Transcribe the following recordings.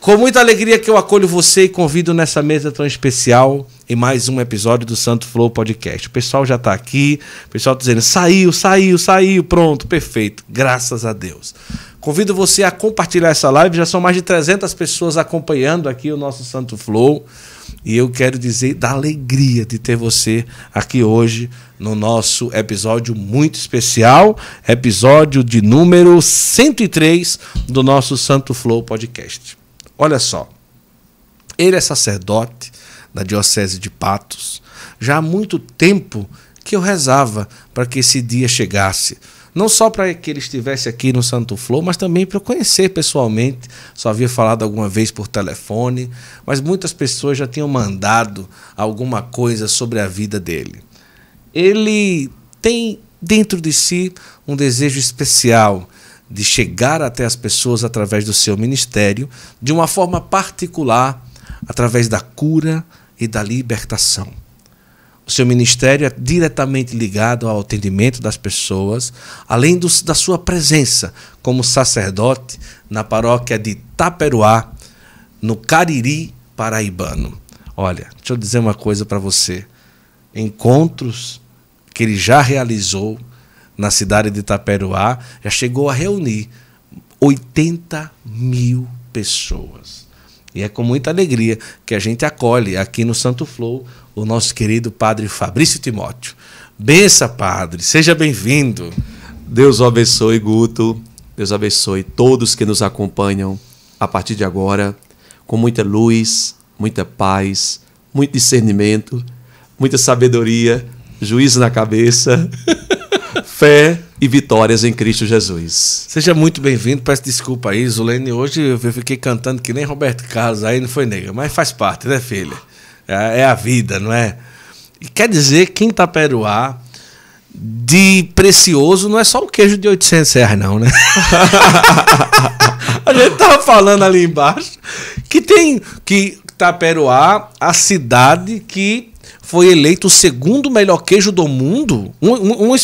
Com muita alegria que eu acolho você e convido nessa mesa tão especial em mais um episódio do Santo Flow Podcast. O pessoal já está aqui, o pessoal tá dizendo saiu, saiu, saiu, pronto, perfeito, graças a Deus. Convido você a compartilhar essa live, já são mais de 300 pessoas acompanhando aqui o nosso Santo Flow. E eu quero dizer da alegria de ter você aqui hoje no nosso episódio muito especial, episódio de número 103 do nosso Santo Flow Podcast. Olha só, ele é sacerdote da Diocese de Patos. Já há muito tempo que eu rezava para que esse dia chegasse. Não só para que ele estivesse aqui no Santo Flor, mas também para eu conhecer pessoalmente. Só havia falado alguma vez por telefone, mas muitas pessoas já tinham mandado alguma coisa sobre a vida dele. Ele tem dentro de si um desejo especial de chegar até as pessoas através do seu ministério, de uma forma particular, através da cura e da libertação. O seu ministério é diretamente ligado ao atendimento das pessoas, além do, da sua presença como sacerdote na paróquia de Taperuá, no Cariri paraibano. Olha, deixa eu dizer uma coisa para você. Encontros que ele já realizou na cidade de Itaperuá, já chegou a reunir 80 mil pessoas. E é com muita alegria que a gente acolhe aqui no Santo Flow o nosso querido padre Fabrício Timóteo. Bença, padre, seja bem-vindo. Deus o abençoe, Guto. Deus abençoe todos que nos acompanham a partir de agora, com muita luz, muita paz, muito discernimento, muita sabedoria, juízo na cabeça. fé e vitórias em Cristo Jesus. Seja muito bem-vindo. Peço desculpa aí, Zulene. Hoje eu fiquei cantando que nem Roberto Carlos, aí não foi negro, mas faz parte, né, filha? É, é a vida, não é? E quer dizer, tá peruá de precioso não é só o queijo de 800 reais, não, né? a gente tava falando ali embaixo que tem que Itaperuá, tá a cidade que foi eleito o segundo melhor queijo do mundo? Um, um, um,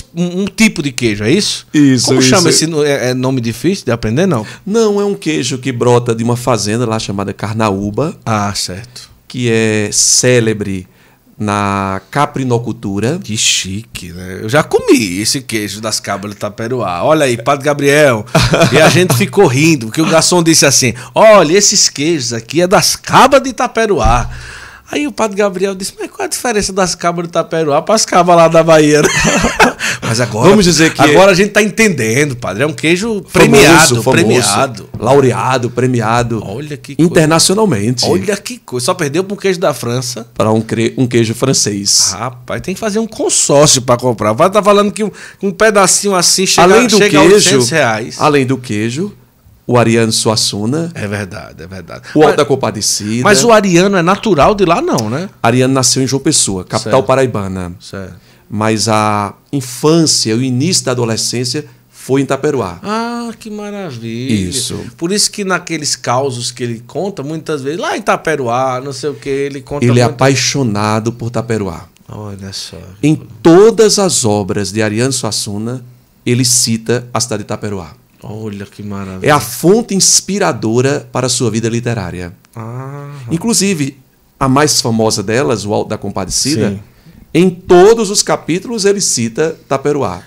um tipo de queijo, é isso? Isso. Como isso, chama esse é, é nome difícil de aprender, não? Não, é um queijo que brota de uma fazenda lá chamada Carnaúba. Ah, certo. Que é célebre na caprinocultura. Que chique, né? Eu já comi esse queijo das cabras do Taperuá. Olha aí, Padre Gabriel. e a gente ficou rindo, porque o garçom disse assim: olha, esses queijos aqui é das cabras de Taperuá. Aí o padre Gabriel disse: Mas qual é a diferença das cabras do Taperuá para as cabras lá da Bahia? Mas agora. Vamos dizer que. Agora a gente está entendendo, padre. É um queijo famoso, premiado, famoso, premiado. Laureado, premiado. Olha que Internacionalmente. Olha que coisa. Só perdeu para um queijo da França. Para um, um queijo francês. Rapaz, tem que fazer um consórcio para comprar. Vai estar tá falando que um, um pedacinho assim chega, além do chega queijo, a 800 reais. Além do queijo, o Ariano Suassuna. É verdade, é verdade. O Alto da Compadecida. Mas o Ariano é natural de lá, não, né? Ariano nasceu em João Pessoa, capital certo. paraibana. Certo. Mas a infância, o início da adolescência foi em Itaperuá. Ah, que maravilha. Isso. Por isso que naqueles causos que ele conta, muitas vezes, lá em Itaperuá, não sei o que, ele conta. Ele é apaixonado por Itaperuá. Olha só. Em todas as obras de Ariano Suassuna, ele cita a cidade de Itaperuá. Olha que maravilha. É a fonte inspiradora para a sua vida literária. Ah. Inclusive, a mais famosa delas, o Alto da Compadecida, Sim. em todos os capítulos ele cita Taperuá.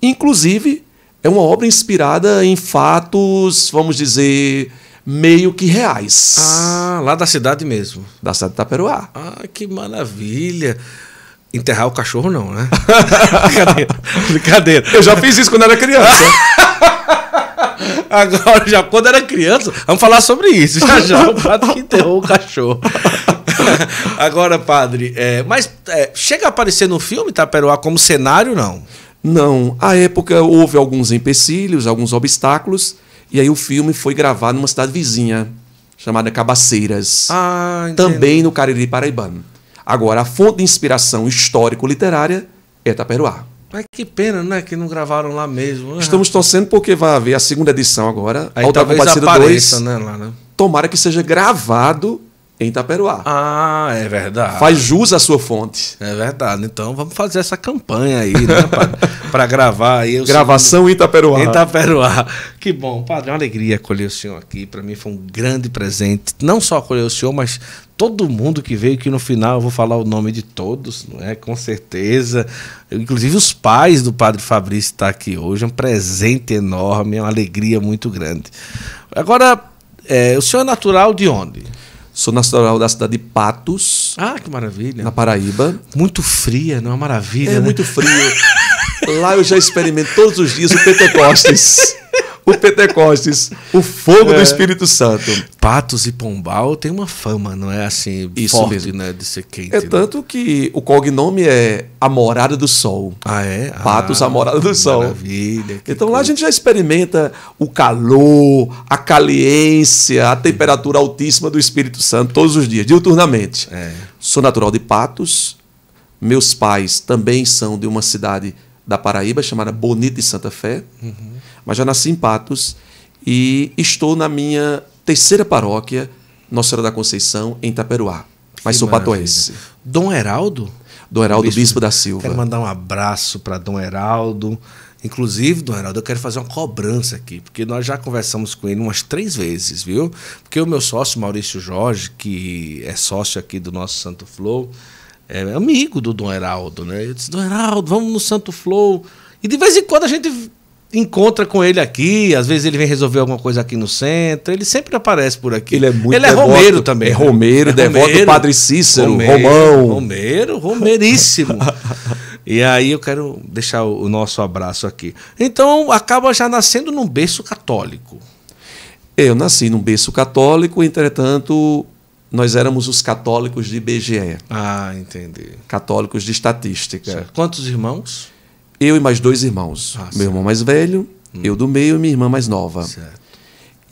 Inclusive, é uma obra inspirada em fatos, vamos dizer, meio que reais. Ah, lá da cidade mesmo. Da cidade de Taperuá. Ah, que maravilha. Enterrar o cachorro não, né? Brincadeira. Brincadeira. Eu já fiz isso quando era criança. Agora, já quando era criança, vamos falar sobre isso. Já já, o padre que enterrou o cachorro. Agora, padre, é, mas é, chega a aparecer no filme Taperoá como cenário, não? Não. À época houve alguns empecilhos, alguns obstáculos, e aí o filme foi gravado numa cidade vizinha, chamada Cabaceiras. Ah, também no Cariri Paraibano. Agora, a fonte de inspiração histórico-literária é Taperoá. Mas que pena, né? Que não gravaram lá mesmo. Né? Estamos torcendo porque vai haver a segunda edição agora. Aí a outra talvez apareça, 2, né, lá, né? Tomara que seja gravado em Itaperuá. Ah, é verdade. Faz jus à sua fonte. É verdade. Então vamos fazer essa campanha aí, né, Para gravar aí. Gravação em Itaperuá. Itaperuá. Que bom, padre. Uma alegria acolher o senhor aqui. Para mim foi um grande presente. Não só acolher o senhor, mas todo mundo que veio, que no final eu vou falar o nome de todos, não é? Com certeza. Inclusive os pais do padre Fabrício está aqui hoje. É um presente enorme, é uma alegria muito grande. Agora, é, o senhor é natural de onde? Sou natural da cidade de Patos. Ah, que maravilha. Na Paraíba. Muito fria, não é maravilha? É né? muito frio. Lá eu já experimento todos os dias o Pentecostes. o Pentecostes, o fogo é. do Espírito Santo. Patos e Pombal tem uma fama, não é assim, Isso forte, mesmo. né, de ser quente. É né? tanto que o cognome é A Morada do Sol. Ah, é? Patos, ah, A Morada do Sol. Maravilha. Então coisa. lá a gente já experimenta o calor, a caliência, a temperatura altíssima do Espírito Santo todos os dias, diuturnamente. É. Sou natural de Patos, meus pais também são de uma cidade da Paraíba chamada Bonita e Santa Fé. Uhum mas já nasci em Patos e estou na minha terceira paróquia, Nossa Senhora da Conceição, em Itaperuá. Mas que sou patoense. Dom Heraldo? Dom Heraldo, bispo, bispo da Silva. Quero mandar um abraço para Dom Heraldo. Inclusive, Dom Heraldo, eu quero fazer uma cobrança aqui, porque nós já conversamos com ele umas três vezes, viu? Porque o meu sócio, Maurício Jorge, que é sócio aqui do nosso Santo Flow, é amigo do Dom Heraldo, né? Eu disse, Dom Heraldo, vamos no Santo Flow. E de vez em quando a gente encontra com ele aqui, às vezes ele vem resolver alguma coisa aqui no centro, ele sempre aparece por aqui. Ele é muito Ele é devoto, Romeiro também. É né? Romeiro, é devoto Padre Cícero, Romeiro, Romão. Romeiro, Romeiríssimo. e aí eu quero deixar o nosso abraço aqui. Então acaba já nascendo num berço católico. Eu nasci num berço católico, entretanto, nós éramos os católicos de IBGE. Ah, entendi. Católicos de estatística. Quantos irmãos? Eu e mais dois irmãos. Ah, meu irmão mais velho, hum. eu do meio e minha irmã mais nova. Certo.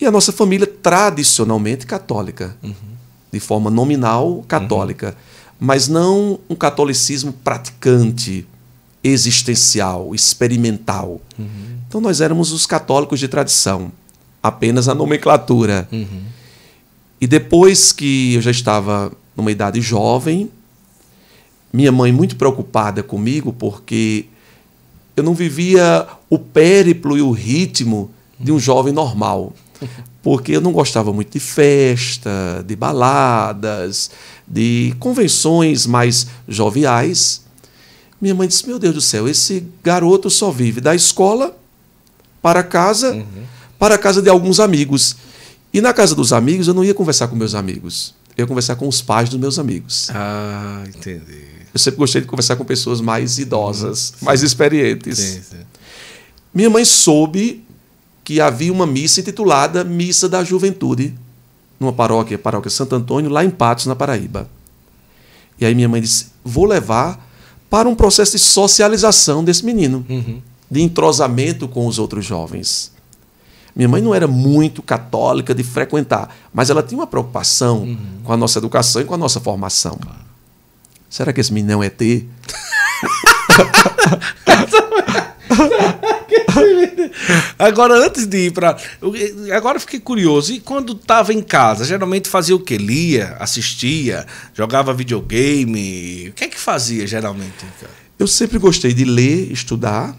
E a nossa família tradicionalmente católica, uhum. de forma nominal uhum. católica, uhum. mas não um catolicismo praticante, existencial, experimental. Uhum. Então nós éramos os católicos de tradição, apenas a nomenclatura. Uhum. E depois que eu já estava numa idade jovem, minha mãe muito preocupada comigo porque eu não vivia o périplo e o ritmo de um jovem normal. Porque eu não gostava muito de festa, de baladas, de convenções mais joviais. Minha mãe disse: Meu Deus do céu, esse garoto só vive da escola para casa, uhum. para a casa de alguns amigos. E na casa dos amigos, eu não ia conversar com meus amigos. Eu ia conversar com os pais dos meus amigos. Ah, entendi. Eu sempre gostei de conversar com pessoas mais idosas, sim. mais experientes. Sim, sim. Minha mãe soube que havia uma missa intitulada Missa da Juventude, numa paróquia, paróquia Santo Antônio, lá em Patos, na Paraíba. E aí minha mãe disse: vou levar para um processo de socialização desse menino, uhum. de entrosamento com os outros jovens. Minha mãe não era muito católica de frequentar, mas ela tinha uma preocupação uhum. com a nossa educação e com a nossa formação. Claro. Será que esse menino é T? agora, antes de ir para. Agora eu fiquei curioso. E quando estava em casa, geralmente fazia o que? Lia, assistia, jogava videogame? O que é que fazia geralmente? Eu sempre gostei de ler, estudar,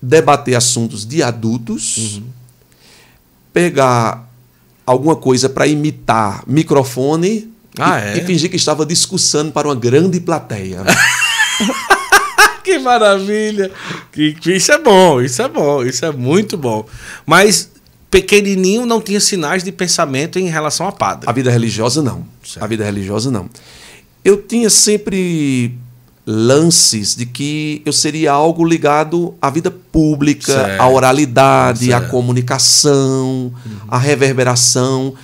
debater assuntos de adultos, uhum. pegar alguma coisa para imitar microfone ah, e, é? e fingir que estava discussando para uma grande plateia. que maravilha! Que, isso é bom, isso é bom, isso é muito bom. Mas pequenininho não tinha sinais de pensamento em relação a padre. A vida religiosa não. Certo. A vida religiosa não. Eu tinha sempre lances de que eu seria algo ligado à vida pública, certo. à oralidade, certo. à comunicação, uhum. à reverberação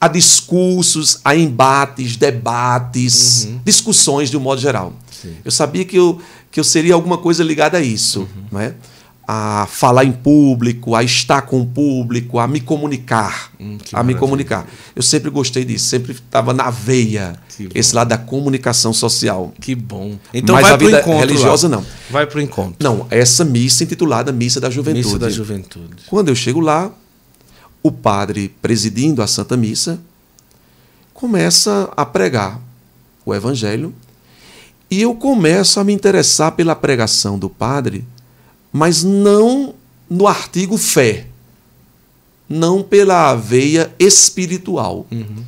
a discursos, a embates, debates, uhum. discussões de um modo geral. Sim. Eu sabia que eu, que eu seria alguma coisa ligada a isso, uhum. não é? a falar em público, a estar com o público, a me comunicar, hum, a maravilha. me comunicar. Eu sempre gostei disso, sempre estava na veia esse lado da comunicação social. Que bom. Então Mas vai para o encontro religiosa lá. não. Vai para o encontro. Não, essa missa intitulada Missa da Juventude. Missa da Juventude. Quando eu chego lá, o padre presidindo a Santa Missa, começa a pregar o Evangelho e eu começo a me interessar pela pregação do padre, mas não no artigo fé, não pela veia espiritual. Uhum.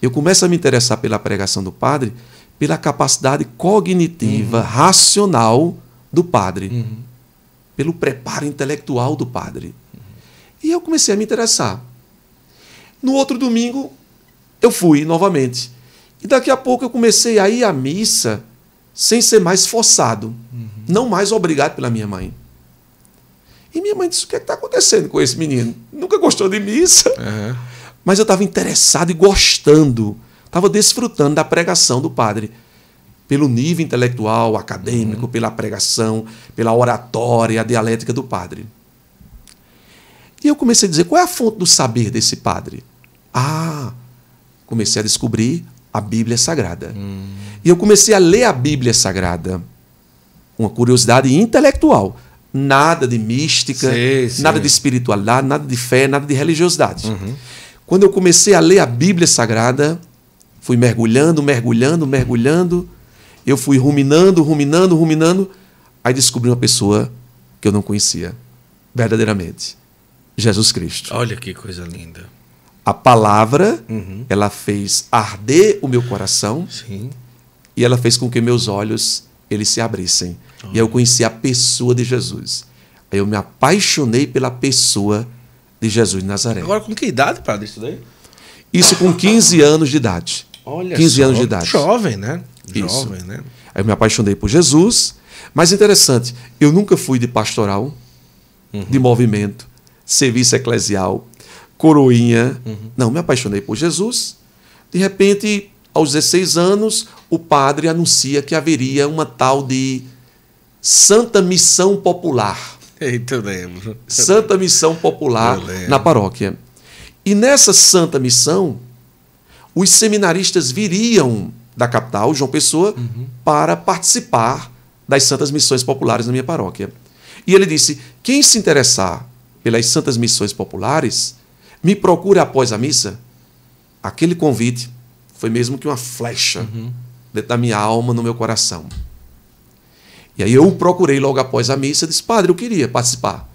Eu começo a me interessar pela pregação do padre pela capacidade cognitiva, uhum. racional do padre, uhum. pelo preparo intelectual do padre. E eu comecei a me interessar. No outro domingo, eu fui novamente. E daqui a pouco eu comecei a ir à missa sem ser mais forçado, uhum. não mais obrigado pela minha mãe. E minha mãe disse: O que é está acontecendo com esse menino? Nunca gostou de missa. Uhum. Mas eu estava interessado e gostando, estava desfrutando da pregação do padre. Pelo nível intelectual, acadêmico, uhum. pela pregação, pela oratória, a dialética do padre. E eu comecei a dizer: qual é a fonte do saber desse padre? Ah, comecei a descobrir a Bíblia Sagrada. Hum. E eu comecei a ler a Bíblia Sagrada. Uma curiosidade intelectual. Nada de mística, sim, sim. nada de espiritualidade, nada de fé, nada de religiosidade. Uhum. Quando eu comecei a ler a Bíblia Sagrada, fui mergulhando, mergulhando, mergulhando. Eu fui ruminando, ruminando, ruminando. Aí descobri uma pessoa que eu não conhecia, verdadeiramente. Jesus Cristo. Olha que coisa linda. A palavra, uhum. ela fez arder o meu coração Sim. e ela fez com que meus olhos eles se abrissem. Oh. E eu conheci a pessoa de Jesus. Aí eu me apaixonei pela pessoa de Jesus de Nazaré. Agora, com que idade, padre, isso daí? Isso com 15 anos de idade. Olha 15 só, anos de idade. Jovem, né? Jovem, isso. né? Aí eu me apaixonei por Jesus. Mas interessante, eu nunca fui de pastoral, uhum. de movimento serviço eclesial, coroinha. Uhum. Não, me apaixonei por Jesus. De repente, aos 16 anos, o padre anuncia que haveria uma tal de Santa Missão Popular. Eita, eu lembro. Santa Missão Popular na paróquia. E nessa Santa Missão, os seminaristas viriam da capital, João Pessoa, uhum. para participar das Santas Missões Populares na minha paróquia. E ele disse: quem se interessar pelas Santas Missões Populares, me procura após a missa. Aquele convite foi mesmo que uma flecha uhum. dentro da minha alma, no meu coração. E aí eu o procurei logo após a missa e disse: Padre, eu queria participar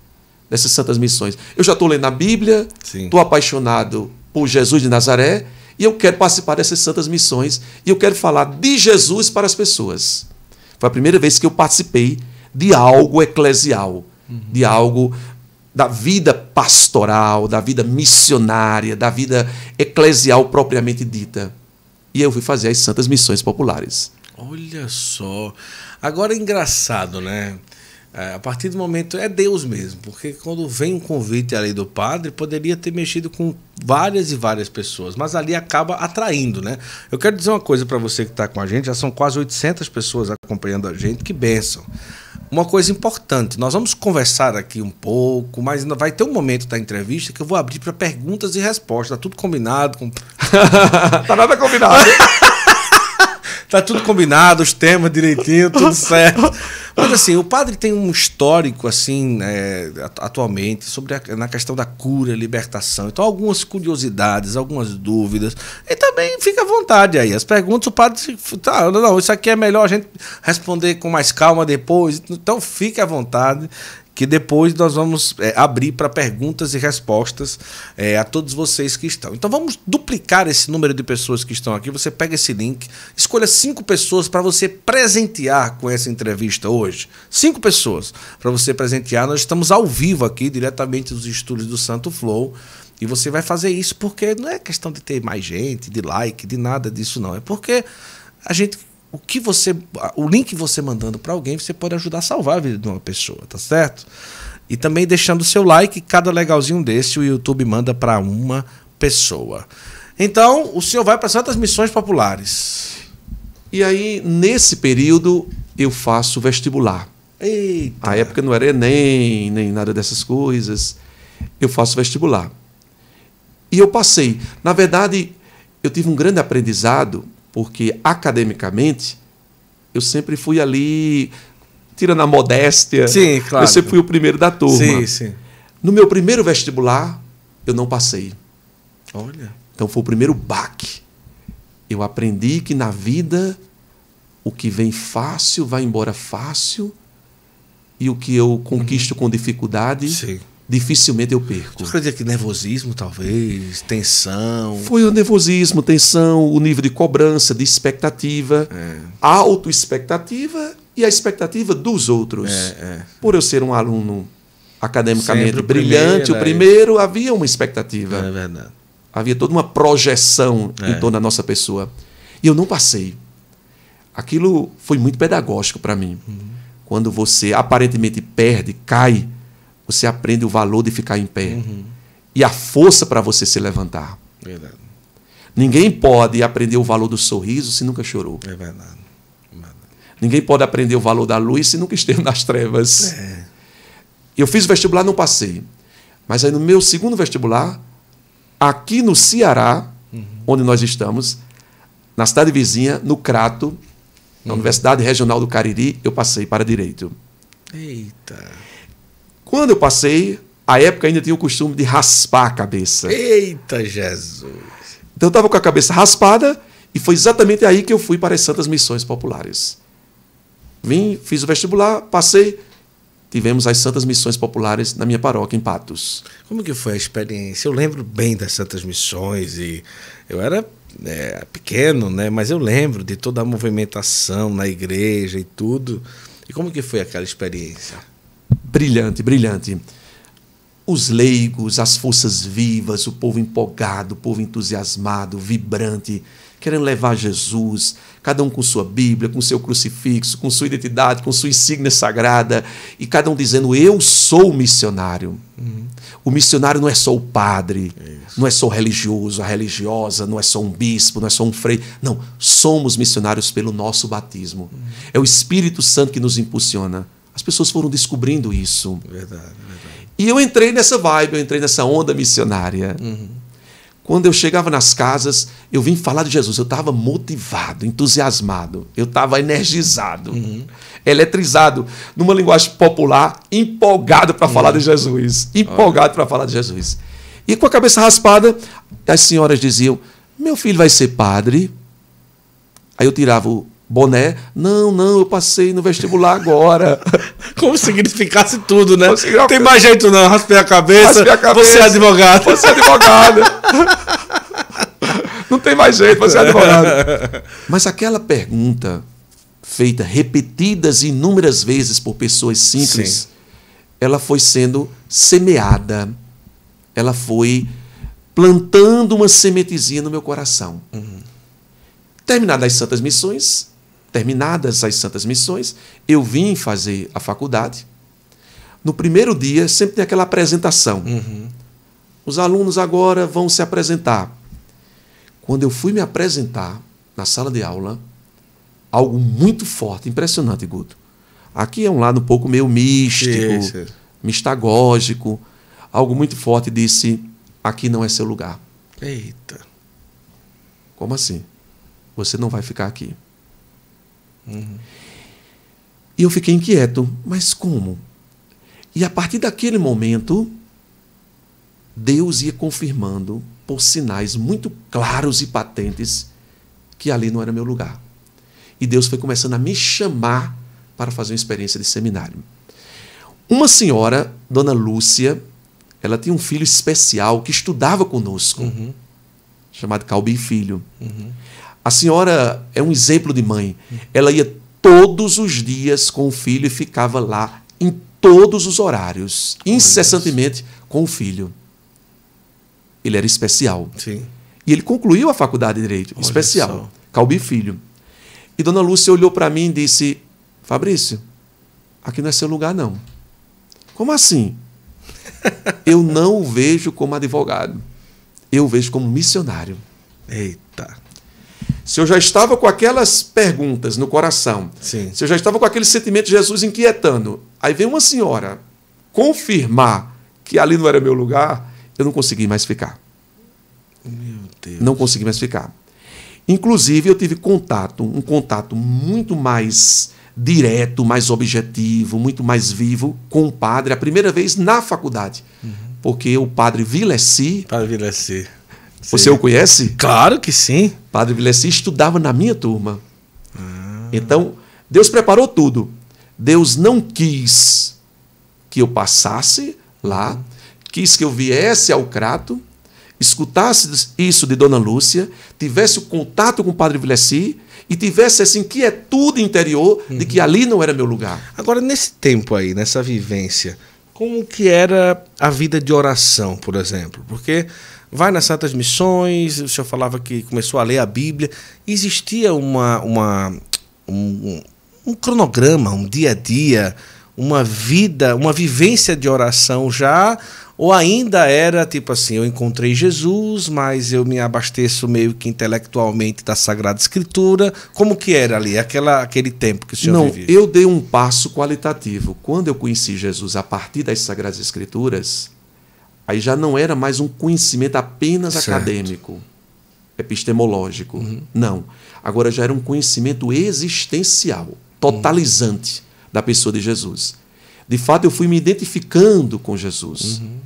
dessas santas missões. Eu já estou lendo a Bíblia, estou apaixonado por Jesus de Nazaré e eu quero participar dessas santas missões e eu quero falar de Jesus para as pessoas. Foi a primeira vez que eu participei de algo eclesial, uhum. de algo da vida pastoral, da vida missionária, da vida eclesial propriamente dita. E eu fui fazer as Santas Missões Populares. Olha só. Agora é engraçado, né? É, a partir do momento é Deus mesmo, porque quando vem um convite ali do padre, poderia ter mexido com várias e várias pessoas, mas ali acaba atraindo, né? Eu quero dizer uma coisa para você que está com a gente, já são quase 800 pessoas acompanhando a gente, que benção uma coisa importante. Nós vamos conversar aqui um pouco, mas vai ter um momento da entrevista que eu vou abrir para perguntas e respostas. Tá tudo combinado? Com... tá nada combinado tá tudo combinado, os temas direitinho, tudo certo. Mas assim, o padre tem um histórico, assim, é, atualmente, sobre a, na questão da cura, libertação. Então, algumas curiosidades, algumas dúvidas. E também fica à vontade aí. As perguntas, o padre. Tá, não, não, isso aqui é melhor a gente responder com mais calma depois. Então, fique à vontade que depois nós vamos é, abrir para perguntas e respostas é, a todos vocês que estão. Então vamos duplicar esse número de pessoas que estão aqui. Você pega esse link, escolha cinco pessoas para você presentear com essa entrevista hoje. Cinco pessoas para você presentear. Nós estamos ao vivo aqui, diretamente dos estúdios do Santo Flow. E você vai fazer isso porque não é questão de ter mais gente, de like, de nada disso, não. É porque a gente o que você, o link que você mandando para alguém, você pode ajudar a salvar a vida de uma pessoa, tá certo? E também deixando seu like, cada legalzinho desse o YouTube manda para uma pessoa. Então, o senhor vai para certas missões populares. E aí, nesse período, eu faço vestibular. Eita. A época não era Enem, nem nada dessas coisas. Eu faço vestibular. E eu passei. Na verdade, eu tive um grande aprendizado porque academicamente eu sempre fui ali tirando a modéstia. Sim, né? claro. Eu sempre fui o primeiro da turma. Sim, sim. No meu primeiro vestibular, eu não passei. Olha. Então foi o primeiro baque. Eu aprendi que na vida o que vem fácil vai embora fácil e o que eu conquisto uhum. com dificuldade Sim dificilmente eu perco. Você dizer que nervosismo, talvez, tensão. Foi o nervosismo, tensão, o nível de cobrança, de expectativa, é. expectativa e a expectativa dos outros. É, é. Por eu ser um aluno academicamente Sempre brilhante, o primeiro, o é. primeiro havia uma expectativa. É verdade. Havia toda uma projeção é. em torno da nossa pessoa. E eu não passei. Aquilo foi muito pedagógico para mim. Uhum. Quando você aparentemente perde, cai, você aprende o valor de ficar em pé uhum. e a força para você se levantar. Verdade. Ninguém pode aprender o valor do sorriso se nunca chorou. É verdade. Ninguém pode aprender o valor da luz se nunca esteve nas trevas. É. Eu fiz vestibular, não passei. Mas aí no meu segundo vestibular, aqui no Ceará, uhum. onde nós estamos, na cidade vizinha, no Crato, na uhum. Universidade Regional do Cariri, eu passei para Direito. Eita. Quando eu passei, a época ainda tinha o costume de raspar a cabeça. Eita Jesus! Então eu estava com a cabeça raspada e foi exatamente aí que eu fui para as Santas Missões Populares. Vim, fiz o vestibular, passei, tivemos as Santas Missões Populares na minha paróquia em Patos. Como que foi a experiência? Eu lembro bem das Santas Missões e eu era é, pequeno, né? Mas eu lembro de toda a movimentação na igreja e tudo. E como que foi aquela experiência? Brilhante, brilhante. Os leigos, as forças vivas, o povo empolgado, o povo entusiasmado, vibrante, querendo levar Jesus, cada um com sua Bíblia, com seu crucifixo, com sua identidade, com sua insígnia sagrada, e cada um dizendo: Eu sou missionário. Uhum. O missionário não é só o padre, não é só o religioso, a religiosa, não é só um bispo, não é só um frei. Não, somos missionários pelo nosso batismo. Uhum. É o Espírito Santo que nos impulsiona. As pessoas foram descobrindo isso. Verdade, verdade. E eu entrei nessa vibe, eu entrei nessa onda missionária. Uhum. Quando eu chegava nas casas, eu vim falar de Jesus. Eu estava motivado, entusiasmado, eu estava energizado, uhum. eletrizado, numa linguagem popular, empolgado para uhum. falar de uhum. Jesus. Empolgado para falar de Jesus. E com a cabeça raspada, as senhoras diziam: Meu filho vai ser padre. Aí eu tirava o boné. Não, não, eu passei no vestibular agora. Como significasse tudo, né? Não tem mais jeito não, raspei a cabeça. Raspei a cabeça. Você é advogado. Você é advogado. não tem mais jeito, você é advogado. Mas aquela pergunta feita repetidas inúmeras vezes por pessoas simples, Sim. ela foi sendo semeada. Ela foi plantando uma sementezinha no meu coração. Uhum. Terminadas as santas missões, Terminadas as santas missões, eu vim fazer a faculdade. No primeiro dia, sempre tem aquela apresentação. Uhum. Os alunos agora vão se apresentar. Quando eu fui me apresentar na sala de aula, algo muito forte, impressionante, Guto. Aqui é um lado um pouco meio místico, mistagógico. Algo muito forte disse: aqui não é seu lugar. Eita. Como assim? Você não vai ficar aqui. Uhum. E eu fiquei inquieto, mas como? E a partir daquele momento, Deus ia confirmando por sinais muito claros e patentes que ali não era meu lugar. E Deus foi começando a me chamar para fazer uma experiência de seminário. Uma senhora, Dona Lúcia, ela tinha um filho especial que estudava conosco, uhum. chamado Calbi Filho. Uhum. A senhora é um exemplo de mãe. Ela ia todos os dias com o filho e ficava lá em todos os horários, oh, incessantemente Deus. com o filho. Ele era especial. Sim. E ele concluiu a faculdade de Direito, Olha especial, só. Calbi Filho. E Dona Lúcia olhou para mim e disse: Fabrício, aqui não é seu lugar, não. Como assim? Eu não o vejo como advogado. Eu o vejo como missionário. Eita se eu já estava com aquelas perguntas no coração, Sim. se eu já estava com aquele sentimento de Jesus inquietando, aí vem uma senhora confirmar que ali não era meu lugar, eu não consegui mais ficar. Meu Deus. Não consegui mais ficar. Inclusive, eu tive contato, um contato muito mais direto, mais objetivo, muito mais vivo com o padre, a primeira vez na faculdade. Uhum. Porque o padre Vilessi, padre Vilessi você o conhece? Claro que sim. Padre Vilessi estudava na minha turma. Ah. Então, Deus preparou tudo. Deus não quis que eu passasse lá, quis que eu viesse ao Crato, escutasse isso de Dona Lúcia, tivesse o contato com o Padre Vilessi e tivesse essa assim, inquietude é interior uhum. de que uhum. ali não era meu lugar. Agora, nesse tempo aí, nessa vivência, como que era a vida de oração, por exemplo? Porque vai nas Santas Missões, o senhor falava que começou a ler a Bíblia. Existia uma, uma, um, um cronograma, um dia a dia, uma vida, uma vivência de oração já? Ou ainda era tipo assim, eu encontrei Jesus, mas eu me abasteço meio que intelectualmente da Sagrada Escritura? Como que era ali, aquela, aquele tempo que o senhor Não, vivia? eu dei um passo qualitativo. Quando eu conheci Jesus a partir das Sagradas Escrituras, Aí já não era mais um conhecimento apenas certo. acadêmico, epistemológico. Uhum. Não. Agora já era um conhecimento existencial, totalizante uhum. da pessoa de Jesus. De fato, eu fui me identificando com Jesus. Uhum.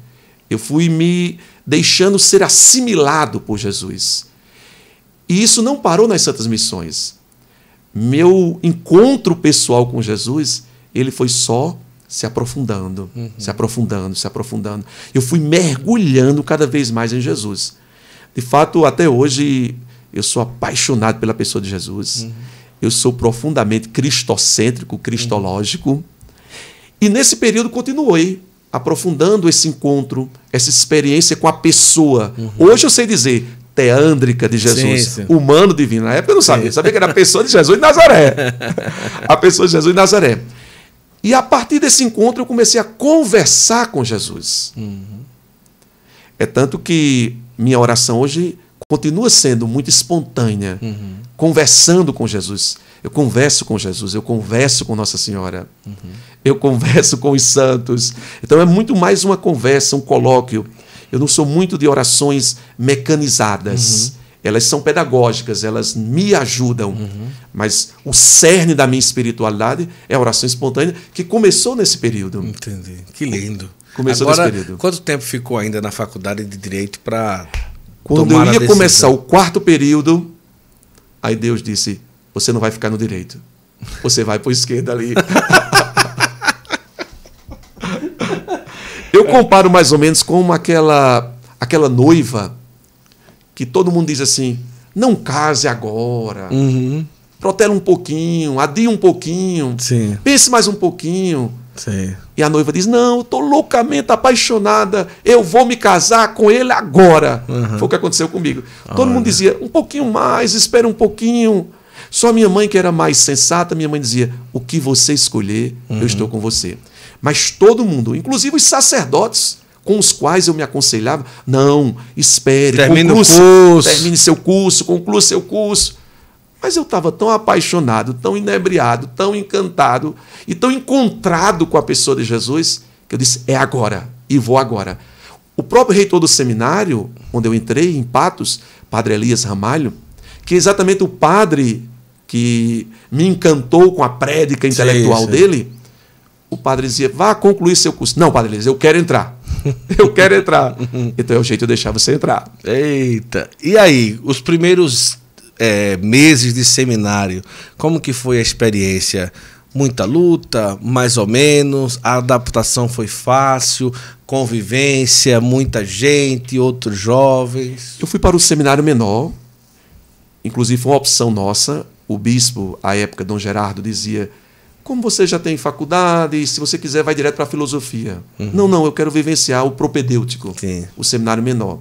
Eu fui me deixando ser assimilado por Jesus. E isso não parou nas Santas Missões. Meu encontro pessoal com Jesus, ele foi só se aprofundando, uhum. se aprofundando, se aprofundando. Eu fui mergulhando cada vez mais em Jesus. De fato, até hoje, eu sou apaixonado pela pessoa de Jesus. Uhum. Eu sou profundamente cristocêntrico, cristológico. Uhum. E nesse período continuei aprofundando esse encontro, essa experiência com a pessoa. Uhum. Hoje eu sei dizer, teândrica de Jesus, sim, sim. humano divino. Na época eu não sabia, sim. sabia que era a pessoa de Jesus de Nazaré. a pessoa de Jesus de Nazaré. E a partir desse encontro eu comecei a conversar com Jesus. Uhum. É tanto que minha oração hoje continua sendo muito espontânea, uhum. conversando com Jesus. Eu converso com Jesus, eu converso com Nossa Senhora, uhum. eu converso com os santos. Então é muito mais uma conversa, um colóquio. Eu não sou muito de orações mecanizadas. Uhum elas são pedagógicas, elas me ajudam. Uhum. Mas o cerne da minha espiritualidade é a oração espontânea, que começou nesse período. Entendi. Que lindo. Começou Agora, nesse período. Quanto tempo ficou ainda na faculdade de Direito para. Quando eu ia começar o quarto período, aí Deus disse: Você não vai ficar no direito. Você vai para a esquerda ali. eu comparo mais ou menos com aquela, aquela noiva que todo mundo diz assim: não case agora. Uhum. Protela um pouquinho, adia um pouquinho, Sim. pense mais um pouquinho. Sim. E a noiva diz: Não, eu estou loucamente apaixonada, eu vou me casar com ele agora. Uhum. Foi o que aconteceu comigo. Olha. Todo mundo dizia: Um pouquinho mais, espera um pouquinho. Só minha mãe, que era mais sensata, minha mãe dizia: O que você escolher, uhum. eu estou com você. Mas todo mundo, inclusive os sacerdotes, com os quais eu me aconselhava. Não, espere, termine o curso. Termine seu curso, conclua seu curso. Mas eu estava tão apaixonado, tão inebriado, tão encantado e tão encontrado com a pessoa de Jesus que eu disse: é agora e vou agora. O próprio reitor do seminário, onde eu entrei, em Patos, Padre Elias Ramalho, que é exatamente o padre que me encantou com a prédica intelectual sim, sim. dele, o padre dizia: vá concluir seu curso. Não, padre Elias, eu quero entrar. Eu quero entrar. Então é o jeito de deixar você entrar. Eita. E aí, os primeiros é, meses de seminário, como que foi a experiência? Muita luta, mais ou menos, a adaptação foi fácil, convivência, muita gente, outros jovens. Eu fui para o seminário menor, inclusive foi uma opção nossa. O bispo, à época, Dom Gerardo, dizia como você já tem faculdade, se você quiser, vai direto para a filosofia. Uhum. Não, não, eu quero vivenciar o propedêutico, Sim. o seminário menor.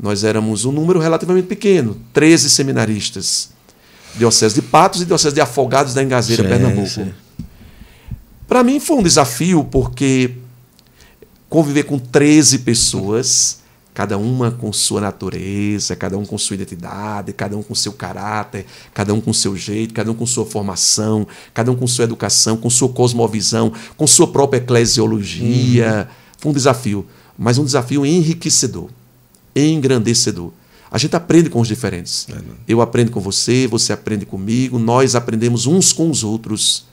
Nós éramos um número relativamente pequeno, 13 seminaristas. Diocese de Patos e Diocese de Afogados da Engazeira, sim, Pernambuco. Para mim foi um desafio, porque conviver com 13 pessoas Cada uma com sua natureza, cada um com sua identidade, cada um com seu caráter, cada um com seu jeito, cada um com sua formação, cada um com sua educação, com sua cosmovisão, com sua própria eclesiologia. Foi uhum. um desafio, mas um desafio enriquecedor, engrandecedor. A gente aprende com os diferentes. É, né? Eu aprendo com você, você aprende comigo, nós aprendemos uns com os outros.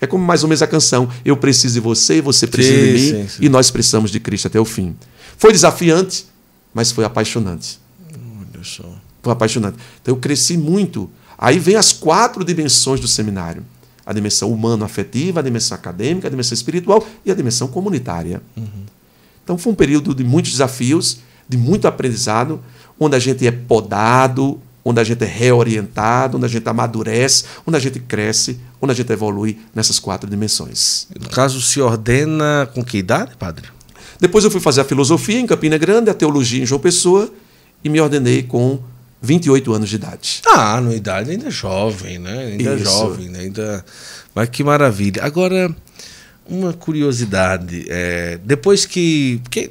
É como mais ou menos a canção: Eu preciso de você, você precisa sim, de mim, sim, sim. e nós precisamos de Cristo até o fim. Foi desafiante, mas foi apaixonante. Olha só. Foi apaixonante. Então eu cresci muito. Aí vem as quatro dimensões do seminário: a dimensão humano-afetiva, a dimensão acadêmica, a dimensão espiritual e a dimensão comunitária. Uhum. Então foi um período de muitos desafios, de muito aprendizado, onde a gente é podado, onde a gente é reorientado, onde a gente amadurece, onde a gente cresce, onde a gente evolui nessas quatro dimensões. No caso, se ordena com que idade, padre? Depois eu fui fazer a filosofia em Campina Grande, a teologia em João Pessoa e me ordenei com 28 anos de idade. Ah, na idade ainda jovem, né? Ainda Isso. jovem, né? ainda. Mas que maravilha. Agora, uma curiosidade. É, depois que. Porque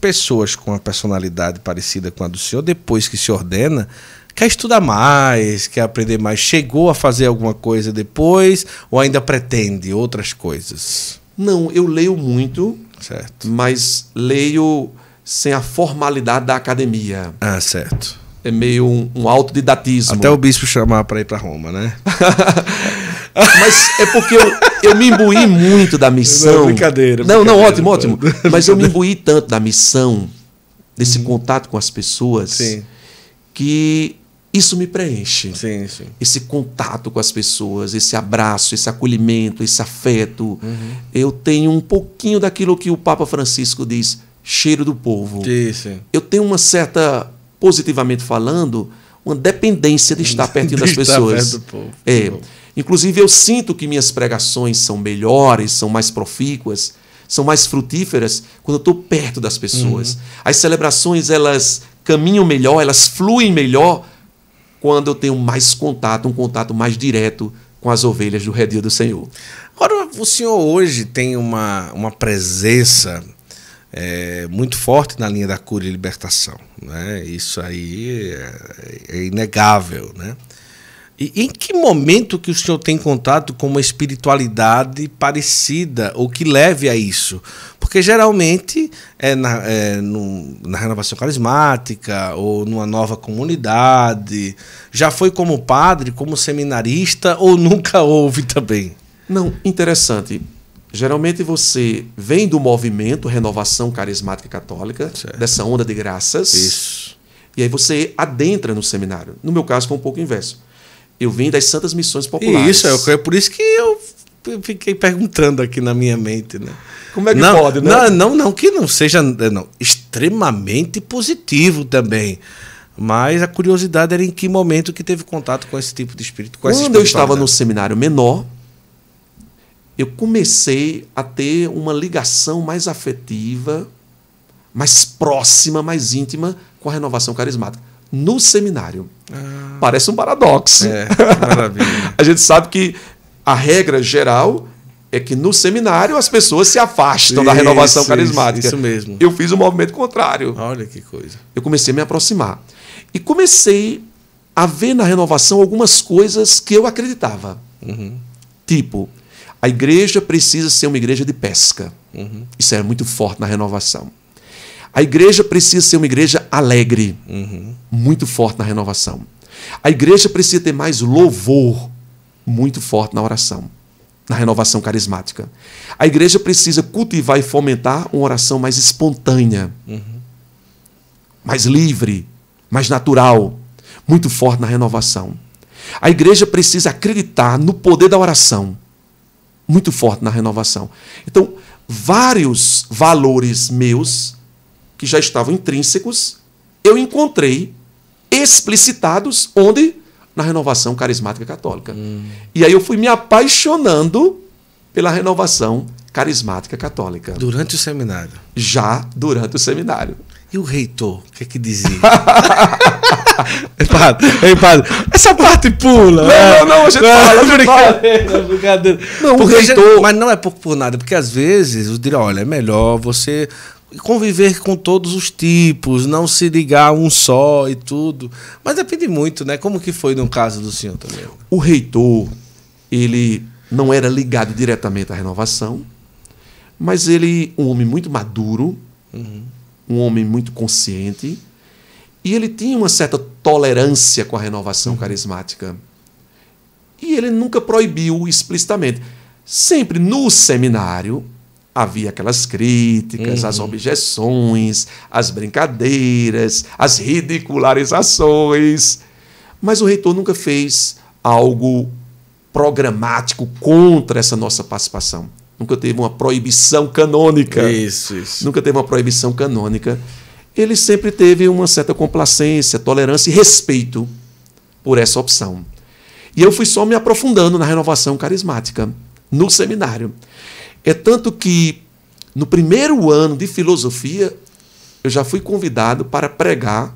pessoas com a personalidade parecida com a do senhor, depois que se ordena, quer estudar mais, quer aprender mais. Chegou a fazer alguma coisa depois ou ainda pretende outras coisas? Não, eu leio muito, Certo. Mas leio sem a formalidade da academia. Ah, certo. É meio um, um autodidatismo. Até o bispo chamar para ir para Roma, né? Mas é porque eu, eu me imbuí muito da missão. Não, brincadeira. Não, brincadeira, não, ótimo, ótimo. Mas eu me imbuí tanto da missão, desse uhum. contato com as pessoas, Sim. que isso me preenche. Sim, sim. Esse contato com as pessoas, esse abraço, esse acolhimento, esse afeto. Uhum. Eu tenho um pouquinho daquilo que o Papa Francisco diz, cheiro do povo. Isso. Eu tenho uma certa, positivamente falando, uma dependência de estar pertinho das pessoas. Perto do povo. É. Tá Inclusive, eu sinto que minhas pregações são melhores, são mais profícuas, são mais frutíferas quando eu estou perto das pessoas. Uhum. As celebrações, elas caminham melhor, elas fluem melhor quando eu tenho mais contato, um contato mais direto com as ovelhas do redil do Senhor. Ora, o senhor hoje tem uma, uma presença é, muito forte na linha da cura e libertação. Né? Isso aí é, é inegável. Né? E em que momento que o senhor tem contato com uma espiritualidade parecida ou que leve a isso? Porque geralmente é na, é no, na renovação carismática ou numa nova comunidade. Já foi como padre, como seminarista ou nunca houve também? Não, interessante. Geralmente você vem do movimento Renovação Carismática Católica, certo. dessa onda de graças. Isso. E aí você adentra no seminário. No meu caso foi um pouco inverso. Eu vim das Santas Missões Populares. E isso, é, é por isso que eu fiquei perguntando aqui na minha mente, né? Como é que não, pode, né? Não, não, não, que não seja é, não, extremamente positivo também. Mas a curiosidade era em que momento que teve contato com esse tipo de espírito. Quando eu estava no seminário menor, eu comecei a ter uma ligação mais afetiva, mais próxima, mais íntima com a renovação carismática no seminário. Ah, Parece um paradoxo. É, a gente sabe que a regra geral é que no seminário as pessoas se afastam isso, da renovação carismática. Isso, isso mesmo. Eu fiz o um movimento contrário. Olha que coisa. Eu comecei a me aproximar. E comecei a ver na renovação algumas coisas que eu acreditava. Uhum. Tipo, a igreja precisa ser uma igreja de pesca. Uhum. Isso é muito forte na renovação. A igreja precisa ser uma igreja alegre, uhum. muito forte na renovação. A igreja precisa ter mais louvor, muito forte na oração, na renovação carismática. A igreja precisa cultivar e fomentar uma oração mais espontânea, uhum. mais livre, mais natural, muito forte na renovação. A igreja precisa acreditar no poder da oração, muito forte na renovação. Então, vários valores meus que já estavam intrínsecos, eu encontrei explicitados onde? Na renovação carismática católica. Hum. E aí eu fui me apaixonando pela renovação carismática católica. Durante o seminário? Já durante o seminário. E o reitor, o que é que dizia? ei, padre, ei, padre, essa parte pula. Não, é. não, não, a gente não, fala, é brincadeira, é brincadeira. Não, o reitor... mas não é pouco por nada, porque às vezes eu diria, olha, é melhor você conviver com todos os tipos, não se ligar a um só e tudo. Mas depende muito, né? Como que foi no caso do senhor também? O reitor, ele não era ligado diretamente à renovação, mas ele, um homem muito maduro, uhum. um homem muito consciente, e ele tinha uma certa tolerância com a renovação uhum. carismática. E ele nunca proibiu explicitamente. Sempre no seminário, havia aquelas críticas, uhum. as objeções, as brincadeiras, as ridicularizações. Mas o reitor nunca fez algo programático contra essa nossa participação. Nunca teve uma proibição canônica. Isso, isso. Nunca teve uma proibição canônica. Ele sempre teve uma certa complacência, tolerância e respeito por essa opção. E eu fui só me aprofundando na renovação carismática no seminário. É tanto que, no primeiro ano de filosofia, eu já fui convidado para pregar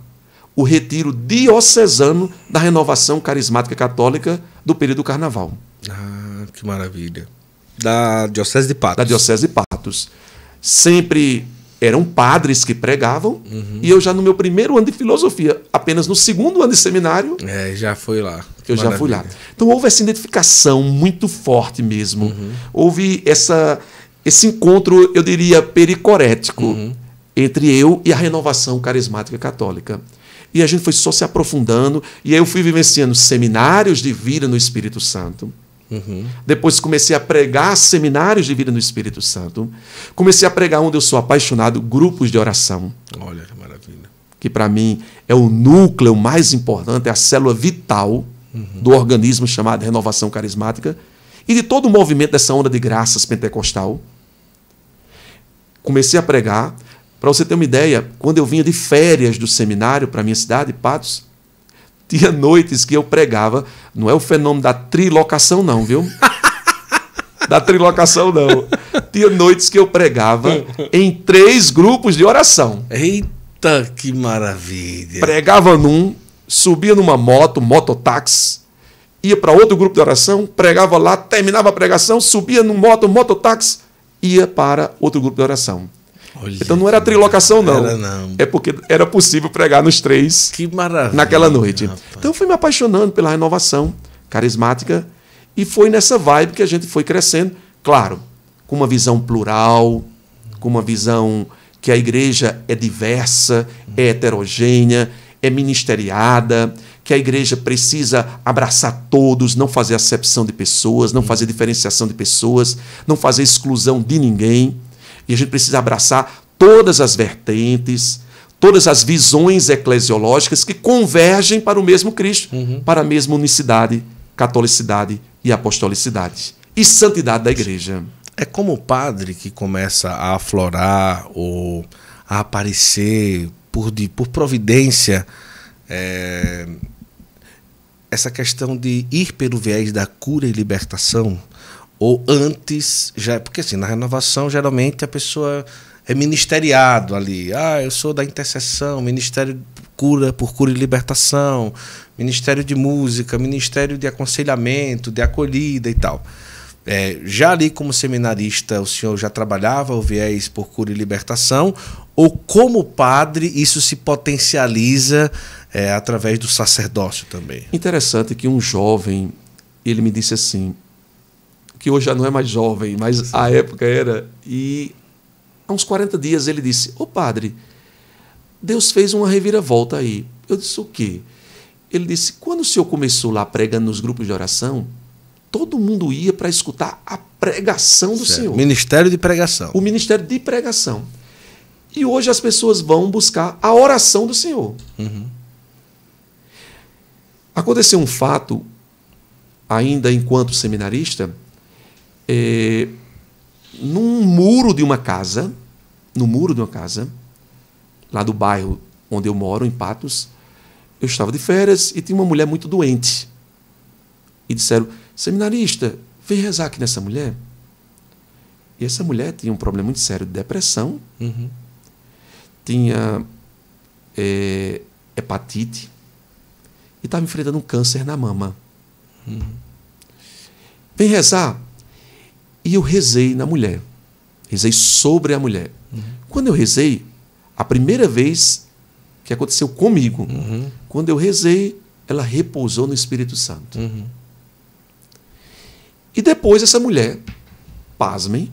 o retiro diocesano da renovação carismática católica do período do carnaval. Ah, que maravilha. Da Diocese de Patos. Da Diocese de Patos. Sempre eram padres que pregavam, uhum. e eu já no meu primeiro ano de filosofia, apenas no segundo ano de seminário. É, já foi lá. Eu Maravilha. já fui lá. Então houve essa identificação muito forte mesmo. Uhum. Houve essa, esse encontro, eu diria, pericorético uhum. entre eu e a renovação carismática católica. E a gente foi só se aprofundando, e aí eu fui vivenciando seminários de vida no Espírito Santo. Uhum. Depois comecei a pregar seminários de vida no Espírito Santo. Comecei a pregar onde eu sou apaixonado, grupos de oração. Olha que maravilha. Que para mim é o núcleo mais importante, é a célula vital do organismo chamado Renovação Carismática e de todo o movimento dessa onda de graças pentecostal. Comecei a pregar. Para você ter uma ideia, quando eu vinha de férias do seminário para minha cidade, Patos, tinha noites que eu pregava. Não é o fenômeno da trilocação, não, viu? da trilocação, não. Tinha noites que eu pregava em três grupos de oração. Eita, que maravilha! Pregava num, subia numa moto, mototáxi, ia para outro grupo de oração, pregava lá, terminava a pregação, subia numa moto, mototáxi, ia para outro grupo de oração. Olha, então não era trilocação, não. Era, não. É porque era possível pregar nos três que maravilha, naquela noite. Rapaz. Então eu fui me apaixonando pela renovação carismática e foi nessa vibe que a gente foi crescendo. Claro, com uma visão plural, com uma visão que a igreja é diversa, é heterogênea, é ministeriada, que a igreja precisa abraçar todos, não fazer acepção de pessoas, não fazer diferenciação de pessoas, não fazer exclusão de ninguém. E a gente precisa abraçar todas as vertentes, todas as visões eclesiológicas que convergem para o mesmo Cristo, uhum. para a mesma unicidade, catolicidade e apostolicidade e santidade da igreja. É como o padre que começa a aflorar ou a aparecer por, de, por providência, é, essa questão de ir pelo viés da cura e libertação, ou antes, já porque assim, na renovação, geralmente a pessoa é ministeriado ali. Ah, eu sou da intercessão, ministério cura por cura e libertação, ministério de música, ministério de aconselhamento, de acolhida e tal. É, já ali como seminarista, o senhor já trabalhava o viés por cura e libertação, ou como padre isso se potencializa é, através do sacerdócio também? Interessante que um jovem, ele me disse assim, que hoje já não é mais jovem, mas a época era, e há uns 40 dias ele disse, ô padre, Deus fez uma reviravolta aí. Eu disse, o quê? Ele disse, quando o senhor começou lá pregando nos grupos de oração, todo mundo ia para escutar a pregação do certo. Senhor. Ministério de pregação. O ministério de pregação. E hoje as pessoas vão buscar a oração do Senhor. Uhum. Aconteceu um fato, ainda enquanto seminarista, é, num muro de uma casa, no muro de uma casa, lá do bairro onde eu moro, em Patos, eu estava de férias e tinha uma mulher muito doente. E disseram: Seminarista, vem rezar aqui nessa mulher. E essa mulher tinha um problema muito sério de depressão, uhum. tinha é, hepatite e estava enfrentando um câncer na mama. Uhum. Vem rezar. E eu rezei na mulher. Rezei sobre a mulher. Uhum. Quando eu rezei, a primeira vez que aconteceu comigo, uhum. quando eu rezei, ela repousou no Espírito Santo. Uhum. E depois essa mulher, pasmem,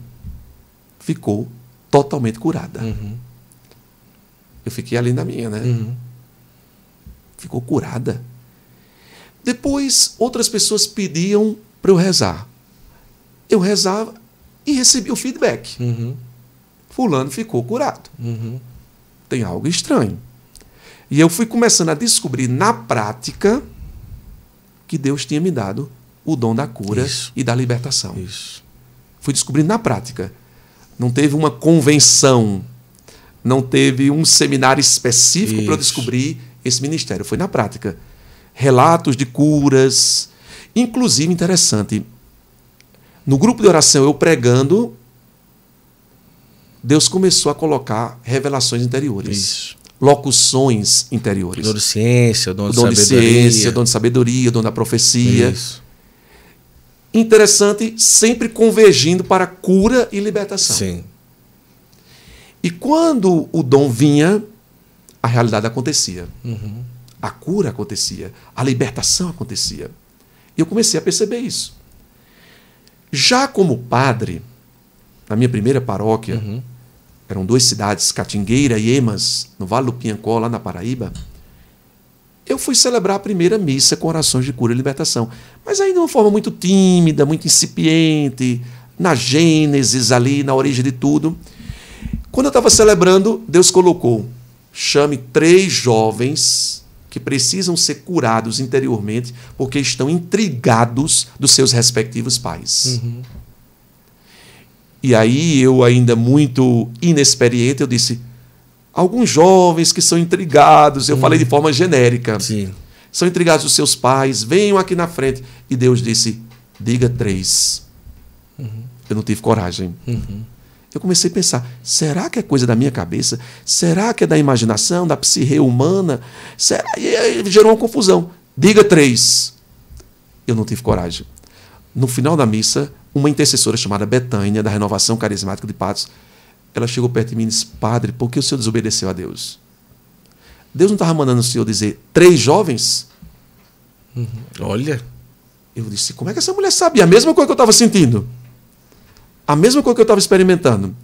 ficou totalmente curada. Uhum. Eu fiquei ali na minha, né? Uhum. Ficou curada. Depois, outras pessoas pediam para eu rezar. Eu rezava e recebia o feedback. Uhum. Fulano ficou curado. Uhum. Tem algo estranho. E eu fui começando a descobrir na prática que Deus tinha me dado o dom da cura Isso. e da libertação. Isso. Fui descobrindo na prática. Não teve uma convenção, não teve um seminário específico para eu descobrir esse ministério. Foi na prática. Relatos de curas. Inclusive, interessante, no grupo de oração, eu pregando, Deus começou a colocar revelações interiores. Isso. Locuções interiores. O dom de ciência, o dom, dom de, sabedoria. ciência, dom de sabedoria, dom da profecia. Isso interessante, sempre convergindo para cura e libertação. Sim. E quando o dom vinha, a realidade acontecia. Uhum. A cura acontecia, a libertação acontecia. E eu comecei a perceber isso. Já como padre, na minha primeira paróquia, uhum. eram duas cidades, Catingueira e Emas, no Vale do Piancó, lá na Paraíba eu fui celebrar a primeira missa com orações de cura e libertação. Mas ainda de uma forma muito tímida, muito incipiente, na Gênesis ali, na origem de tudo. Quando eu estava celebrando, Deus colocou: chame três jovens que precisam ser curados interiormente porque estão intrigados dos seus respectivos pais. Uhum. E aí eu ainda muito inexperiente, eu disse: alguns jovens que são intrigados, eu hum. falei de forma genérica. Sim. São intrigados os seus pais, venham aqui na frente. E Deus disse: diga três. Uhum. Eu não tive coragem. Uhum. Eu comecei a pensar: será que é coisa da minha cabeça? Será que é da imaginação, da psique humana? Será? E aí gerou uma confusão. Diga três. Eu não tive coragem. No final da missa, uma intercessora chamada Betânia, da Renovação Carismática de Patos, ela chegou perto de mim e disse: Padre, por que o senhor desobedeceu a Deus? Deus não estava mandando o senhor dizer três jovens? Uhum. Olha. Eu disse: Como é que essa mulher sabia? A mesma coisa que eu estava sentindo. A mesma coisa que eu estava experimentando.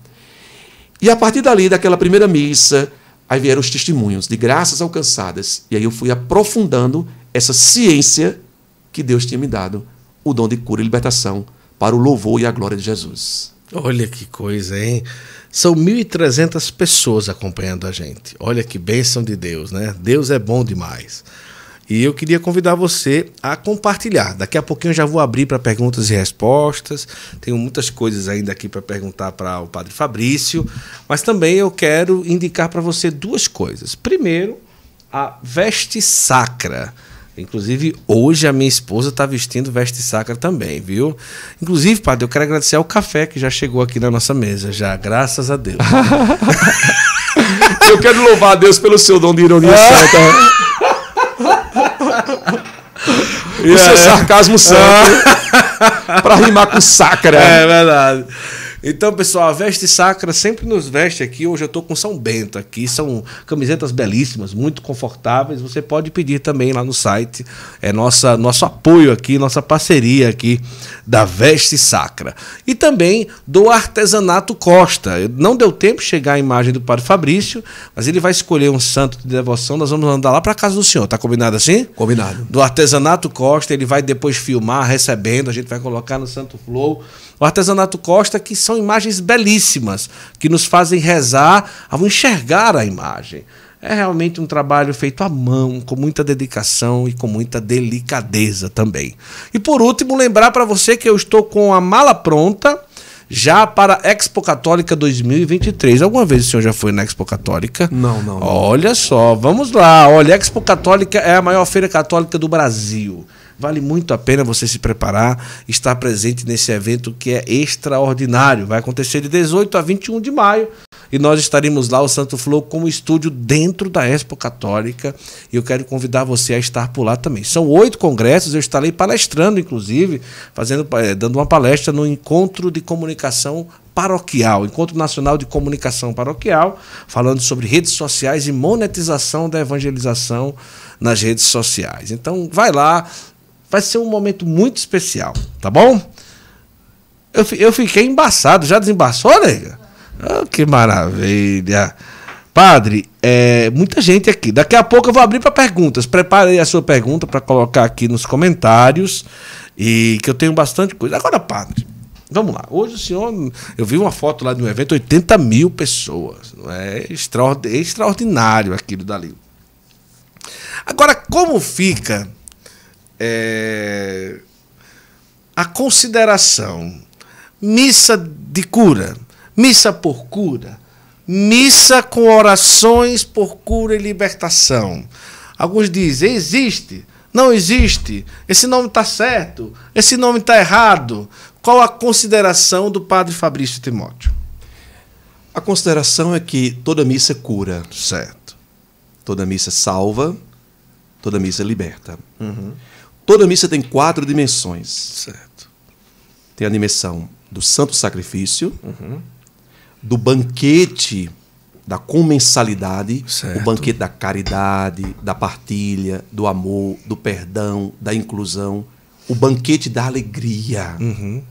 E a partir dali, daquela primeira missa, aí vieram os testemunhos de graças alcançadas. E aí eu fui aprofundando essa ciência que Deus tinha me dado, o dom de cura e libertação, para o louvor e a glória de Jesus. Olha que coisa, hein? São 1.300 pessoas acompanhando a gente. Olha que bênção de Deus, né? Deus é bom demais. E eu queria convidar você a compartilhar. Daqui a pouquinho eu já vou abrir para perguntas e respostas. Tenho muitas coisas ainda aqui para perguntar para o Padre Fabrício, mas também eu quero indicar para você duas coisas. Primeiro, a veste sacra Inclusive, hoje a minha esposa está vestindo veste sacra também, viu? Inclusive, padre, eu quero agradecer ao café que já chegou aqui na nossa mesa, já, graças a Deus. eu quero louvar a Deus pelo seu dom de ironia ah. santa. o é. seu sarcasmo santo. Ah. para rimar com sacra. É verdade. Então, pessoal, a veste sacra sempre nos veste aqui. Hoje eu estou com São Bento aqui. São camisetas belíssimas, muito confortáveis. Você pode pedir também lá no site. É nossa, nosso apoio aqui, nossa parceria aqui da veste sacra. E também do artesanato Costa. Não deu tempo de chegar a imagem do Padre Fabrício, mas ele vai escolher um santo de devoção. Nós vamos andar lá para casa do senhor. Tá combinado assim? Combinado. Do artesanato Costa. Ele vai depois filmar recebendo. A gente vai colocar no Santo Flow o artesanato Costa, que são imagens belíssimas, que nos fazem rezar ao enxergar a imagem. É realmente um trabalho feito à mão, com muita dedicação e com muita delicadeza também. E por último, lembrar para você que eu estou com a mala pronta já para a Expo Católica 2023. Alguma vez o senhor já foi na Expo Católica? Não, não. não. Olha só, vamos lá. Olha, a Expo Católica é a maior feira católica do Brasil. Vale muito a pena você se preparar, estar presente nesse evento que é extraordinário. Vai acontecer de 18 a 21 de maio e nós estaremos lá, o Santo Flow, como estúdio dentro da Expo Católica. E eu quero convidar você a estar por lá também. São oito congressos, eu estarei palestrando, inclusive, fazendo, eh, dando uma palestra no encontro de comunicação paroquial, Encontro Nacional de Comunicação Paroquial, falando sobre redes sociais e monetização da evangelização nas redes sociais. Então, vai lá, Vai ser um momento muito especial, tá bom? Eu, eu fiquei embaçado. Já desembaçou, nega? Oh, que maravilha. Padre, é, muita gente aqui. Daqui a pouco eu vou abrir para perguntas. Preparei a sua pergunta para colocar aqui nos comentários. E que eu tenho bastante coisa. Agora, padre, vamos lá. Hoje o senhor. Eu vi uma foto lá de um evento, 80 mil pessoas. Não é extraordinário aquilo dali. Agora, como fica é, a consideração missa de cura, missa por cura, missa com orações por cura e libertação. Alguns dizem, existe, não existe, esse nome está certo, esse nome está errado. Qual a consideração do padre Fabrício Timóteo? A consideração é que toda missa é cura. Certo. Toda missa é salva, toda missa é liberta. Uhum. Toda missa tem quatro dimensões. Certo. Tem a dimensão do santo sacrifício, uhum. do banquete da comensalidade, certo. o banquete da caridade, da partilha, do amor, do perdão, da inclusão, o banquete da alegria. Uhum.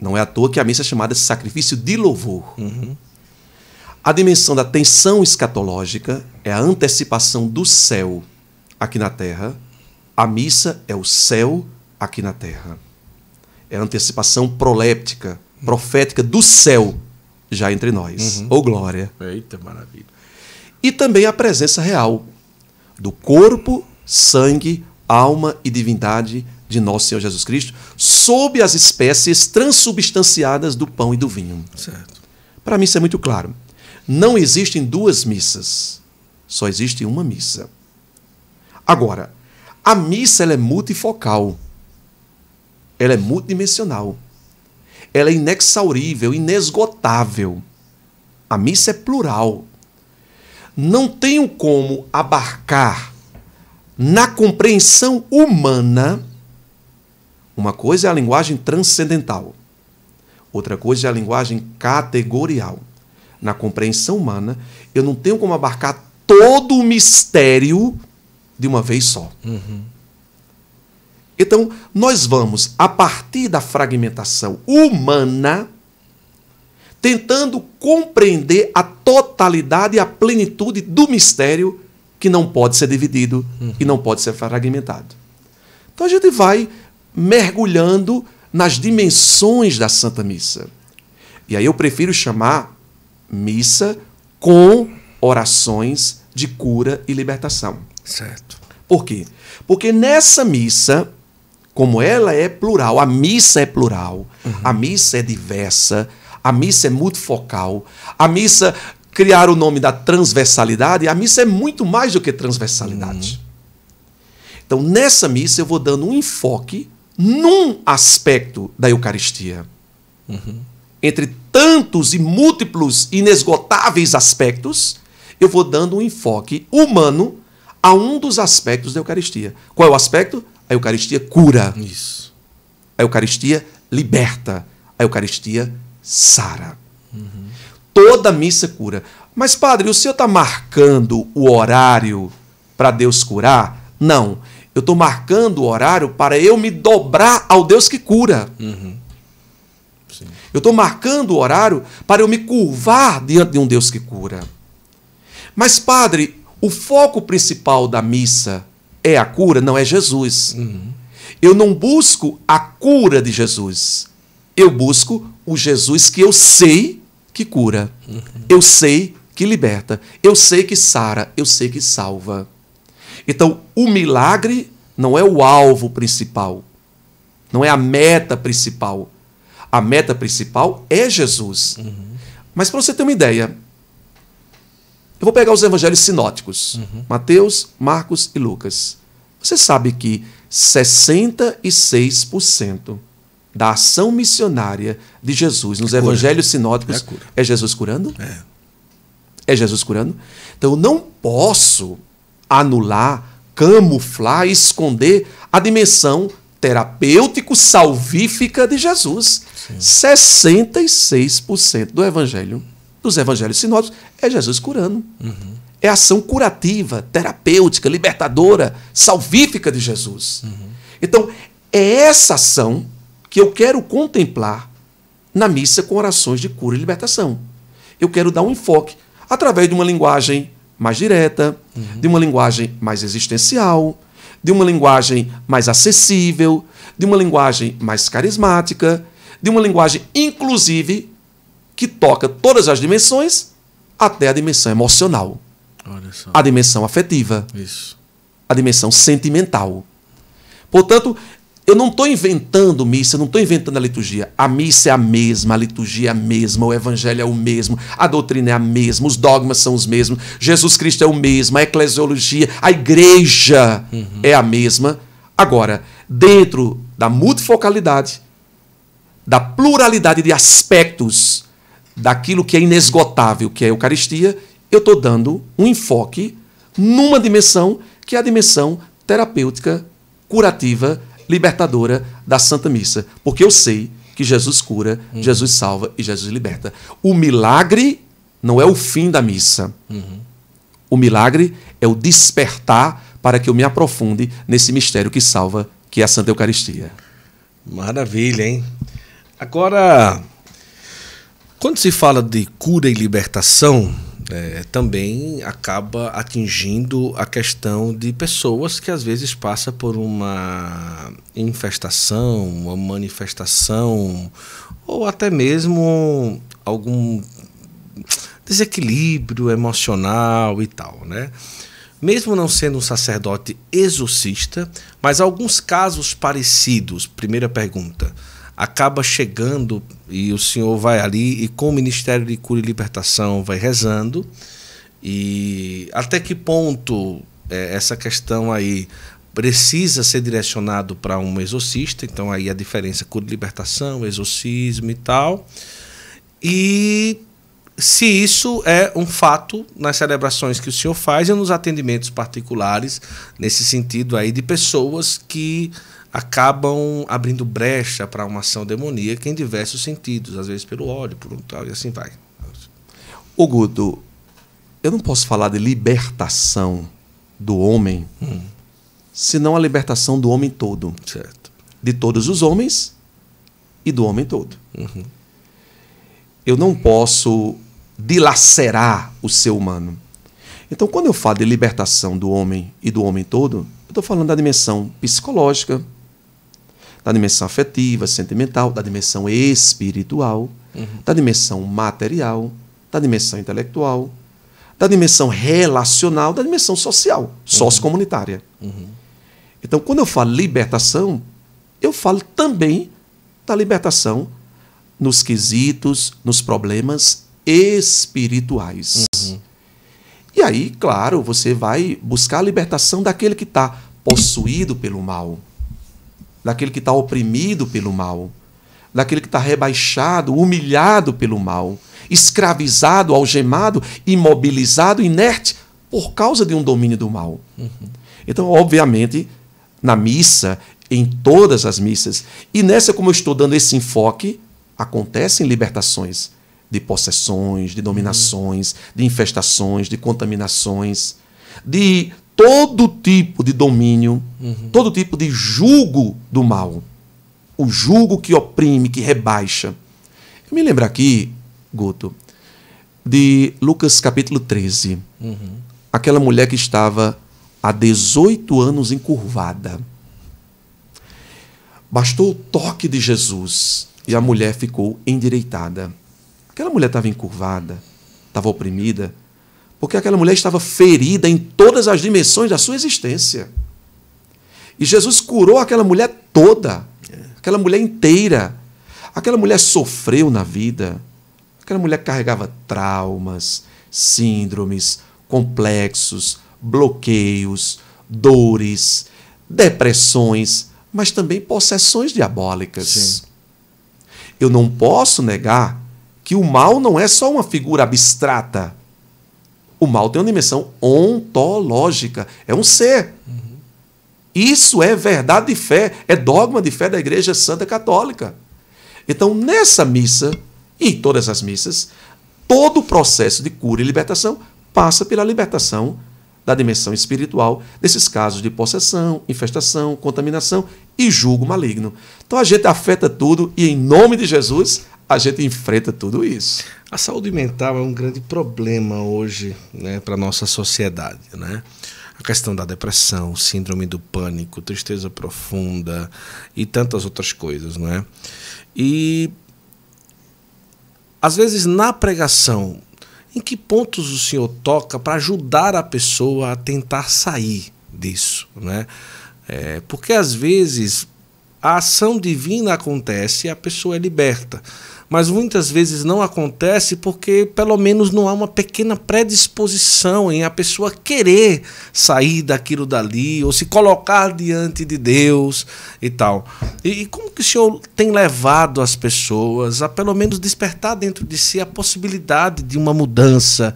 Não é à toa que a missa é chamada de sacrifício de louvor. Uhum. A dimensão da tensão escatológica é a antecipação do céu aqui na terra a missa é o céu aqui na terra. É a antecipação proléptica, profética do céu já entre nós. Uhum. Ou glória. Eita maravilha. E também a presença real do corpo, sangue, alma e divindade de nosso Senhor Jesus Cristo, sob as espécies transubstanciadas do pão e do vinho. Certo. Para mim isso é muito claro. Não existem duas missas. Só existe uma missa. Agora, a missa ela é multifocal. Ela é multidimensional. Ela é inexaurível, inesgotável. A missa é plural. Não tenho como abarcar na compreensão humana. Uma coisa é a linguagem transcendental, outra coisa é a linguagem categorial. Na compreensão humana, eu não tenho como abarcar todo o mistério de uma vez só. Uhum. Então, nós vamos, a partir da fragmentação humana, tentando compreender a totalidade e a plenitude do mistério que não pode ser dividido uhum. e não pode ser fragmentado. Então, a gente vai mergulhando nas dimensões da Santa Missa. E aí eu prefiro chamar missa com orações de cura e libertação. Certo. Por quê? Porque nessa missa, como ela é plural, a missa é plural, uhum. a missa é diversa, a missa é multifocal, a missa criar o nome da transversalidade, a missa é muito mais do que transversalidade. Uhum. Então, nessa missa, eu vou dando um enfoque num aspecto da Eucaristia. Uhum. Entre tantos e múltiplos, inesgotáveis aspectos, eu vou dando um enfoque humano a um dos aspectos da Eucaristia. Qual é o aspecto? A Eucaristia cura. Isso. A Eucaristia liberta. A Eucaristia sara. Uhum. Toda missa cura. Mas, padre, o senhor está marcando o horário para Deus curar? Não. Eu estou marcando o horário para eu me dobrar ao Deus que cura. Uhum. Eu estou marcando o horário para eu me curvar diante de um Deus que cura. Mas, padre, o foco principal da missa é a cura, não é Jesus. Uhum. Eu não busco a cura de Jesus. Eu busco o Jesus que eu sei que cura. Uhum. Eu sei que liberta. Eu sei que sara. Eu sei que salva. Então, o milagre não é o alvo principal. Não é a meta principal. A meta principal é Jesus. Uhum. Mas para você ter uma ideia, eu vou pegar os evangelhos sinóticos: uhum. Mateus, Marcos e Lucas. Você sabe que 66% da ação missionária de Jesus nos é evangelhos sinóticos é, é, Jesus curando? É. É Jesus curando? Então eu não posso anular, camuflar, esconder a dimensão terapêutico-salvífica de Jesus. Sim. 66% do evangelho dos evangelhos sinóticos é Jesus curando. Uhum. É a ação curativa, terapêutica, libertadora, salvífica de Jesus. Uhum. Então, é essa ação que eu quero contemplar na missa com orações de cura e libertação. Eu quero dar um enfoque através de uma linguagem mais direta, uhum. de uma linguagem mais existencial, de uma linguagem mais acessível, de uma linguagem mais carismática, de uma linguagem, inclusive, que toca todas as dimensões, até a dimensão emocional. A dimensão afetiva. Isso. A dimensão sentimental. Portanto, eu não estou inventando missa, eu não estou inventando a liturgia. A missa é a mesma, a liturgia é a mesma, o evangelho é o mesmo, a doutrina é a mesma, os dogmas são os mesmos, Jesus Cristo é o mesmo, a eclesiologia, a igreja uhum. é a mesma. Agora, dentro da multifocalidade, da pluralidade de aspectos daquilo que é inesgotável, que é a Eucaristia, eu estou dando um enfoque numa dimensão que é a dimensão terapêutica, curativa, libertadora da Santa Missa. Porque eu sei que Jesus cura, uhum. Jesus salva e Jesus liberta. O milagre não é o fim da missa. Uhum. O milagre é o despertar para que eu me aprofunde nesse mistério que salva, que é a Santa Eucaristia. Maravilha, hein? Agora, quando se fala de cura e libertação, é, também acaba atingindo a questão de pessoas que às vezes passa por uma infestação, uma manifestação ou até mesmo algum desequilíbrio emocional e tal, né? Mesmo não sendo um sacerdote exorcista, mas alguns casos parecidos. Primeira pergunta: acaba chegando e o senhor vai ali e com o Ministério de Cura e Libertação vai rezando. E até que ponto é, essa questão aí precisa ser direcionado para um exorcista, então aí a diferença cura e libertação, exorcismo e tal. E se isso é um fato nas celebrações que o senhor faz e nos atendimentos particulares, nesse sentido aí de pessoas que acabam abrindo brecha para uma ação demoníaca em diversos sentidos, às vezes pelo ódio, por um tal, e assim vai. O Guto, eu não posso falar de libertação do homem, hum. senão a libertação do homem todo. Certo. De todos os homens e do homem todo. Uhum. Eu não posso dilacerar o ser humano. Então, quando eu falo de libertação do homem e do homem todo, eu estou falando da dimensão psicológica, da dimensão afetiva, sentimental, da dimensão espiritual, uhum. da dimensão material, da dimensão intelectual, da dimensão relacional, da dimensão social, uhum. sociocomunitária. Uhum. Então, quando eu falo libertação, eu falo também da libertação nos quesitos, nos problemas espirituais. Uhum. E aí, claro, você vai buscar a libertação daquele que está possuído pelo mal daquele que está oprimido pelo mal, daquele que está rebaixado, humilhado pelo mal, escravizado, algemado, imobilizado, inerte por causa de um domínio do mal. Uhum. Então, obviamente, na missa, em todas as missas, e nessa, como eu estou dando esse enfoque, acontecem libertações de possessões, de dominações, uhum. de infestações, de contaminações, de todo tipo de domínio, uhum. todo tipo de julgo do mal. O julgo que oprime, que rebaixa. Eu me lembro aqui, Guto, de Lucas capítulo 13. Uhum. Aquela mulher que estava há 18 anos encurvada. Bastou o toque de Jesus e a mulher ficou endireitada. Aquela mulher estava encurvada, estava oprimida, porque aquela mulher estava ferida em todas as dimensões da sua existência. E Jesus curou aquela mulher toda, aquela mulher inteira. Aquela mulher sofreu na vida. Aquela mulher carregava traumas, síndromes, complexos, bloqueios, dores, depressões, mas também possessões diabólicas. Sim. Eu não posso negar que o mal não é só uma figura abstrata o mal tem uma dimensão ontológica, é um ser. Isso é verdade de fé, é dogma de fé da Igreja Santa Católica. Então, nessa missa e em todas as missas, todo o processo de cura e libertação passa pela libertação da dimensão espiritual desses casos de possessão, infestação, contaminação e julgo maligno. Então a gente afeta tudo e em nome de Jesus a gente enfrenta tudo isso. A saúde mental é um grande problema hoje né, para a nossa sociedade. Né? A questão da depressão, síndrome do pânico, tristeza profunda e tantas outras coisas. Né? E às vezes na pregação, em que pontos o senhor toca para ajudar a pessoa a tentar sair disso? Né? É, porque às vezes a ação divina acontece e a pessoa é liberta mas muitas vezes não acontece porque pelo menos não há uma pequena predisposição em a pessoa querer sair daquilo dali ou se colocar diante de Deus e tal. E, e como que o senhor tem levado as pessoas a pelo menos despertar dentro de si a possibilidade de uma mudança,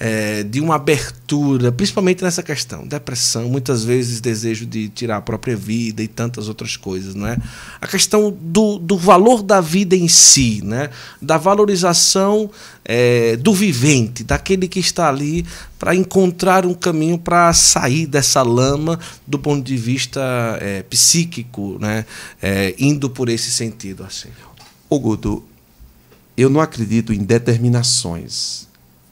é, de uma abertura, principalmente nessa questão, depressão, muitas vezes desejo de tirar a própria vida e tantas outras coisas, não é? A questão do, do valor da vida em si, né? Da valorização é, do vivente, daquele que está ali para encontrar um caminho para sair dessa lama do ponto de vista é, psíquico, né? É, indo por esse sentido, assim. Ô Guto, eu não acredito em determinações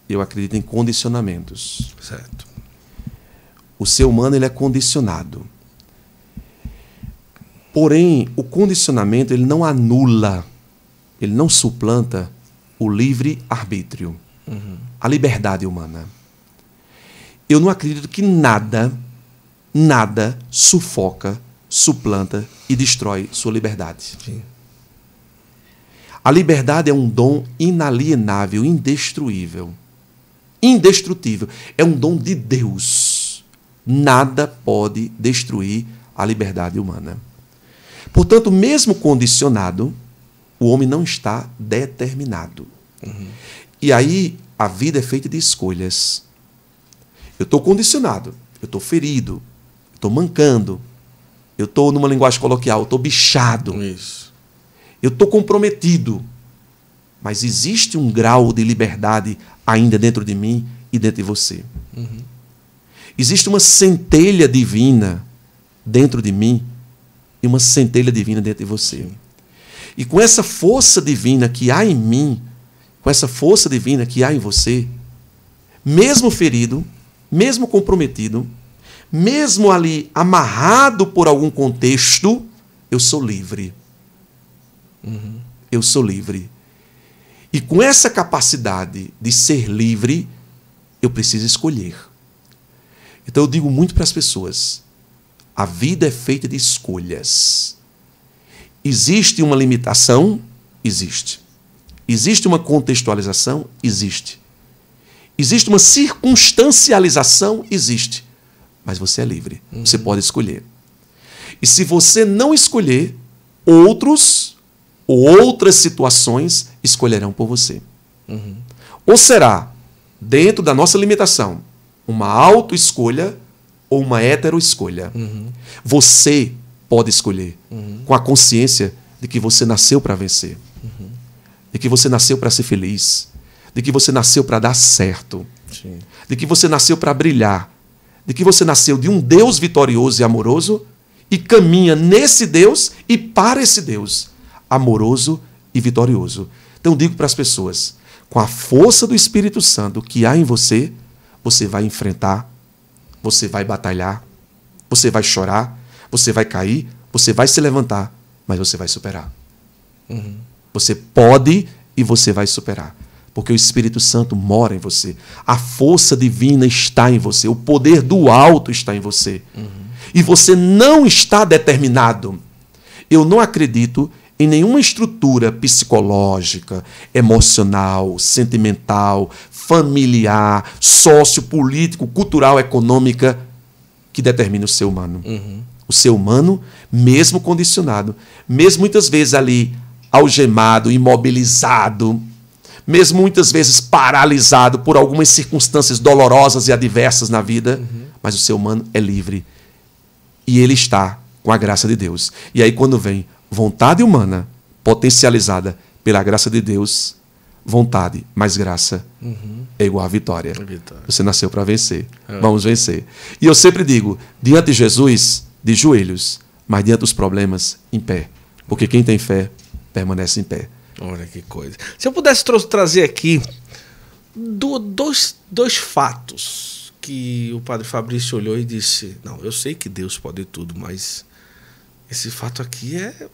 eu acredito em condicionamentos. Certo. O ser humano ele é condicionado. Porém, o condicionamento ele não anula, ele não suplanta o livre arbítrio, uhum. a liberdade humana. Eu não acredito que nada, nada sufoca, suplanta e destrói sua liberdade. Sim. A liberdade é um dom inalienável, indestruível indestrutível. É um dom de Deus. Nada pode destruir a liberdade humana. Portanto, mesmo condicionado, o homem não está determinado. Uhum. E aí a vida é feita de escolhas. Eu estou condicionado, eu estou ferido, estou mancando, eu estou numa linguagem coloquial, eu estou bichado, Isso. eu estou comprometido. Mas existe um grau de liberdade ainda dentro de mim e dentro de você. Uhum. Existe uma centelha divina dentro de mim e uma centelha divina dentro de você. E com essa força divina que há em mim, com essa força divina que há em você, mesmo ferido, mesmo comprometido, mesmo ali amarrado por algum contexto, eu sou livre. Uhum. Eu sou livre. E com essa capacidade de ser livre, eu preciso escolher. Então eu digo muito para as pessoas: a vida é feita de escolhas. Existe uma limitação? Existe. Existe uma contextualização? Existe. Existe uma circunstancialização? Existe. Mas você é livre. Uhum. Você pode escolher. E se você não escolher, outros outras situações escolherão por você. Uhum. Ou será, dentro da nossa limitação, uma auto-escolha ou uma hetero-escolha. Uhum. Você pode escolher uhum. com a consciência de que você nasceu para vencer, de que você nasceu para ser feliz, de que você nasceu para dar certo, Sim. de que você nasceu para brilhar, de que você nasceu de um Deus vitorioso e amoroso e caminha nesse Deus e para esse Deus amoroso e vitorioso. Então digo para as pessoas, com a força do Espírito Santo que há em você, você vai enfrentar, você vai batalhar, você vai chorar, você vai cair, você vai se levantar, mas você vai superar. Uhum. Você pode e você vai superar. Porque o Espírito Santo mora em você. A força divina está em você. O poder do alto está em você. Uhum. E você não está determinado. Eu não acredito em nenhuma estrutura psicológica, emocional, sentimental, familiar, sociopolítico, cultural, econômica que determina o ser humano. Uhum. O ser humano, mesmo condicionado, mesmo muitas vezes ali algemado, imobilizado, mesmo muitas vezes paralisado por algumas circunstâncias dolorosas e adversas na vida, uhum. mas o ser humano é livre. E ele está com a graça de Deus. E aí, quando vem vontade humana potencializada pela graça de Deus, vontade mais graça uhum. é igual à vitória. É vitória. Você nasceu para vencer. É. Vamos vencer. E eu sempre digo, diante de Jesus, de joelhos, mas diante dos problemas, em pé. Porque quem tem fé permanece em pé. Olha que coisa. Se eu pudesse trazer aqui dois, dois fatos que o padre Fabrício olhou e disse: Não, eu sei que Deus pode tudo, mas esse fato aqui é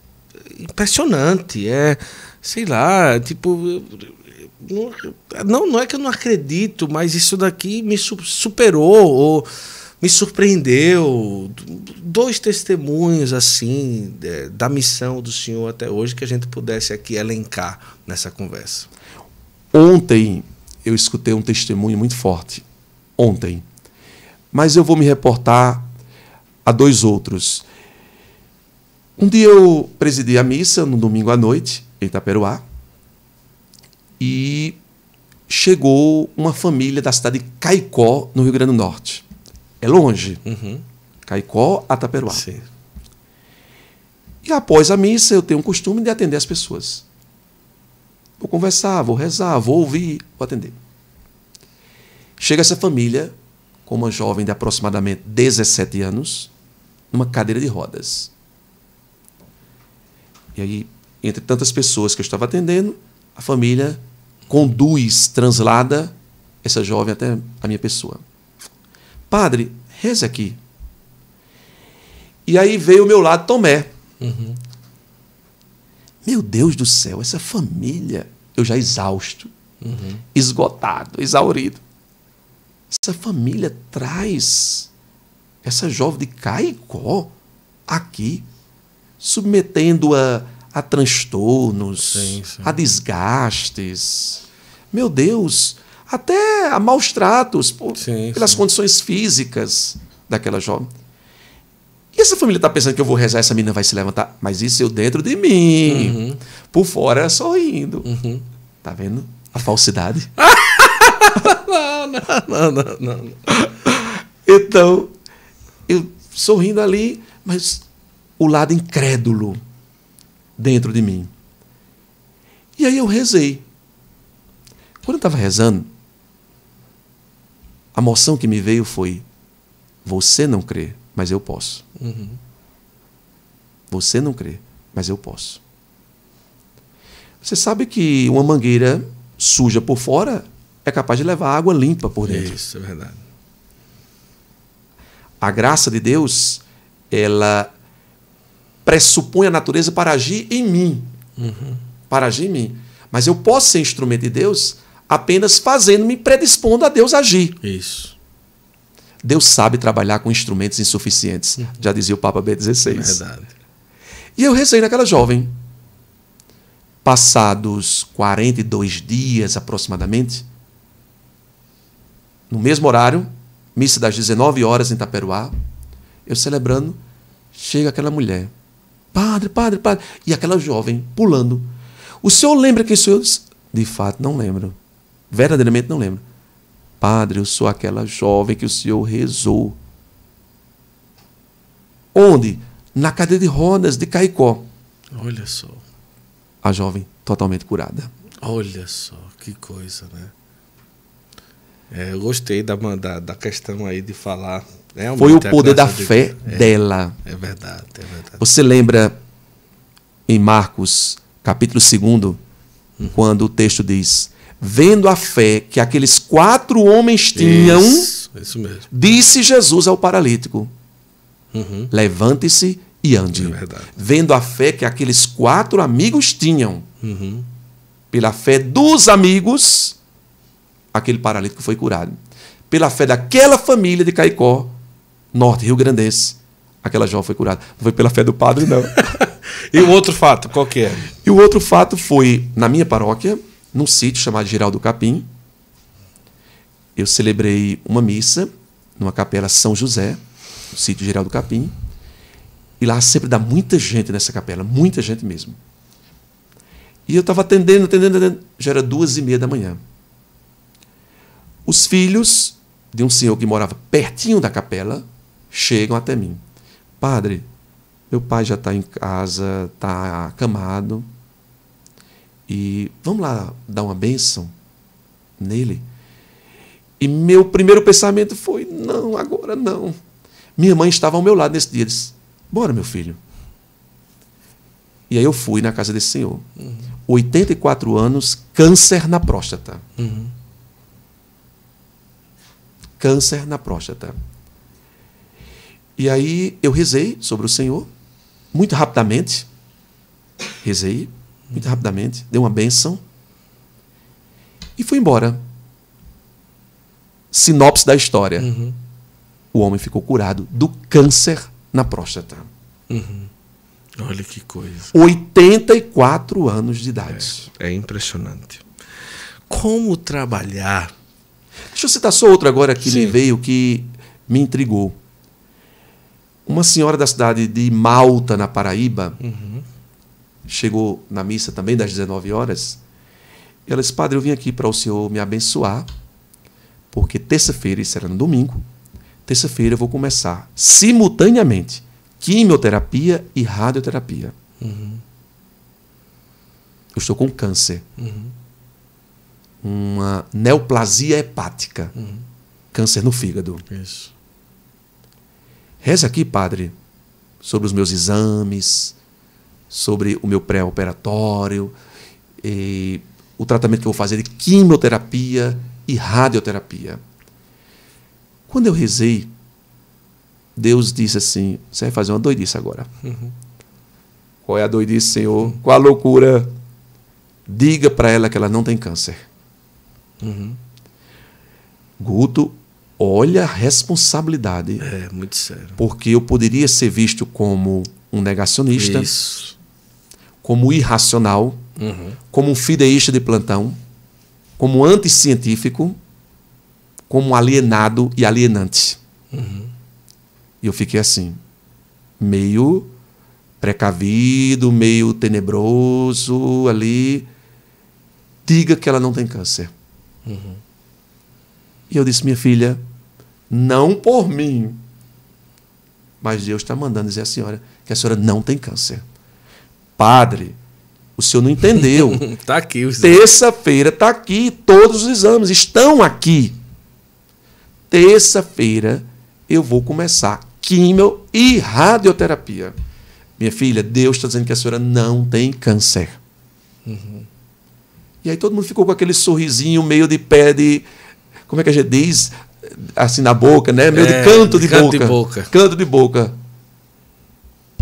impressionante. É, sei lá, tipo. Não, não é que eu não acredito, mas isso daqui me superou ou me surpreendeu. Dois testemunhos assim é, da missão do senhor até hoje que a gente pudesse aqui elencar nessa conversa. Ontem eu escutei um testemunho muito forte. Ontem. Mas eu vou me reportar a dois outros. Um dia eu presidi a missa, no domingo à noite, em Itaperuá, e chegou uma família da cidade de Caicó, no Rio Grande do Norte. É longe. Uhum. Caicó a Itaperuá. Sim. E após a missa, eu tenho o costume de atender as pessoas. Vou conversar, vou rezar, vou ouvir, vou atender. Chega essa família com uma jovem de aproximadamente 17 anos, numa cadeira de rodas. E aí, entre tantas pessoas que eu estava atendendo, a família conduz, translada essa jovem até a minha pessoa. Padre, reze aqui. E aí veio o meu lado Tomé. Uhum. Meu Deus do céu, essa família, eu já exausto, uhum. esgotado, exaurido. Essa família traz essa jovem de Caicó aqui submetendo-a a transtornos, sim, sim. a desgastes. Meu Deus, até a maus tratos por, sim, pelas condições físicas daquela jovem. E essa família está pensando que eu vou rezar, essa menina vai se levantar. Mas isso eu dentro de mim. Uhum. Por fora, sorrindo. Uhum. Tá vendo? A falsidade. não, não, não, não, não. Então, eu sorrindo ali, mas o lado incrédulo dentro de mim. E aí eu rezei. Quando eu estava rezando, a moção que me veio foi: Você não crê, mas eu posso. Uhum. Você não crê, mas eu posso. Você sabe que uma mangueira suja por fora é capaz de levar água limpa por dentro. Isso, é verdade. A graça de Deus, ela pressupõe a natureza para agir em mim. Uhum. Para agir em mim. Mas eu posso ser instrumento de Deus apenas fazendo-me predispondo a Deus agir. Isso. Deus sabe trabalhar com instrumentos insuficientes, uhum. já dizia o Papa B16. É verdade. E eu rezei naquela jovem. Passados 42 dias aproximadamente, no mesmo horário, missa das 19 horas em Taperuá, eu celebrando, chega aquela mulher. Padre, padre, padre. E aquela jovem pulando. O senhor lembra que sou eu? De fato, não lembro. Verdadeiramente não lembro. Padre, eu sou aquela jovem que o senhor rezou. Onde? Na cadeia de rodas de Caicó. Olha só. A jovem totalmente curada. Olha só, que coisa, né? É, eu gostei da, da, da, questão aí de falar. Foi o poder da de... fé é, dela. É verdade, é verdade. Você lembra em Marcos, capítulo 2, uhum. quando o texto diz: Vendo a fé que aqueles quatro homens tinham, isso, isso disse Jesus ao paralítico: uhum. Levante-se e ande. É Vendo a fé que aqueles quatro amigos tinham. Uhum. Pela fé dos amigos, aquele paralítico foi curado. Pela fé daquela família de Caicó, norte, Rio Grandense, aquela jovem foi curada. Não foi pela fé do padre, não. e o outro fato, qual que é? E o outro fato foi, na minha paróquia, num sítio chamado Geraldo Capim, eu celebrei uma missa numa capela São José, no sítio Geraldo Capim, e lá sempre dá muita gente nessa capela, muita gente mesmo. E eu estava atendendo, atendendo, atendendo. Já era duas e meia da manhã. Os filhos de um senhor que morava pertinho da capela chegam até mim. Padre, meu pai já está em casa, está acamado. E vamos lá dar uma bênção nele? E meu primeiro pensamento foi: não, agora não. Minha mãe estava ao meu lado nesse dia. Disse: bora, meu filho. E aí eu fui na casa desse senhor. Uhum. 84 anos, câncer na próstata. Uhum câncer na próstata. E aí eu rezei sobre o Senhor, muito rapidamente. Rezei, muito rapidamente, dei uma bênção e fui embora. Sinopse da história. Uhum. O homem ficou curado do câncer na próstata. Uhum. Olha que coisa. 84 anos de idade. É, é impressionante. Como trabalhar Deixa eu citar só outro agora que Sim. me veio que me intrigou. Uma senhora da cidade de Malta, na Paraíba, uhum. chegou na missa também das 19 horas. E ela disse: Padre, eu vim aqui para o senhor me abençoar, porque terça-feira, isso era no domingo, terça-feira eu vou começar simultaneamente quimioterapia e radioterapia. Uhum. Eu estou com câncer. Uhum uma neoplasia hepática, uhum. câncer no fígado. Isso. Reze aqui, padre, sobre os meus exames, sobre o meu pré-operatório, o tratamento que eu vou fazer de quimioterapia e radioterapia. Quando eu rezei, Deus disse assim: Você vai fazer uma doidice agora. Uhum. Qual é a doidice, Senhor? Qual a loucura? Diga para ela que ela não tem câncer. Uhum. Guto, olha a responsabilidade. É, muito sério. Porque eu poderia ser visto como um negacionista, Isso. como irracional, uhum. como um fideísta de plantão, como anticientífico, como alienado e alienante. Uhum. E eu fiquei assim, meio precavido, meio tenebroso ali. Diga que ela não tem câncer. Uhum. E eu disse, minha filha, não por mim, mas Deus está mandando dizer à senhora que a senhora não tem câncer. Padre, o senhor não entendeu. Está aqui. Terça-feira está aqui, todos os exames estão aqui. Terça-feira eu vou começar químio e radioterapia. Minha filha, Deus está dizendo que a senhora não tem câncer. Uhum. E aí todo mundo ficou com aquele sorrisinho meio de pé de. Como é que a gente diz? Assim na boca, né? Meio é, de canto de, canto boca. de boca. Canto de boca.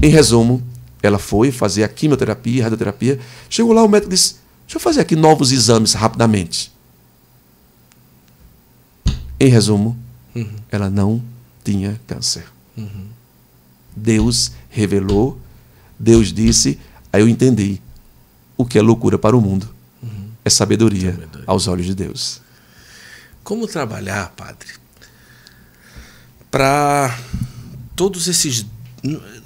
Em resumo, ela foi fazer a quimioterapia, a radioterapia. Chegou lá, o médico disse: Deixa eu fazer aqui novos exames rapidamente. Em resumo, uhum. ela não tinha câncer. Uhum. Deus revelou, Deus disse, aí eu entendi o que é loucura para o mundo é sabedoria, sabedoria. É aos olhos de Deus. Como trabalhar, padre, para todos esses.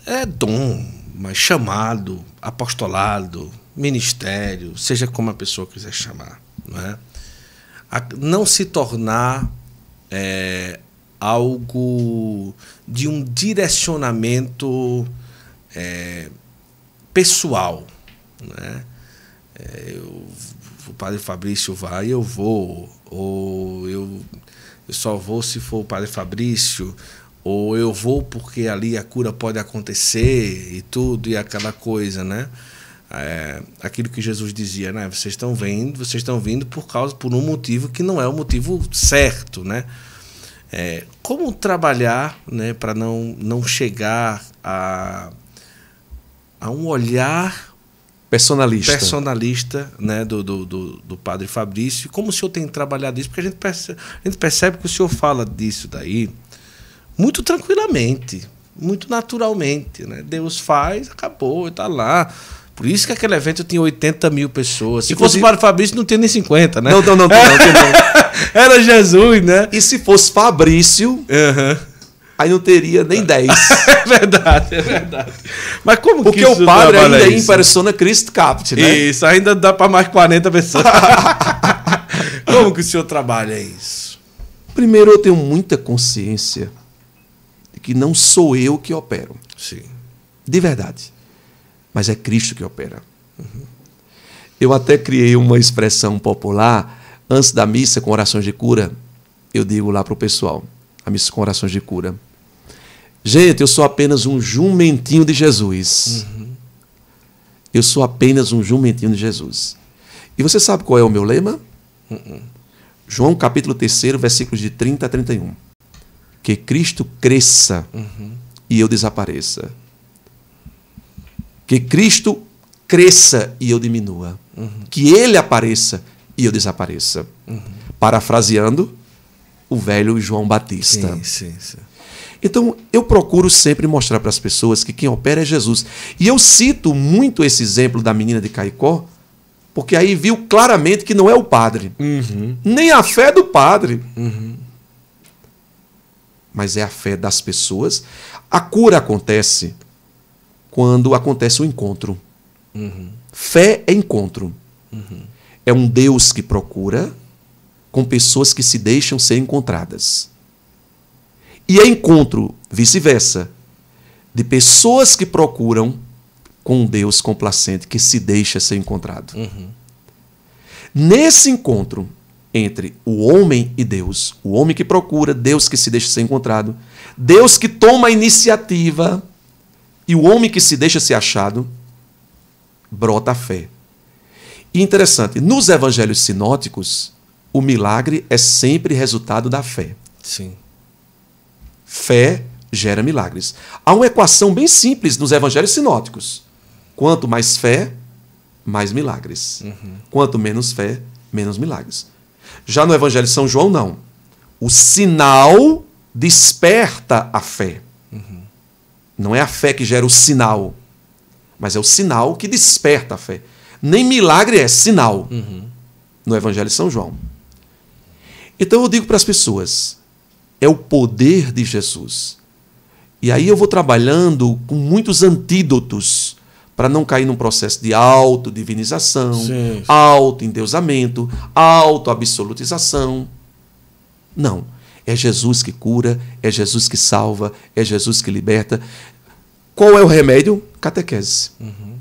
É dom, mas chamado, apostolado, ministério, seja como a pessoa quiser chamar, não é? não se tornar é, algo de um direcionamento é, pessoal. Né? eu o padre Fabrício vai, eu vou. Ou eu, eu só vou se for o padre Fabrício. Ou eu vou porque ali a cura pode acontecer e tudo, e aquela coisa, né? É, aquilo que Jesus dizia, né? Vocês estão vendo, vocês estão vindo por causa, por um motivo que não é o motivo certo, né? É, como trabalhar, né, para não não chegar a a um olhar Personalista. Personalista né, do, do, do, do padre Fabrício. Como o senhor tem trabalhado isso? Porque a gente, percebe, a gente percebe que o senhor fala disso daí muito tranquilamente, muito naturalmente. Né? Deus faz, acabou, está lá. Por isso que aquele evento tinha 80 mil pessoas. Se Inclusive, fosse o Fabrício, não tinha nem 50, né? Não, não, não. não, não, não Era Jesus, né? E se fosse Fabrício, uhum aí não teria nem 10. é verdade, é verdade. Mas como Porque que Porque o padre ainda é em persona Christ Capt, né? Isso, ainda dá para mais 40 pessoas. como que o senhor trabalha isso? Primeiro, eu tenho muita consciência de que não sou eu que opero. Sim. De verdade. Mas é Cristo que opera. Uhum. Eu até criei uma expressão popular antes da missa com orações de cura. Eu digo lá para o pessoal: a missa com orações de cura Gente, eu sou apenas um jumentinho de Jesus. Uhum. Eu sou apenas um jumentinho de Jesus. E você sabe qual é o meu lema? Uhum. João capítulo 3, versículos de 30 a 31. Que Cristo cresça uhum. e eu desapareça. Que Cristo cresça e eu diminua. Uhum. Que Ele apareça e eu desapareça. Uhum. Parafraseando o velho João Batista. Sim, sim, sim. Então, eu procuro sempre mostrar para as pessoas que quem opera é Jesus. E eu cito muito esse exemplo da menina de Caicó, porque aí viu claramente que não é o padre. Uhum. Nem a fé do padre. Uhum. Mas é a fé das pessoas. A cura acontece quando acontece o encontro. Uhum. Fé é encontro. Uhum. É um Deus que procura com pessoas que se deixam ser encontradas. E é encontro, vice-versa, de pessoas que procuram com um Deus complacente que se deixa ser encontrado. Uhum. Nesse encontro entre o homem e Deus, o homem que procura, Deus que se deixa ser encontrado, Deus que toma a iniciativa e o homem que se deixa ser achado, brota a fé. E interessante, nos evangelhos sinóticos, o milagre é sempre resultado da fé. Sim. Fé gera milagres. Há uma equação bem simples nos evangelhos sinóticos: quanto mais fé, mais milagres. Uhum. Quanto menos fé, menos milagres. Já no evangelho de São João, não. O sinal desperta a fé. Uhum. Não é a fé que gera o sinal, mas é o sinal que desperta a fé. Nem milagre é sinal uhum. no Evangelho de São João. Então eu digo para as pessoas: é o poder de Jesus. E aí eu vou trabalhando com muitos antídotos para não cair num processo de autodivinização, autoendeusamento, autoabsolutização. Não. É Jesus que cura, é Jesus que salva, é Jesus que liberta. Qual é o remédio? Catequese. Uhum.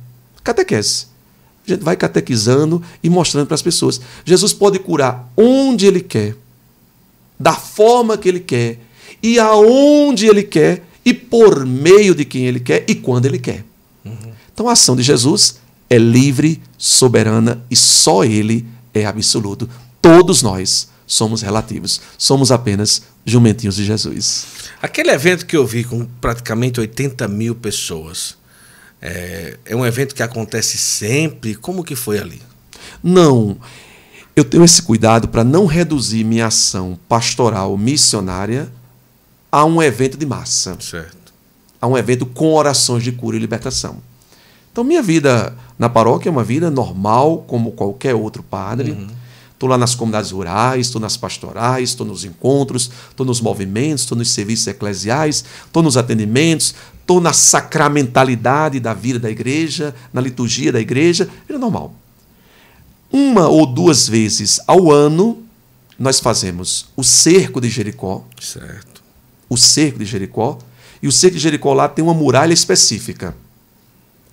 Catequese. A gente vai catequizando e mostrando para as pessoas. Jesus pode curar onde ele quer da forma que Ele quer e aonde Ele quer e por meio de quem Ele quer e quando Ele quer. Uhum. Então a ação de Jesus é livre, soberana e só Ele é absoluto. Todos nós somos relativos, somos apenas jumentinhos de Jesus. Aquele evento que eu vi com praticamente 80 mil pessoas. É, é um evento que acontece sempre? Como que foi ali? Não, eu tenho esse cuidado para não reduzir minha ação pastoral missionária a um evento de massa. Certo. A um evento com orações de cura e libertação. Então, minha vida na paróquia é uma vida normal, como qualquer outro padre. Estou uhum. lá nas comunidades rurais, estou nas pastorais, estou nos encontros, estou nos movimentos, estou nos serviços eclesiais, estou nos atendimentos, estou na sacramentalidade da vida da igreja, na liturgia da igreja. Vida normal uma ou duas vezes ao ano, nós fazemos o cerco de Jericó. Certo. O cerco de Jericó. E o cerco de Jericó lá tem uma muralha específica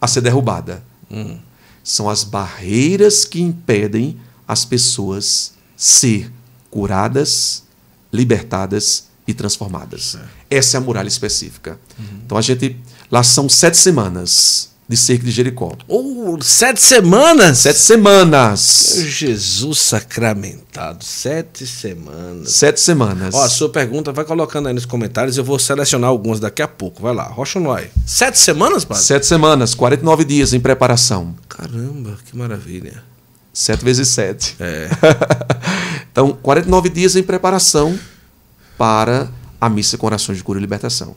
a ser derrubada. Hum. São as barreiras que impedem as pessoas ser curadas, libertadas e transformadas. Certo. Essa é a muralha específica. Uhum. Então a gente. Lá são sete semanas de cerca de Jericó. Oh, sete semanas? Sete semanas. Jesus sacramentado, sete semanas. Sete semanas. Ó, a sua pergunta vai colocando aí nos comentários, eu vou selecionar algumas daqui a pouco. Vai lá, Rocha Noy Sete semanas, padre? Sete semanas, 49 dias em preparação. Caramba, que maravilha. Sete vezes sete. É. então, 49 dias em preparação para a missa com orações de cura e libertação.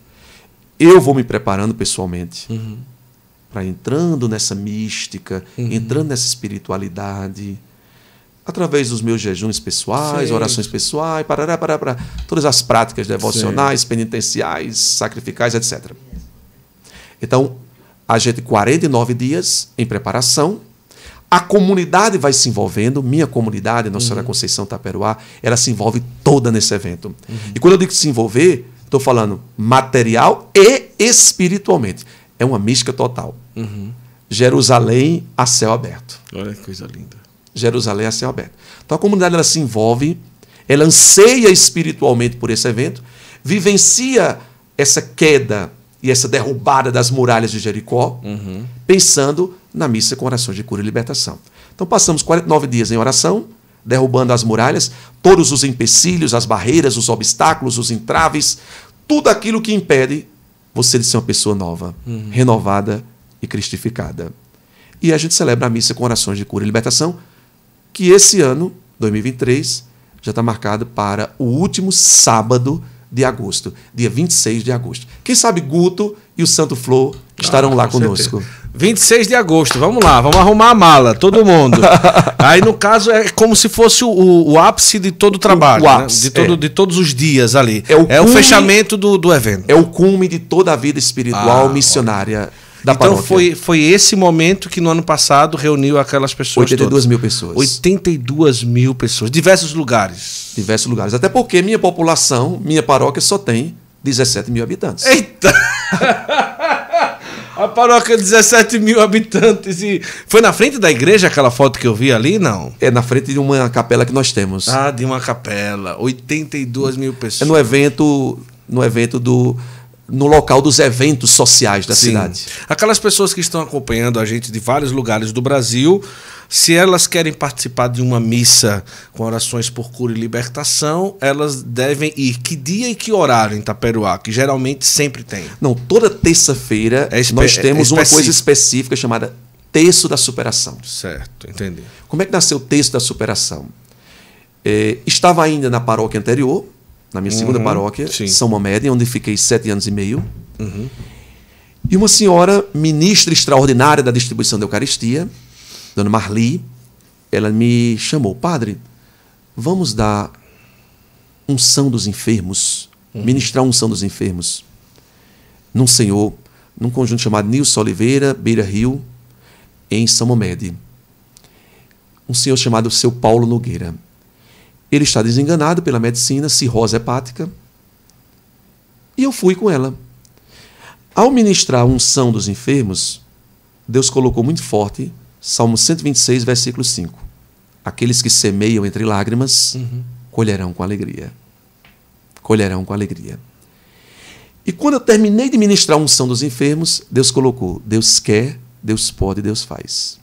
Eu vou me preparando pessoalmente. Uhum para entrando nessa mística, uhum. entrando nessa espiritualidade, através dos meus jejuns pessoais, Sim. orações pessoais, parará, parará, parará, todas as práticas devocionais, Sim. penitenciais, sacrificais, etc. Então, a gente 49 dias em preparação, a comunidade vai se envolvendo, minha comunidade, Nossa uhum. Senhora Conceição Taperoá, ela se envolve toda nesse evento. Uhum. E quando eu digo se envolver, estou falando material e espiritualmente. É uma mística total. Uhum. Jerusalém a céu aberto. Olha que coisa linda. Jerusalém a céu aberto. Então a comunidade ela se envolve, ela anseia espiritualmente por esse evento, vivencia essa queda e essa derrubada das muralhas de Jericó, uhum. pensando na missa com orações de cura e libertação. Então passamos 49 dias em oração, derrubando as muralhas, todos os empecilhos, as barreiras, os obstáculos, os entraves, tudo aquilo que impede você de ser uma pessoa nova, uhum. renovada e cristificada. E a gente celebra a missa com orações de cura e libertação, que esse ano, 2023, já está marcado para o último sábado de agosto, dia 26 de agosto. Quem sabe Guto e o Santo Flor ah, estarão ah, lá conosco. Certeza. 26 de agosto, vamos lá, vamos arrumar a mala, todo mundo. Aí, no caso, é como se fosse o, o ápice de todo o trabalho, o, né? ápice, né? de, todo, é. de todos os dias ali. É o, é cume, o fechamento do, do evento. É o cume de toda a vida espiritual ah, missionária da então paróquia. foi, foi esse momento que no ano passado reuniu aquelas pessoas. 82 todas. mil pessoas. 82 mil pessoas. Diversos lugares. Diversos lugares. Até porque minha população, minha paróquia só tem 17 mil habitantes. Eita! A paróquia 17 mil habitantes. E foi na frente da igreja aquela foto que eu vi ali, não? É na frente de uma capela que nós temos. Ah, de uma capela. 82 mil pessoas. É no evento, no evento do no local dos eventos sociais da Sim. cidade. Aquelas pessoas que estão acompanhando a gente de vários lugares do Brasil, se elas querem participar de uma missa com orações por cura e libertação, elas devem ir que dia e que horário em Taperuá, que geralmente sempre tem. Não, toda terça-feira é nós temos é uma coisa específica chamada Texto da Superação. Certo, entendi. Como é que nasceu o Texto da Superação? É, estava ainda na paróquia anterior, na minha segunda uhum. paróquia, sim. São Mamédia, onde fiquei sete anos e meio. Uhum. E uma senhora, ministra extraordinária da distribuição da Eucaristia, dona Marli, ela me chamou, padre, vamos dar unção dos enfermos, uhum. ministrar unção dos enfermos, num senhor, num conjunto chamado Nilson Oliveira, Beira Rio, em São Mamede. Um senhor chamado Seu Paulo Nogueira. Ele está desenganado pela medicina, cirrose hepática. E eu fui com ela. Ao ministrar a unção dos enfermos, Deus colocou muito forte Salmo 126, versículo 5. Aqueles que semeiam entre lágrimas uhum. colherão com alegria. Colherão com alegria. E quando eu terminei de ministrar a unção dos enfermos, Deus colocou: Deus quer, Deus pode, Deus faz.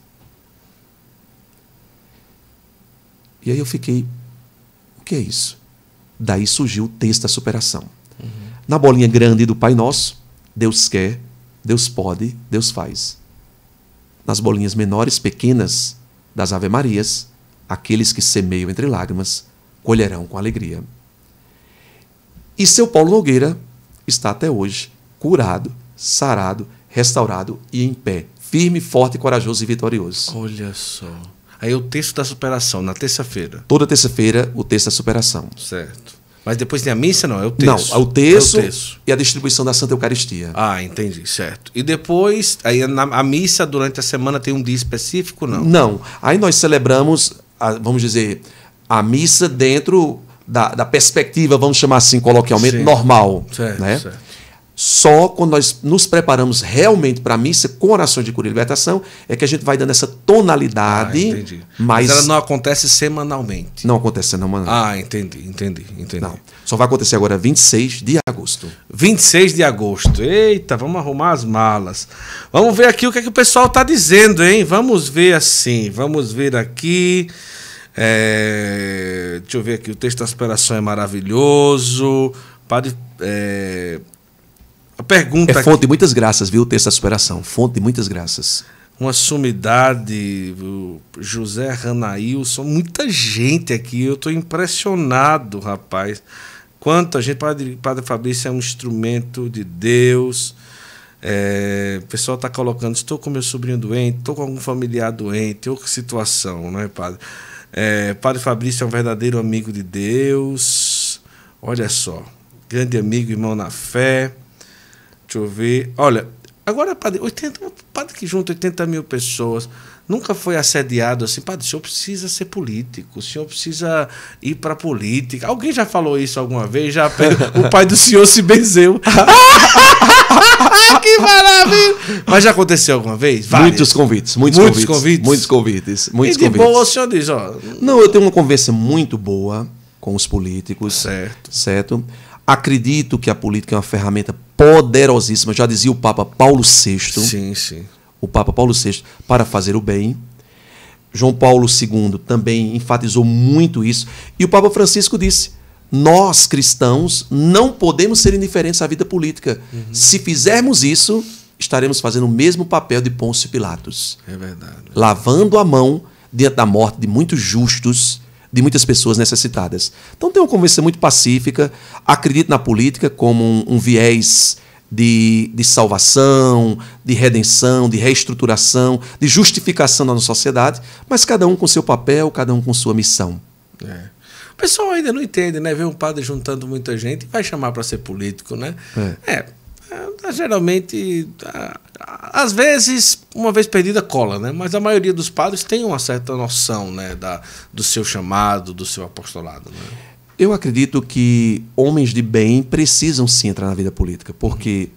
E aí eu fiquei o que é isso? Daí surgiu o texto da superação. Uhum. Na bolinha grande do Pai Nosso, Deus quer, Deus pode, Deus faz. Nas bolinhas menores, pequenas, das Ave Marias, aqueles que semeiam entre lágrimas colherão com alegria. E seu Paulo Nogueira está até hoje curado, sarado, restaurado e em pé, firme, forte, corajoso e vitorioso. Olha só. Aí o texto da superação, na terça-feira. Toda terça-feira, o texto da superação. Certo. Mas depois tem a missa, não? É o texto. Não, é o texto, é o texto. e a distribuição da Santa Eucaristia. Ah, entendi, certo. E depois, aí é na, a missa durante a semana tem um dia específico, não? Não. Aí nós celebramos, vamos dizer, a missa dentro da, da perspectiva, vamos chamar assim coloquialmente, Sim. normal. Certo, né? certo. Só quando nós nos preparamos realmente para a missa, com orações de cura e libertação, é que a gente vai dando essa tonalidade. Ah, entendi. Mas, mas ela não acontece semanalmente. Não acontece semanalmente. Ah, entendi, entendi, entendi. Não. Só vai acontecer agora 26 de agosto. 26 de agosto. Eita, vamos arrumar as malas. Vamos ver aqui o que, é que o pessoal está dizendo, hein? Vamos ver assim, vamos ver aqui. É... Deixa eu ver aqui, o texto da aspiração é maravilhoso. Padre. É... A pergunta. É fonte de muitas graças, viu? O texto da superação. Fonte de muitas graças. Uma sumidade, José Ranailson, muita gente aqui. Eu estou impressionado, rapaz. Quanto a gente. Padre, Padre Fabrício é um instrumento de Deus. É, o pessoal está colocando: estou com meu sobrinho doente, estou com algum familiar doente, ou que situação, não é, Padre? É, padre Fabrício é um verdadeiro amigo de Deus. Olha só, grande amigo, irmão na fé. Deixa eu ver. Olha, agora, padre, 80, padre que junta 80 mil pessoas nunca foi assediado assim, padre, o senhor precisa ser político, o senhor precisa ir para política. Alguém já falou isso alguma vez? Já o pai do senhor se benzeu. que maravilha! Mas já aconteceu alguma vez? Várias. Muitos convites, muitos, muitos convites, convites, Muitos convites, muitos e de convites. boa o senhor diz, ó. Não, eu tenho uma conversa muito boa com os políticos. Certo. Certo. Acredito que a política é uma ferramenta poderosíssima, já dizia o Papa Paulo VI. Sim, sim. O Papa Paulo VI, para fazer o bem. João Paulo II também enfatizou muito isso. E o Papa Francisco disse: nós cristãos não podemos ser indiferentes à vida política. Uhum. Se fizermos isso, estaremos fazendo o mesmo papel de Pôncio Pilatos. É verdade. Lavando a mão diante da morte de muitos justos de muitas pessoas necessitadas. Então tem uma convenção muito pacífica, acredito na política como um, um viés de, de, salvação, de redenção, de reestruturação, de justificação da nossa sociedade, mas cada um com seu papel, cada um com sua missão. É. O pessoal ainda não entende, né? Vê um padre juntando muita gente e vai chamar para ser político, né? é, é é, geralmente, às vezes, uma vez perdida, cola, né? Mas a maioria dos padres tem uma certa noção né, da, do seu chamado, do seu apostolado. Né? Eu acredito que homens de bem precisam sim entrar na vida política, porque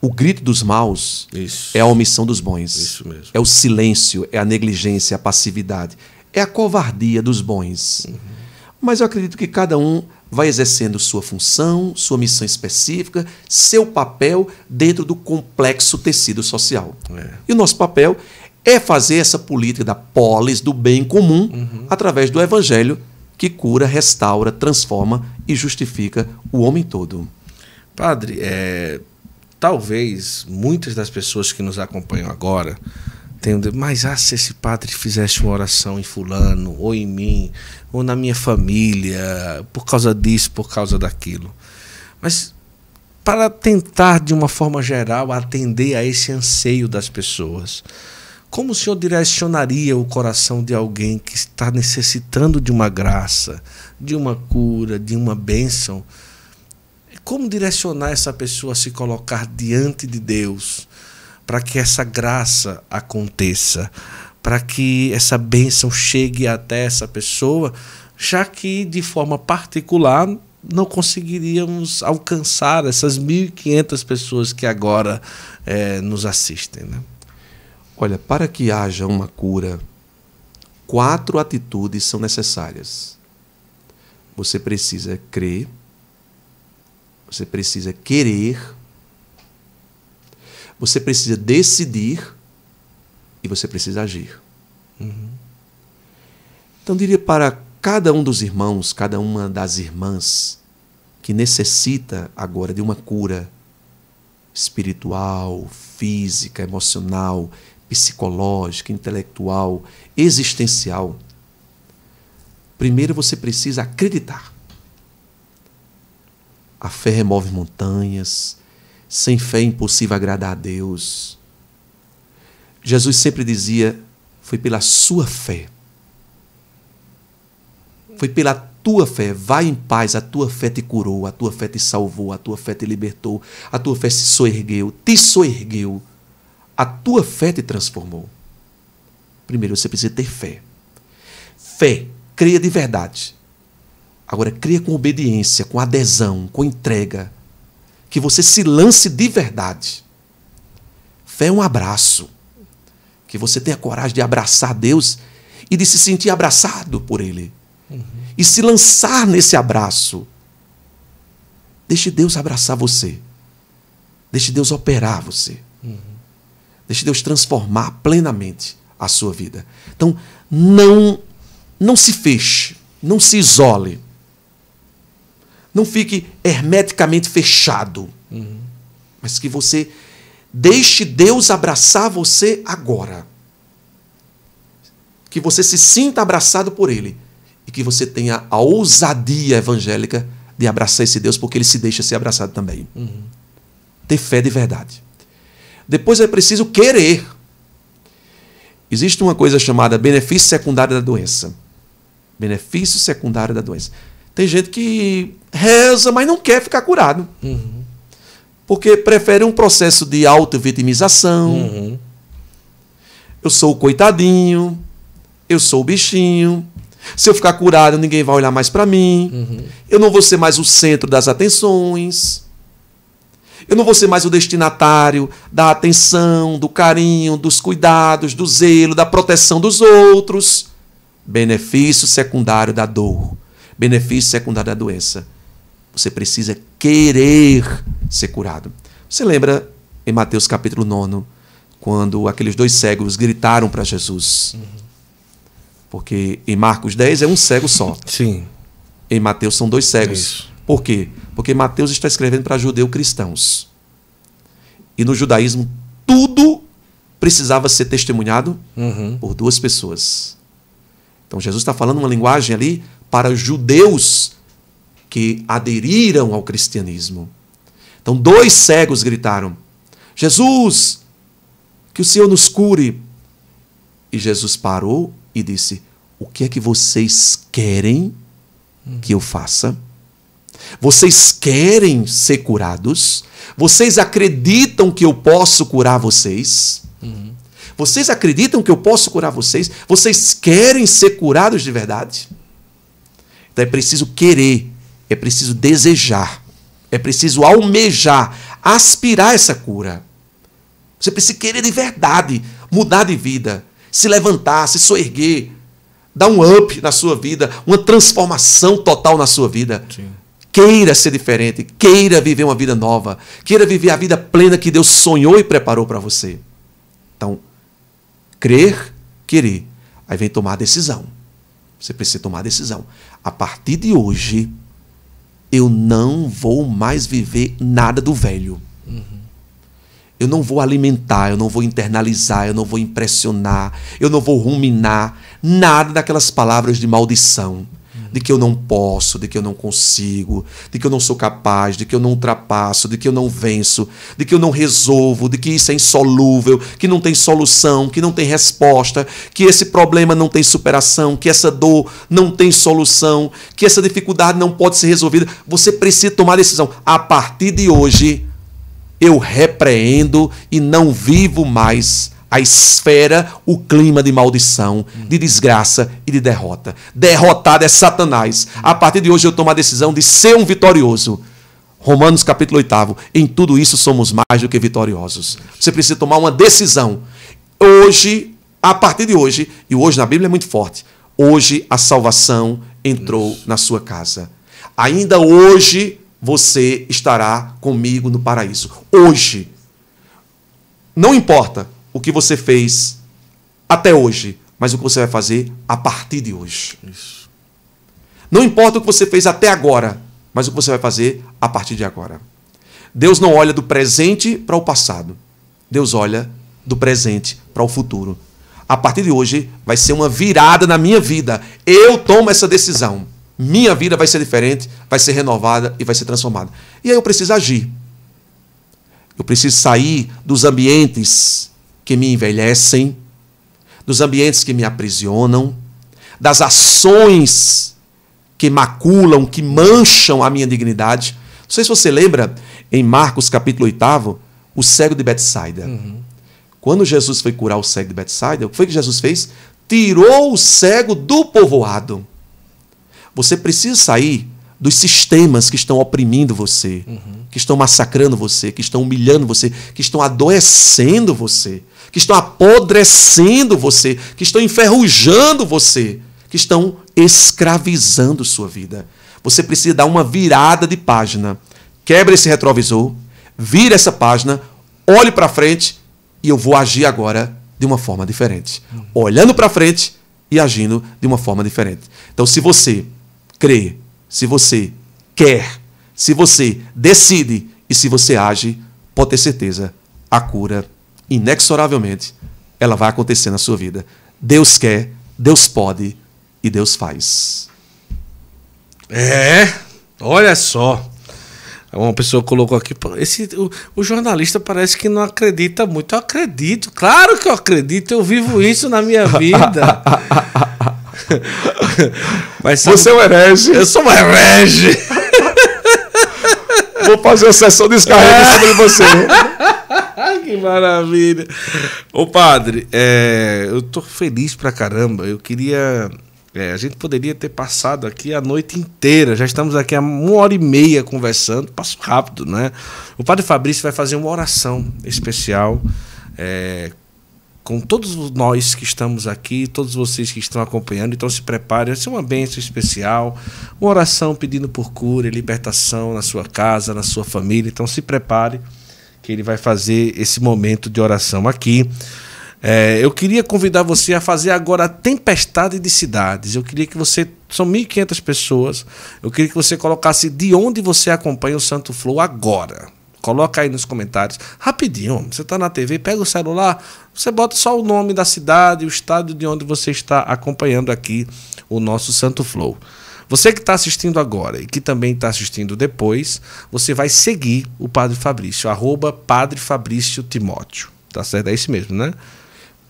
o grito dos maus Isso. é a omissão dos bons. É o silêncio, é a negligência, é a passividade. É a covardia dos bons. Uhum. Mas eu acredito que cada um vai exercendo sua função, sua missão específica, seu papel dentro do complexo tecido social. É. E o nosso papel é fazer essa política da polis, do bem comum, uhum. através do evangelho que cura, restaura, transforma e justifica o homem todo. Padre, é, talvez muitas das pessoas que nos acompanham agora tem mas ah, se esse padre fizesse uma oração em fulano, ou em mim, ou na minha família, por causa disso, por causa daquilo. Mas para tentar, de uma forma geral, atender a esse anseio das pessoas. Como o Senhor direcionaria o coração de alguém que está necessitando de uma graça, de uma cura, de uma bênção? Como direcionar essa pessoa a se colocar diante de Deus? para que essa graça aconteça, para que essa bênção chegue até essa pessoa, já que de forma particular não conseguiríamos alcançar essas 1.500 pessoas que agora é, nos assistem. Né? Olha, para que haja uma cura, quatro atitudes são necessárias. Você precisa crer, você precisa querer, você precisa decidir e você precisa agir. Uhum. Então, diria para cada um dos irmãos, cada uma das irmãs que necessita agora de uma cura espiritual, física, emocional, psicológica, intelectual, existencial. Primeiro você precisa acreditar. A fé remove montanhas, sem fé é impossível agradar a Deus. Jesus sempre dizia: foi pela sua fé. Foi pela tua fé. Vai em paz, a tua fé te curou, a tua fé te salvou, a tua fé te libertou, a tua fé se soergueu, te soergueu. A tua fé te transformou. Primeiro você precisa ter fé. Fé, creia de verdade. Agora, creia com obediência, com adesão, com entrega que você se lance de verdade. Fé é um abraço. Que você tenha coragem de abraçar Deus e de se sentir abraçado por Ele. Uhum. E se lançar nesse abraço. Deixe Deus abraçar você. Deixe Deus operar você. Uhum. Deixe Deus transformar plenamente a sua vida. Então, não, não se feche, não se isole não fique hermeticamente fechado, uhum. mas que você deixe Deus abraçar você agora. Que você se sinta abraçado por Ele e que você tenha a ousadia evangélica de abraçar esse Deus, porque Ele se deixa ser abraçado também. Uhum. Ter fé de verdade. Depois é preciso querer. Existe uma coisa chamada benefício secundário da doença. Benefício secundário da doença. Tem gente que reza, mas não quer ficar curado. Uhum. Porque prefere um processo de auto-vitimização. Uhum. Eu sou o coitadinho, eu sou o bichinho. Se eu ficar curado, ninguém vai olhar mais para mim. Uhum. Eu não vou ser mais o centro das atenções. Eu não vou ser mais o destinatário da atenção, do carinho, dos cuidados, do zelo, da proteção dos outros. Benefício secundário da dor benefício secundário da doença. Você precisa querer ser curado. Você lembra em Mateus capítulo 9, quando aqueles dois cegos gritaram para Jesus? Porque em Marcos 10 é um cego só. Sim. Em Mateus são dois cegos. Isso. Por quê? Porque Mateus está escrevendo para judeu cristãos. E no judaísmo, tudo precisava ser testemunhado uhum. por duas pessoas. Então Jesus está falando uma linguagem ali para judeus que aderiram ao cristianismo. Então, dois cegos gritaram: Jesus, que o Senhor nos cure. E Jesus parou e disse: O que é que vocês querem que eu faça? Vocês querem ser curados? Vocês acreditam que eu posso curar vocês? Uhum. Vocês acreditam que eu posso curar vocês? Vocês querem ser curados de verdade? Então é preciso querer, é preciso desejar, é preciso almejar, aspirar essa cura. Você precisa querer de verdade mudar de vida, se levantar, se soerguer, dar um up na sua vida, uma transformação total na sua vida. Sim. Queira ser diferente, queira viver uma vida nova, queira viver a vida plena que Deus sonhou e preparou para você. Então, crer, querer. Aí vem tomar a decisão. Você precisa tomar a decisão. A partir de hoje, eu não vou mais viver nada do velho. Uhum. Eu não vou alimentar, eu não vou internalizar, eu não vou impressionar, eu não vou ruminar nada daquelas palavras de maldição de que eu não posso, de que eu não consigo, de que eu não sou capaz, de que eu não ultrapasso, de que eu não venço, de que eu não resolvo, de que isso é insolúvel, que não tem solução, que não tem resposta, que esse problema não tem superação, que essa dor não tem solução, que essa dificuldade não pode ser resolvida. Você precisa tomar decisão. A partir de hoje, eu repreendo e não vivo mais a esfera, o clima de maldição, de desgraça e de derrota. Derrotado é Satanás. A partir de hoje eu tomo a decisão de ser um vitorioso. Romanos capítulo 8. Em tudo isso somos mais do que vitoriosos. Você precisa tomar uma decisão. Hoje, a partir de hoje, e hoje na Bíblia é muito forte, hoje a salvação entrou na sua casa. Ainda hoje você estará comigo no paraíso. Hoje. Não importa o que você fez até hoje, mas o que você vai fazer a partir de hoje. Isso. Não importa o que você fez até agora, mas o que você vai fazer a partir de agora. Deus não olha do presente para o passado. Deus olha do presente para o futuro. A partir de hoje vai ser uma virada na minha vida. Eu tomo essa decisão. Minha vida vai ser diferente, vai ser renovada e vai ser transformada. E aí eu preciso agir. Eu preciso sair dos ambientes que me envelhecem, dos ambientes que me aprisionam, das ações que maculam, que mancham a minha dignidade. Não sei se você lembra em Marcos capítulo 8, o cego de Betsaida. Uhum. Quando Jesus foi curar o cego de Betsaida, o que foi que Jesus fez? Tirou o cego do povoado. Você precisa sair dos sistemas que estão oprimindo você, uhum. que estão massacrando você, que estão humilhando você, que estão adoecendo você, que estão apodrecendo você, que estão enferrujando você, que estão escravizando sua vida. Você precisa dar uma virada de página. Quebra esse retrovisor, vira essa página, olhe para frente e eu vou agir agora de uma forma diferente. Uhum. Olhando para frente e agindo de uma forma diferente. Então, se você crê se você quer, se você decide e se você age, pode ter certeza, a cura, inexoravelmente, ela vai acontecer na sua vida. Deus quer, Deus pode e Deus faz. É, olha só. Uma pessoa colocou aqui, esse, o, o, jornalista parece que não acredita muito. Eu acredito, claro que eu acredito, eu vivo isso na minha vida. Mas sabe... Você é um herege. Eu sou um herege. Vou fazer a sessão de descarrego é. sobre você. que maravilha. Ô, padre, é, eu tô feliz pra caramba. Eu queria. É, a gente poderia ter passado aqui a noite inteira. Já estamos aqui há uma hora e meia conversando. Passo rápido, né? O padre Fabrício vai fazer uma oração especial. É, com todos nós que estamos aqui, todos vocês que estão acompanhando. Então se prepare, vai ser uma bênção especial, uma oração pedindo por cura e libertação na sua casa, na sua família. Então se prepare que ele vai fazer esse momento de oração aqui. É, eu queria convidar você a fazer agora a tempestade de cidades. Eu queria que você. São 1.500 pessoas. Eu queria que você colocasse de onde você acompanha o Santo Flow agora. Coloca aí nos comentários. Rapidinho, você está na TV, pega o celular, você bota só o nome da cidade, o estado de onde você está acompanhando aqui o nosso Santo Flow. Você que está assistindo agora e que também está assistindo depois, você vai seguir o Padre Fabrício, arroba Padre Fabrício Timóteo. Tá certo? É isso mesmo, né?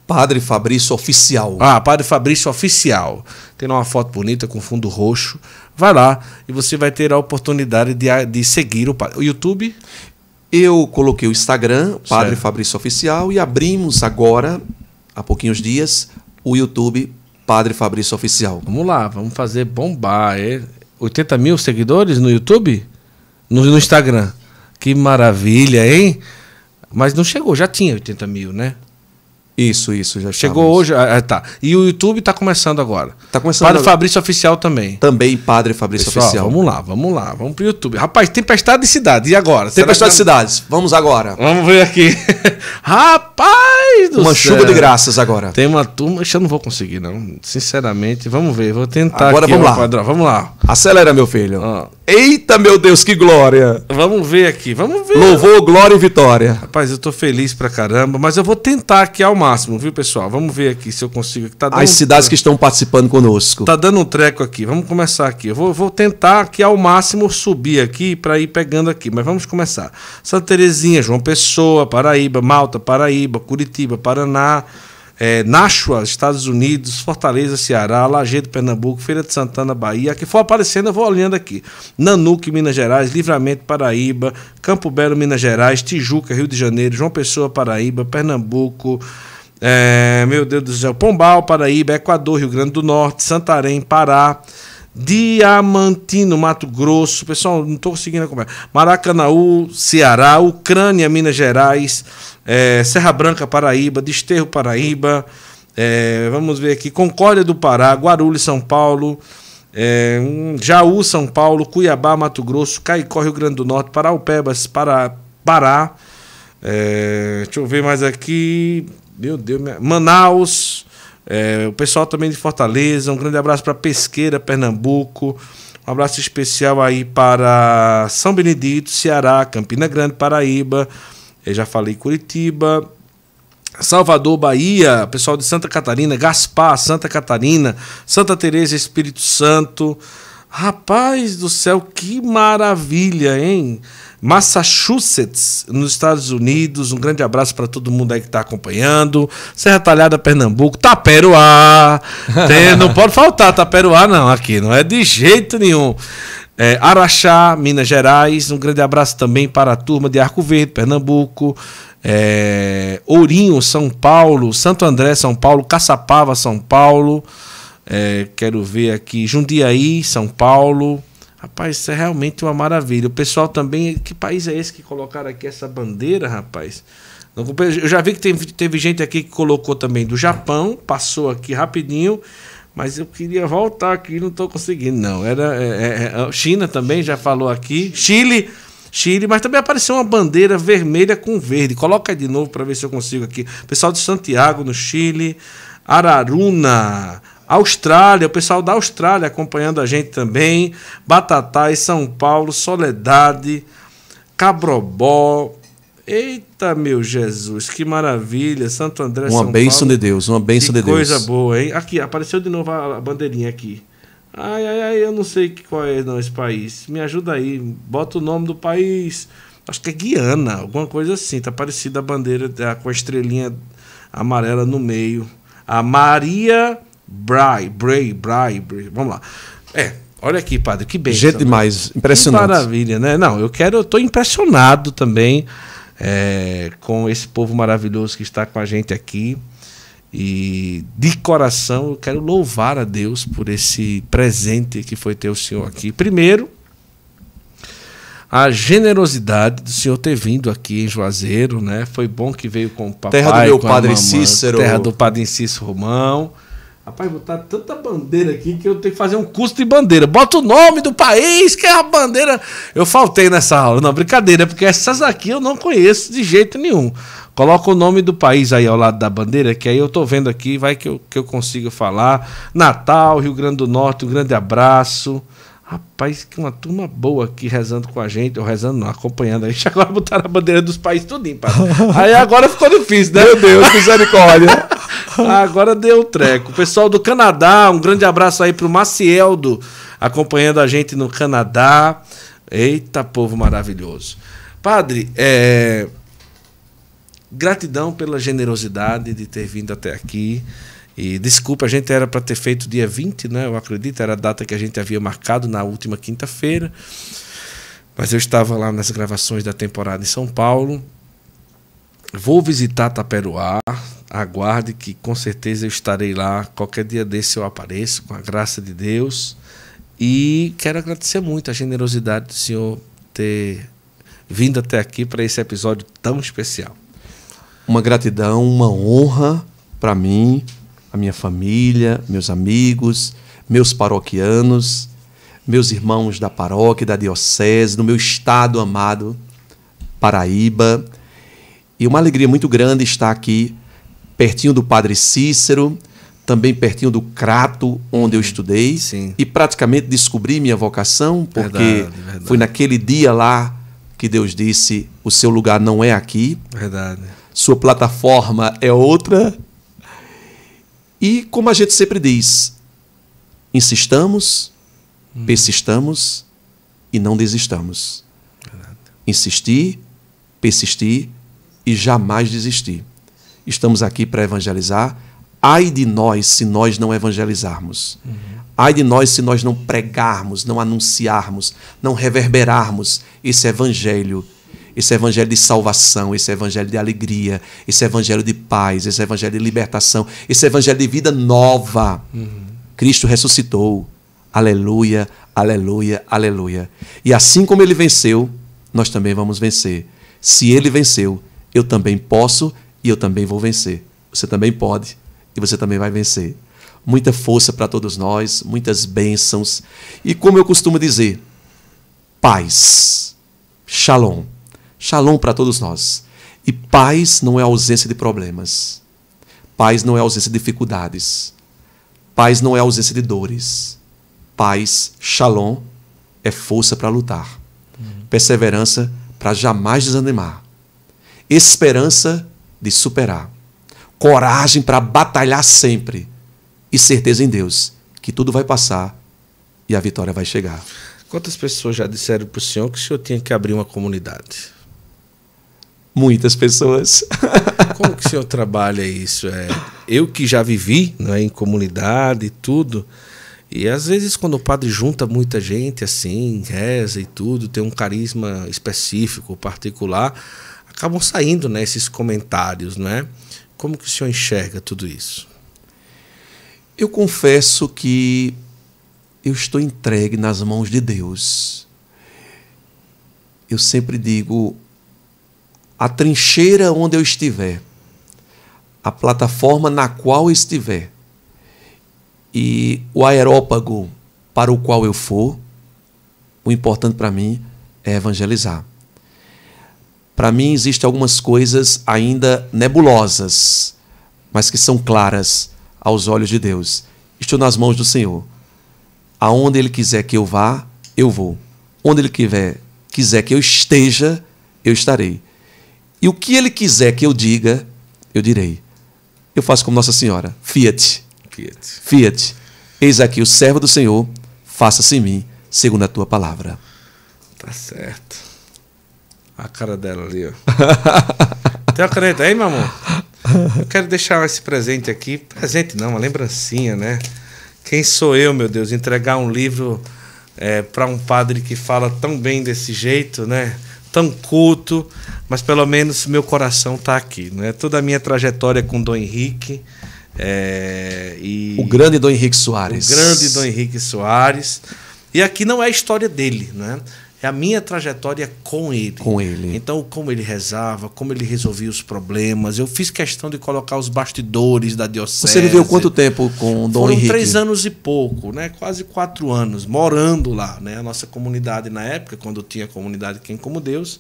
Padre Fabrício Oficial. Ah, Padre Fabrício Oficial. Tem uma foto bonita com fundo roxo. Vai lá e você vai ter a oportunidade de, de seguir o, o YouTube. Eu coloquei o Instagram, Padre certo. Fabrício Oficial, e abrimos agora, há pouquinhos dias, o YouTube Padre Fabrício Oficial. Vamos lá, vamos fazer bombar. É 80 mil seguidores no YouTube? No, no Instagram. Que maravilha, hein? Mas não chegou, já tinha 80 mil, né? Isso, isso. Já Chegou hoje. Ah, tá. E o YouTube está começando agora. Está começando Padre agora. Fabrício Oficial também. Também Padre Fabrício Pessoal, Oficial. Vamos lá, vamos lá. Vamos pro YouTube. Rapaz, tempestade de cidades E agora? Tempestade de cidades. Vamos agora. Vamos ver aqui. Rapaz do uma céu. Uma chuva de graças agora. Tem uma turma. Eu não vou conseguir, não. Sinceramente. Vamos ver. Vou tentar. Agora aqui, vamos lá. Padrão. Vamos lá. Acelera, meu filho. Ah. Eita, meu Deus, que glória. Vamos ver aqui. Vamos ver. Louvor, glória e vitória. Rapaz, eu tô feliz pra caramba, mas eu vou tentar aqui ao máximo máximo, viu, pessoal? Vamos ver aqui se eu consigo. Tá As cidades um... que estão participando conosco. Tá dando um treco aqui. Vamos começar aqui. Eu vou, vou tentar aqui ao máximo subir aqui para ir pegando aqui, mas vamos começar. Santa Terezinha, João Pessoa, Paraíba, Malta, Paraíba, Curitiba, Paraná, é, Nashua, Estados Unidos, Fortaleza, Ceará, Lajeado, Pernambuco, Feira de Santana, Bahia. Que for aparecendo, eu vou olhando aqui. Nanuque, Minas Gerais, Livramento, Paraíba, Campo Belo, Minas Gerais, Tijuca, Rio de Janeiro, João Pessoa, Paraíba, Pernambuco é, meu Deus do céu, Pombal, Paraíba, Equador, Rio Grande do Norte, Santarém, Pará, Diamantino, Mato Grosso, pessoal, não estou conseguindo acompanhar. Maracanaú, Ceará, Ucrânia, Minas Gerais, é, Serra Branca, Paraíba, Desterro, Paraíba, é, vamos ver aqui, Concórdia do Pará, Guarulhos, São Paulo, é, Jaú, São Paulo, Cuiabá, Mato Grosso, Caicó, Rio Grande do Norte, Paraupebas, Pará, Pará. É, deixa eu ver mais aqui. Meu Deus, minha... Manaus, é, o pessoal também de Fortaleza. Um grande abraço para Pesqueira, Pernambuco. Um abraço especial aí para São Benedito, Ceará, Campina Grande, Paraíba. Eu já falei Curitiba, Salvador, Bahia, pessoal de Santa Catarina, Gaspar, Santa Catarina, Santa Teresa, Espírito Santo, Rapaz do céu, que maravilha, hein? Massachusetts, nos Estados Unidos. Um grande abraço para todo mundo aí que está acompanhando. Serra Talhada, Pernambuco, Taperoá. Tem, não pode faltar Taperoá, não, aqui, não é de jeito nenhum. É, Araxá, Minas Gerais. Um grande abraço também para a turma de Arco Verde, Pernambuco. É, Ourinho, São Paulo. Santo André, São Paulo. Caçapava, São Paulo. É, quero ver aqui Jundiaí, São Paulo. Rapaz, isso é realmente uma maravilha. O pessoal também. Que país é esse que colocaram aqui essa bandeira, rapaz? Eu já vi que teve, teve gente aqui que colocou também do Japão, passou aqui rapidinho, mas eu queria voltar aqui, não estou conseguindo, não. Era é, é, é China também, já falou aqui. Chile. Chile, mas também apareceu uma bandeira vermelha com verde. Coloca de novo para ver se eu consigo aqui. Pessoal de Santiago, no Chile. Araruna. Austrália, o pessoal da Austrália acompanhando a gente também, Batatai, São Paulo, Soledade, Cabrobó. Eita, meu Jesus, que maravilha, Santo André, uma São Paulo. Uma bênção de Deus, uma bênção de coisa Deus. coisa boa, hein? Aqui, apareceu de novo a bandeirinha aqui. Ai, ai, ai, eu não sei qual é não, esse país. Me ajuda aí, bota o nome do país. Acho que é Guiana, alguma coisa assim. Tá parecida a bandeira com a estrelinha amarela no meio. A Maria Bry, Bray, Bry, Bray. Vamos lá. É, olha aqui, padre, que bem. Gente demais, né? impressionante. Que maravilha, né? Não, eu quero, eu tô impressionado também é, com esse povo maravilhoso que está com a gente aqui. E de coração eu quero louvar a Deus por esse presente que foi ter o Senhor aqui. Primeiro, a generosidade do senhor ter vindo aqui em Juazeiro, né? Foi bom que veio com o papai, terra do meu padre mamãe, Cícero, terra do padre Cícero Romão. Rapaz, botar tanta bandeira aqui que eu tenho que fazer um curso de bandeira. Bota o nome do país, que é a bandeira. Eu faltei nessa aula. Não, brincadeira, né? porque essas aqui eu não conheço de jeito nenhum. Coloca o nome do país aí ao lado da bandeira, que aí eu tô vendo aqui, vai que eu, que eu consigo falar. Natal, Rio Grande do Norte, um grande abraço. Rapaz, que uma turma boa aqui rezando com a gente, ou rezando não, acompanhando a gente. Agora botaram a bandeira dos países tudo limpa. Aí agora ficou difícil, né? Meu Deus, misericórdia. agora deu treco. pessoal do Canadá, um grande abraço aí pro Macieldo, acompanhando a gente no Canadá. Eita, povo maravilhoso. Padre, é... gratidão pela generosidade de ter vindo até aqui. E desculpa, a gente era para ter feito dia 20, né? Eu acredito, era a data que a gente havia marcado na última quinta-feira. Mas eu estava lá nas gravações da temporada em São Paulo. Vou visitar Taperoá. Aguarde que com certeza eu estarei lá. Qualquer dia desse eu apareço, com a graça de Deus. E quero agradecer muito a generosidade do senhor ter vindo até aqui para esse episódio tão especial. Uma gratidão, uma honra para mim a minha família, meus amigos, meus paroquianos, meus irmãos da paróquia, da diocese, no meu estado amado, Paraíba. E uma alegria muito grande estar aqui, pertinho do Padre Cícero, também pertinho do Crato, onde eu estudei. Sim. E praticamente descobri minha vocação, porque verdade, verdade. foi naquele dia lá que Deus disse: o seu lugar não é aqui. Verdade. Sua plataforma é outra. E como a gente sempre diz, insistamos, hum. persistamos e não desistamos. Verdade. Insistir, persistir e jamais desistir. Estamos aqui para evangelizar. Ai de nós se nós não evangelizarmos. Uhum. Ai de nós se nós não pregarmos, não anunciarmos, não reverberarmos esse evangelho esse evangelho de salvação, esse evangelho de alegria, esse evangelho de paz, esse evangelho de libertação, esse evangelho de vida nova. Uhum. Cristo ressuscitou. Aleluia, aleluia, aleluia. E assim como ele venceu, nós também vamos vencer. Se ele venceu, eu também posso e eu também vou vencer. Você também pode e você também vai vencer. Muita força para todos nós, muitas bênçãos. E como eu costumo dizer, paz. Shalom. Shalom para todos nós. E paz não é ausência de problemas. Paz não é ausência de dificuldades. Paz não é ausência de dores. Paz, shalom, é força para lutar. Uhum. Perseverança para jamais desanimar. Esperança de superar. Coragem para batalhar sempre. E certeza em Deus que tudo vai passar e a vitória vai chegar. Quantas pessoas já disseram para o senhor que o senhor tinha que abrir uma comunidade? muitas pessoas. Como que o senhor trabalha isso? É, eu que já vivi né, em comunidade e tudo, e às vezes quando o padre junta muita gente assim, reza e tudo, tem um carisma específico, particular, acabam saindo né, esses comentários, é Como que o senhor enxerga tudo isso? Eu confesso que eu estou entregue nas mãos de Deus. Eu sempre digo, a trincheira onde eu estiver, a plataforma na qual estiver e o aerópago para o qual eu for, o importante para mim é evangelizar. Para mim existem algumas coisas ainda nebulosas, mas que são claras aos olhos de Deus. Estou nas mãos do Senhor. Aonde Ele quiser que eu vá, eu vou. Onde Ele quiser, quiser que eu esteja, eu estarei. E o que ele quiser que eu diga, eu direi. Eu faço como Nossa Senhora. Fiat. Fiat. Fiat. Eis aqui o servo do Senhor, faça-se em mim, segundo a tua palavra. Tá certo. A cara dela ali, ó. Tem uma caneta aí, meu amor? Eu quero deixar esse presente aqui. Presente não, uma lembrancinha, né? Quem sou eu, meu Deus? Entregar um livro é, eh, para um padre que fala tão bem desse jeito, né? Tão culto mas pelo menos meu coração está aqui. Né? Toda a minha trajetória com Dom Henrique. É, e o grande Dom Henrique Soares. O grande Dom Henrique Soares. E aqui não é a história dele, né? É a minha trajetória com ele. Com ele. Então, como ele rezava, como ele resolvia os problemas. Eu fiz questão de colocar os bastidores da diocese. Você viveu quanto tempo com o Dom Foram Henrique? três anos e pouco, né? Quase quatro anos, morando lá, né? A nossa comunidade na época, quando tinha a comunidade Quem Como Deus,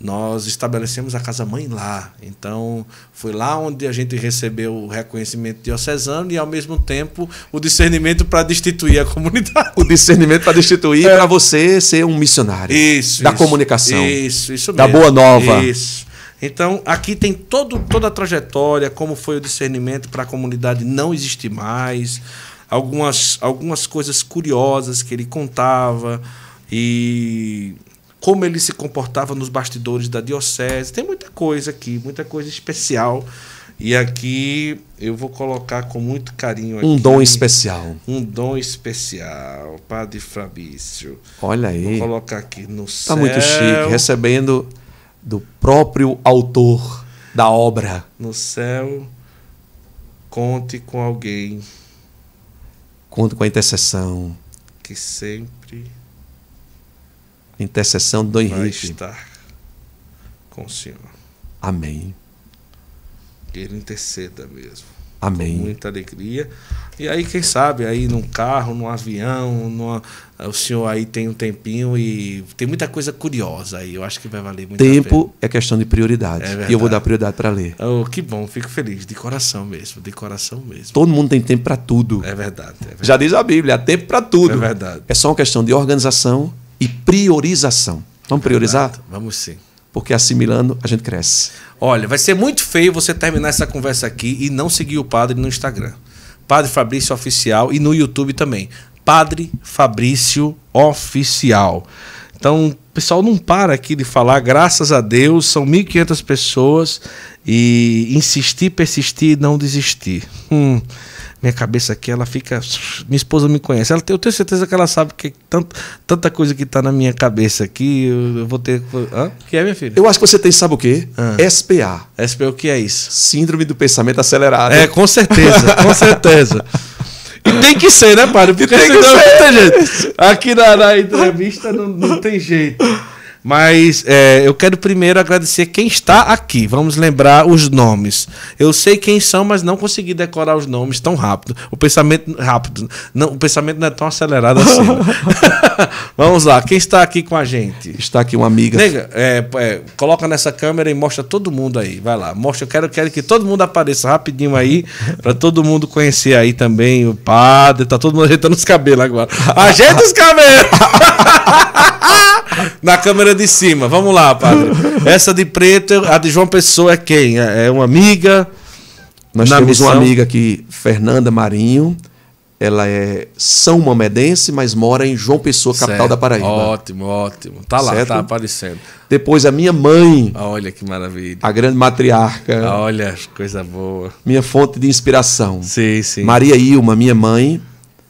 nós estabelecemos a Casa Mãe lá. Então, foi lá onde a gente recebeu o reconhecimento diocesano e, ao mesmo tempo, o discernimento para destituir a comunidade. O discernimento para destituir é. para você ser um missionário. Isso. Da isso, comunicação. Isso, isso mesmo. Da Boa Nova. Isso. Então, aqui tem todo, toda a trajetória, como foi o discernimento para a comunidade não existir mais, algumas, algumas coisas curiosas que ele contava. E como ele se comportava nos bastidores da diocese. Tem muita coisa aqui, muita coisa especial. E aqui eu vou colocar com muito carinho aqui, Um dom especial. Um dom especial, Padre Fabício. Olha aí. Vou colocar aqui no tá céu. Está muito chique, recebendo do próprio autor da obra. No céu, conte com alguém. Conte com a intercessão. Que sempre intercessão de Dom Henrique. Vai estar com o Senhor. Amém. Que ele interceda mesmo. Amém. Com muita alegria. E aí, quem sabe, aí num carro, num avião, numa... o senhor aí tem um tempinho e tem muita coisa curiosa aí. Eu acho que vai valer muito Tempo é questão de prioridade. É e eu vou dar prioridade para ler. Oh, que bom, fico feliz, de coração mesmo, de coração mesmo. Todo mundo tem tempo para tudo. É verdade, é verdade, Já diz a Bíblia, há tempo para tudo. É verdade. É só uma questão de organização e priorização. Vamos priorizar? Verdade. Vamos sim. Porque assimilando a gente cresce. Olha, vai ser muito feio você terminar essa conversa aqui e não seguir o padre no Instagram. Padre Fabrício Oficial e no YouTube também. Padre Fabrício Oficial. Então, o pessoal não para aqui de falar, graças a Deus, são 1.500 pessoas e insistir, persistir e não desistir. Hum minha cabeça aqui, ela fica. Minha esposa me conhece. Ela, eu tenho certeza que ela sabe que tanto, tanta coisa que tá na minha cabeça aqui, eu, eu vou ter. Hã? que é, minha filha? Eu acho que você tem, sabe o quê? Ah. SPA. SPA, o que é isso? Síndrome do pensamento acelerado. É, com certeza, com certeza. E tem que ser, né, padre? Porque tem senão não tem jeito. Aqui na, na entrevista não, não tem jeito. Mas é, eu quero primeiro agradecer quem está aqui. Vamos lembrar os nomes. Eu sei quem são, mas não consegui decorar os nomes tão rápido. O pensamento rápido. Não, o pensamento não é tão acelerado assim. Né? Vamos lá. Quem está aqui com a gente? Está aqui uma amiga. Nega, é, é, coloca nessa câmera e mostra todo mundo aí. Vai lá. Mostra. Eu quero, quero que todo mundo apareça rapidinho aí para todo mundo conhecer aí também o padre. Tá todo mundo ajeitando os cabelos agora. Ajeita os cabelos. na câmera de cima. Vamos lá, padre. Essa de preto, a de João Pessoa é quem? É, é uma amiga? Nós temos missão? uma amiga aqui, Fernanda Marinho. Ela é São Mamedense, mas mora em João Pessoa, capital certo. da Paraíba. Ótimo, ótimo. Tá lá, certo? tá aparecendo. Depois a minha mãe. Olha que maravilha. A grande matriarca. Olha, coisa boa. Minha fonte de inspiração. Sim, sim. Maria Ilma, minha mãe,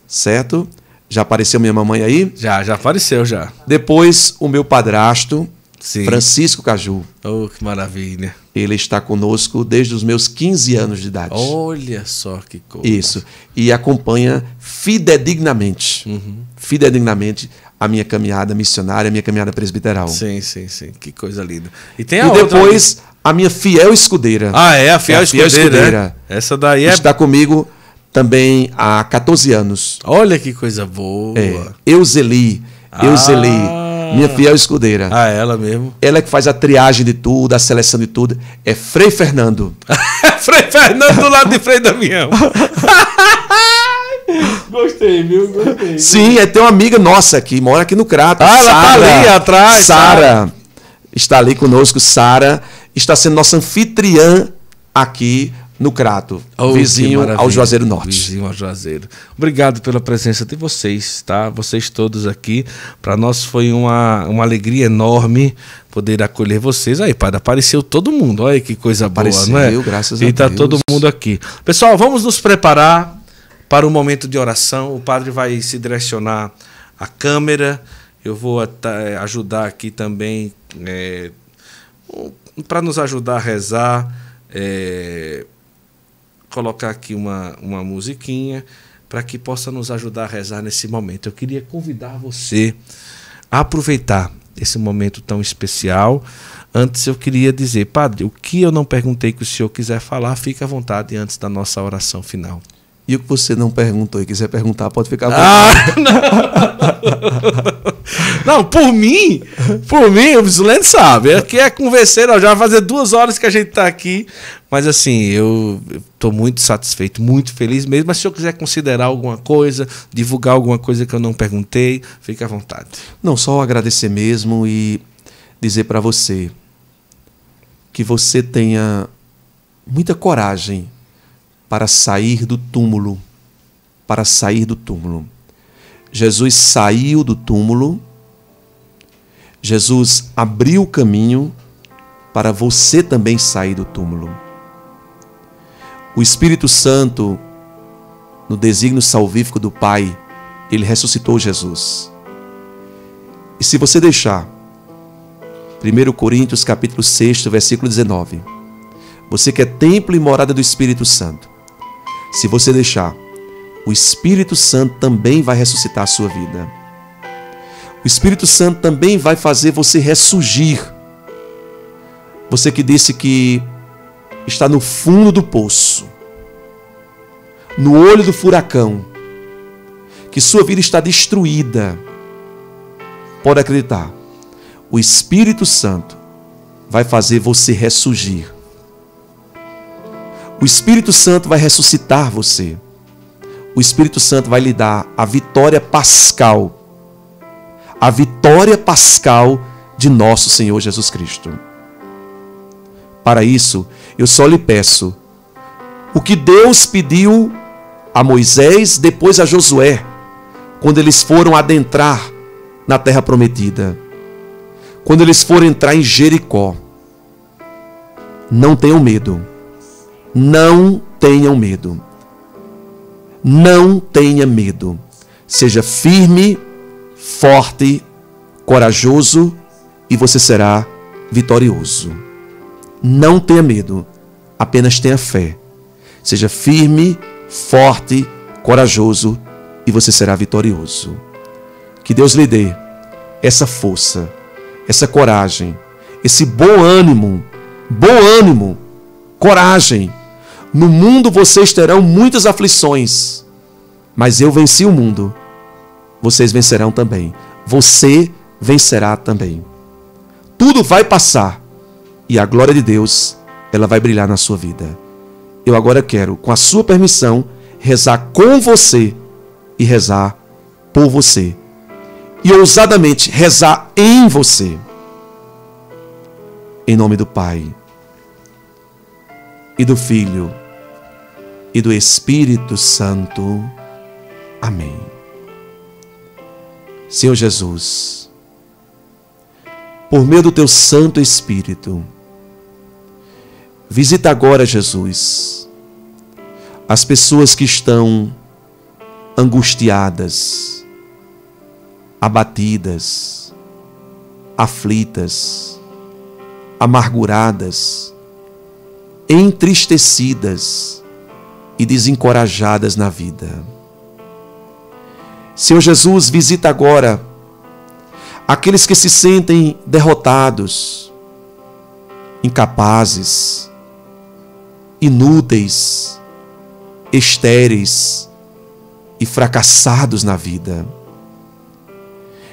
certo? Já apareceu minha mamãe aí? Já, já apareceu já. Depois o meu padrasto, Sim. Francisco Caju. Oh, que maravilha. Ele está conosco desde os meus 15 anos de idade. Olha só que coisa. Isso. E acompanha fidedignamente, uhum. fidedignamente a minha caminhada missionária, a minha caminhada presbiteral. Sim, sim, sim. Que coisa linda. E tem a e depois, ali. a minha fiel escudeira. Ah, é, a fiel, é a fiel escudeira. Né? escudeira. Essa daí é... Está comigo também há 14 anos. Olha que coisa boa. É, Euseli, ah. minha fiel escudeira. Ah, ela mesmo. Ela é que faz a triagem de tudo, a seleção de tudo. É Frei Fernando. Frei Fernando do lado de Frei Damião. gostei, viu? Gostei. Sim, é tem uma amiga nossa que mora aqui no Crato. Ah, ela Sarah, tá ali atrás. Tá. Sara. Está ali conosco. Sara está sendo nossa anfitriã aqui no Crato, oh, vizinho ao Juazeiro Norte. Vizinho ao Juazeiro. Obrigado pela presença de vocês, tá? Vocês todos aqui. Para nós foi uma, uma alegria enorme poder acolher vocês. Aí, padre, apareceu todo mundo. Olha que coisa apareceu, boa, não é? graças e a tá Deus. E tá todo mundo aqui. Pessoal, vamos nos preparar para um momento de oração. O padre vai se direcionar à câmera. Eu vou é, ajudar aqui também é, para nos ajudar a rezar. É, colocar aqui uma, uma musiquinha para que possa nos ajudar a rezar nesse momento. Eu queria convidar você a aproveitar esse momento tão especial. Antes eu queria dizer, padre, o que eu não perguntei que o senhor quiser falar, fique à vontade antes da nossa oração final. E o que você não perguntou e quiser perguntar, pode ficar. Ah, não. não, por mim, por mim, o Zulene sabe. Aqui é, é converseira, já vai fazer duas horas que a gente está aqui. Mas assim, eu estou muito satisfeito, muito feliz mesmo. Mas se eu quiser considerar alguma coisa, divulgar alguma coisa que eu não perguntei, fique à vontade. Não, só agradecer mesmo e dizer para você que você tenha muita coragem para sair do túmulo. Para sair do túmulo. Jesus saiu do túmulo. Jesus abriu o caminho para você também sair do túmulo. O Espírito Santo, no desígnio salvífico do Pai, ele ressuscitou Jesus. E se você deixar, 1 Coríntios capítulo 6, versículo 19, você que é templo e morada do Espírito Santo, se você deixar, o Espírito Santo também vai ressuscitar a sua vida. O Espírito Santo também vai fazer você ressurgir. Você que disse que está no fundo do poço, no olho do furacão, que sua vida está destruída. Pode acreditar, o Espírito Santo vai fazer você ressurgir o Espírito Santo vai ressuscitar você. O Espírito Santo vai lhe dar a vitória pascal. A vitória pascal de nosso Senhor Jesus Cristo. Para isso, eu só lhe peço o que Deus pediu a Moisés, depois a Josué, quando eles foram adentrar na terra prometida. Quando eles foram entrar em Jericó, não tenham medo não tenham medo. Não tenha medo. Seja firme, forte, corajoso e você será vitorioso. Não tenha medo, apenas tenha fé. Seja firme, forte, corajoso e você será vitorioso. Que Deus lhe dê essa força, essa coragem, esse bom ânimo, bom ânimo, coragem no mundo vocês terão muitas aflições, mas eu venci o mundo. Vocês vencerão também. Você vencerá também. Tudo vai passar e a glória de Deus, ela vai brilhar na sua vida. Eu agora quero, com a sua permissão, rezar com você e rezar por você. E ousadamente rezar em você. Em nome do Pai e do Filho e do Espírito Santo. Amém. Senhor Jesus, por meio do teu Santo Espírito, visita agora, Jesus, as pessoas que estão angustiadas, abatidas, aflitas, amarguradas, entristecidas, e desencorajadas na vida. Senhor Jesus, visita agora aqueles que se sentem derrotados, incapazes, inúteis, estéreis e fracassados na vida.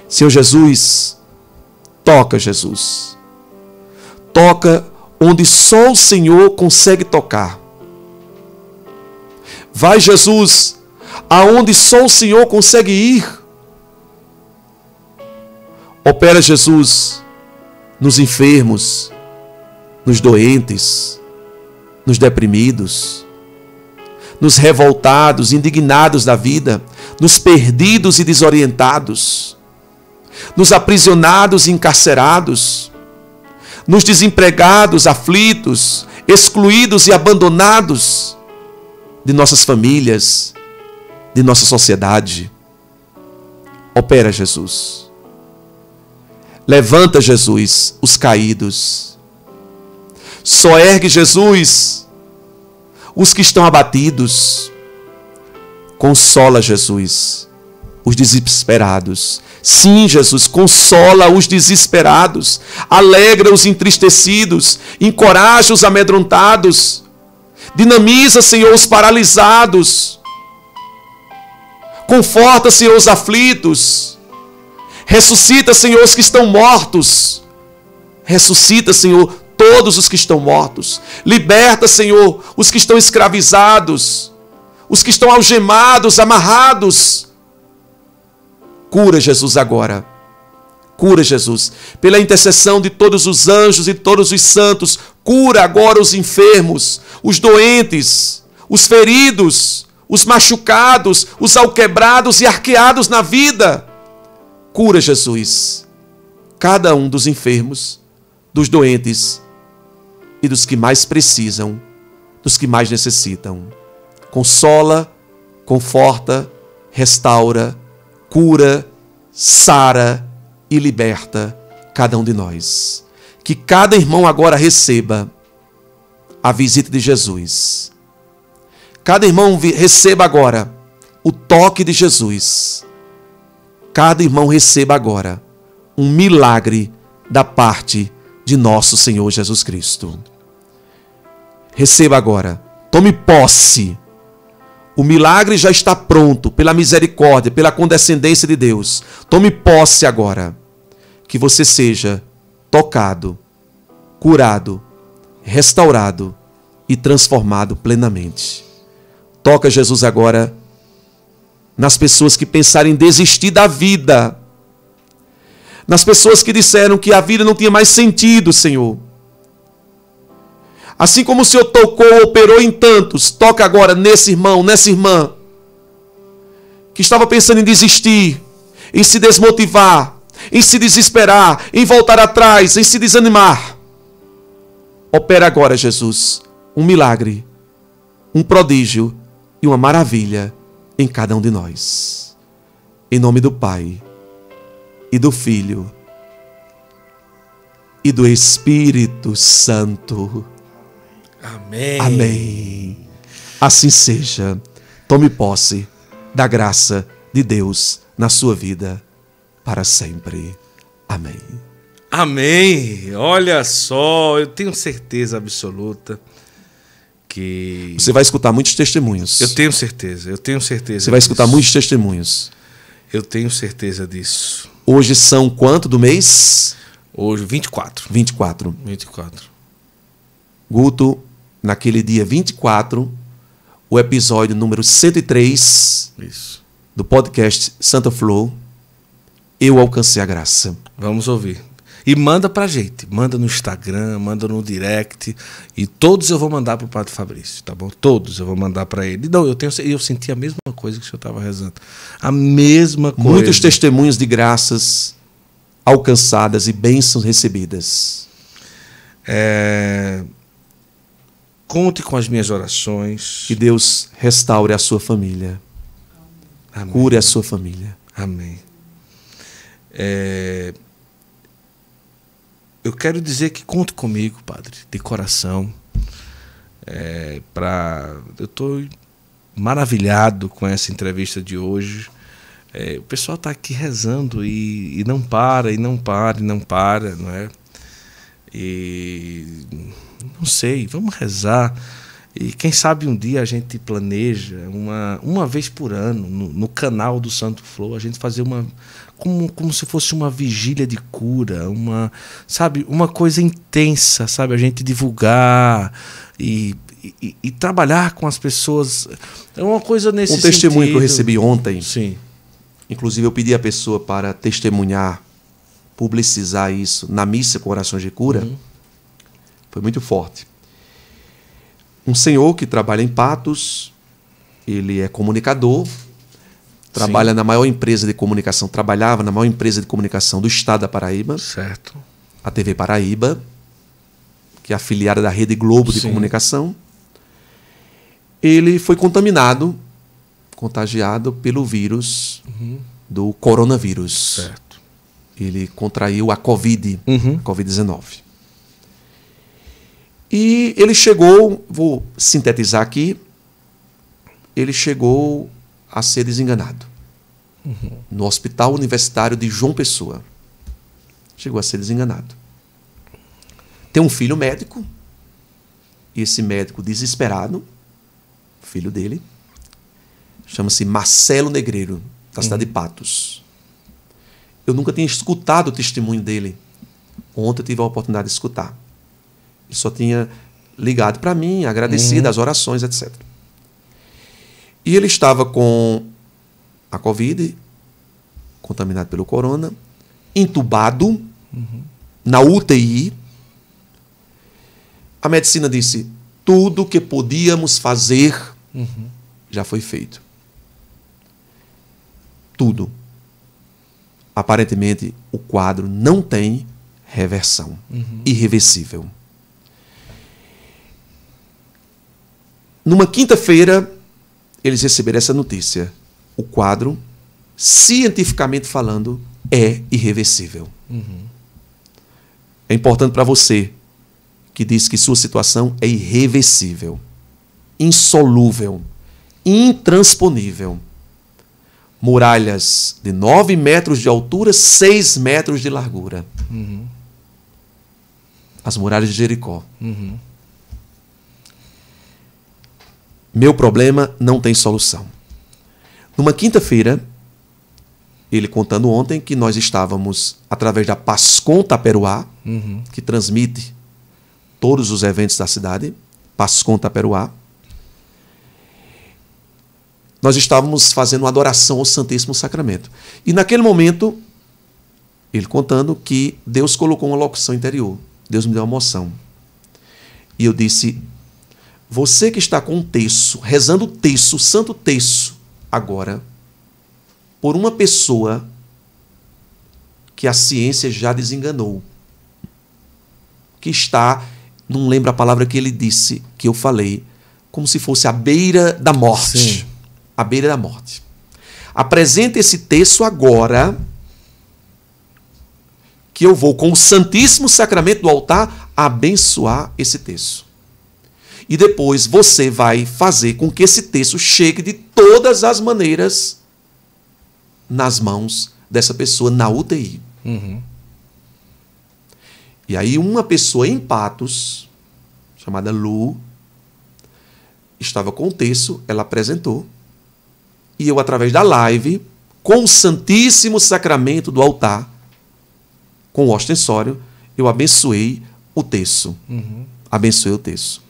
Senhor Jesus, toca, Jesus. Toca onde só o Senhor consegue tocar. Vai, Jesus, aonde só o Senhor consegue ir. Opera, Jesus, nos enfermos, nos doentes, nos deprimidos, nos revoltados, indignados da vida, nos perdidos e desorientados, nos aprisionados e encarcerados, nos desempregados, aflitos, excluídos e abandonados de nossas famílias, de nossa sociedade. Opera, Jesus. Levanta, Jesus, os caídos. Só ergue, Jesus, os que estão abatidos. Consola, Jesus, os desesperados. Sim, Jesus, consola os desesperados, alegra os entristecidos, encoraja os amedrontados, Dinamiza, Senhor, os paralisados. Conforta, Senhor, os aflitos. Ressuscita, Senhor, os que estão mortos. Ressuscita, Senhor, todos os que estão mortos. Liberta, Senhor, os que estão escravizados. Os que estão algemados, amarrados. Cura, Jesus, agora. Cura, Jesus. Pela intercessão de todos os anjos e todos os santos, cura agora os enfermos, os doentes, os feridos, os machucados, os alquebrados e arqueados na vida. Cura, Jesus, cada um dos enfermos, dos doentes e dos que mais precisam, dos que mais necessitam. Consola, conforta, restaura, cura, sara e liberta cada um de nós. Que cada irmão agora receba a visita de Jesus. Cada irmão receba agora o toque de Jesus. Cada irmão receba agora um milagre da parte de nosso Senhor Jesus Cristo. Receba agora, tome posse. O milagre já está pronto pela misericórdia, pela condescendência de Deus. Tome posse agora que você seja tocado, curado, restaurado e transformado plenamente. Toca Jesus agora nas pessoas que pensarem em desistir da vida, nas pessoas que disseram que a vida não tinha mais sentido, Senhor. Assim como o Senhor tocou, operou em tantos, toca agora nesse irmão, nessa irmã, que estava pensando em desistir, em se desmotivar, em se desesperar, em voltar atrás, em se desanimar. Opera agora, Jesus, um milagre, um prodígio e uma maravilha em cada um de nós. Em nome do Pai e do Filho e do Espírito Santo. Amém. Amém. Assim seja. Tome posse da graça de Deus na sua vida para sempre. Amém. Amém. Olha só, eu tenho certeza absoluta que você vai escutar muitos testemunhos. Eu tenho certeza, eu tenho certeza. Você vai escutar muitos testemunhos. Eu tenho certeza disso. Hoje são quanto do mês? Hoje 24. 24. 24. Guto, naquele dia 24, o episódio número 103 Isso. do podcast Santa Flow eu alcancei a graça. Vamos ouvir. E manda pra gente. Manda no Instagram, manda no direct. E todos eu vou mandar pro Padre Fabrício, tá bom? Todos eu vou mandar para ele. Não, eu tenho eu senti a mesma coisa que o senhor estava rezando. A mesma coisa. Muitos testemunhos de graças alcançadas e bênçãos recebidas. É... Conte com as minhas orações. Que Deus restaure a sua família. Amém. Cure a sua família. Amém. É... Eu quero dizer que conte comigo, padre, de coração. É, pra... Eu estou maravilhado com essa entrevista de hoje. É, o pessoal está aqui rezando e, e, não para, e não para, e não para, não é? E não sei, vamos rezar. E quem sabe um dia a gente planeja uma, uma vez por ano no, no canal do Santo Flor, a gente fazer uma como, como se fosse uma vigília de cura, uma, sabe, uma coisa intensa, sabe? A gente divulgar e, e, e trabalhar com as pessoas. É uma coisa nesse Um testemunho sentido. que eu recebi ontem. Sim. Inclusive, eu pedi à pessoa para testemunhar, publicizar isso na missa com orações de cura. Uhum. Foi muito forte. Um senhor que trabalha em Patos, ele é comunicador, trabalha Sim. na maior empresa de comunicação, trabalhava na maior empresa de comunicação do estado da Paraíba. Certo. A TV Paraíba, que é afiliada da Rede Globo Sim. de Comunicação. Ele foi contaminado, contagiado pelo vírus uhum. do coronavírus. Certo. Ele contraiu a Covid, uhum. Covid-19. E ele chegou, vou sintetizar aqui, ele chegou a ser desenganado. Uhum. No Hospital Universitário de João Pessoa. Chegou a ser desenganado. Tem um filho médico. E esse médico desesperado, filho dele, chama-se Marcelo Negreiro, da uhum. cidade de Patos. Eu nunca tinha escutado o testemunho dele. Ontem eu tive a oportunidade de escutar. Ele só tinha ligado para mim, agradecido uhum. as orações, etc. E ele estava com a Covid, contaminado pelo corona, entubado, uhum. na UTI. A medicina disse: tudo que podíamos fazer uhum. já foi feito. Tudo. Aparentemente, o quadro não tem reversão. Uhum. Irreversível. Numa quinta-feira, eles receberam essa notícia. O quadro, cientificamente falando, é irreversível. Uhum. É importante para você que diz que sua situação é irreversível, insolúvel, intransponível. Muralhas de 9 metros de altura, 6 metros de largura. Uhum. As muralhas de Jericó. Uhum. Meu problema não tem solução. Numa quinta-feira, ele contando ontem que nós estávamos através da Pascom Taperuá, uhum. que transmite todos os eventos da cidade, Pascom Taperuá. Nós estávamos fazendo uma adoração ao Santíssimo Sacramento. E naquele momento, ele contando que Deus colocou uma locução interior. Deus me deu uma moção. E eu disse: você que está com o texto, rezando o texto, o santo texto, agora, por uma pessoa que a ciência já desenganou, que está, não lembro a palavra que ele disse, que eu falei, como se fosse à beira da morte. a À beira da morte. Apresenta esse texto agora, que eu vou, com o Santíssimo Sacramento do altar, abençoar esse texto. E depois você vai fazer com que esse texto chegue de todas as maneiras nas mãos dessa pessoa na UTI. Uhum. E aí uma pessoa em Patos, chamada Lu, estava com o texto, ela apresentou. E eu, através da live, com o Santíssimo Sacramento do altar, com o ostensório, eu abençoei o texto. Uhum. Abençoei o texto.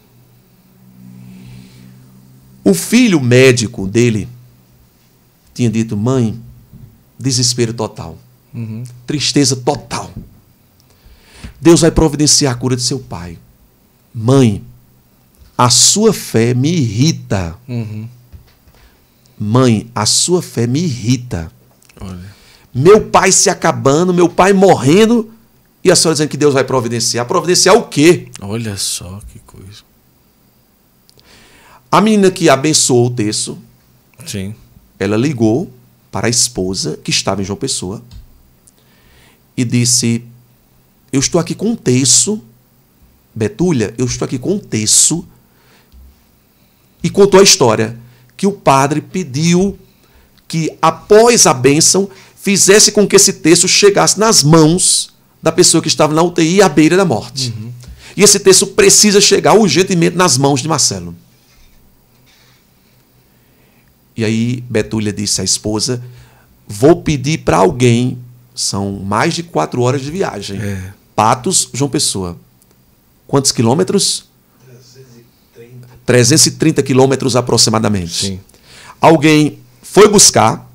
O filho médico dele tinha dito: mãe, desespero total, uhum. tristeza total. Deus vai providenciar a cura de seu pai. Mãe, a sua fé me irrita. Uhum. Mãe, a sua fé me irrita. Olha. Meu pai se acabando, meu pai morrendo, e a senhora dizendo que Deus vai providenciar. Providenciar o quê? Olha só que coisa. A menina que abençoou o texto, Sim. ela ligou para a esposa que estava em João Pessoa e disse: Eu estou aqui com um texto, Betulha, eu estou aqui com um texto. E contou a história que o padre pediu que, após a bênção, fizesse com que esse texto chegasse nas mãos da pessoa que estava na UTI à beira da morte. Uhum. E esse texto precisa chegar urgentemente nas mãos de Marcelo. E aí Betúlia disse à esposa: Vou pedir para alguém. São mais de quatro horas de viagem. É. Patos, João Pessoa. Quantos quilômetros? 330, 330 quilômetros aproximadamente. Sim. Alguém foi buscar,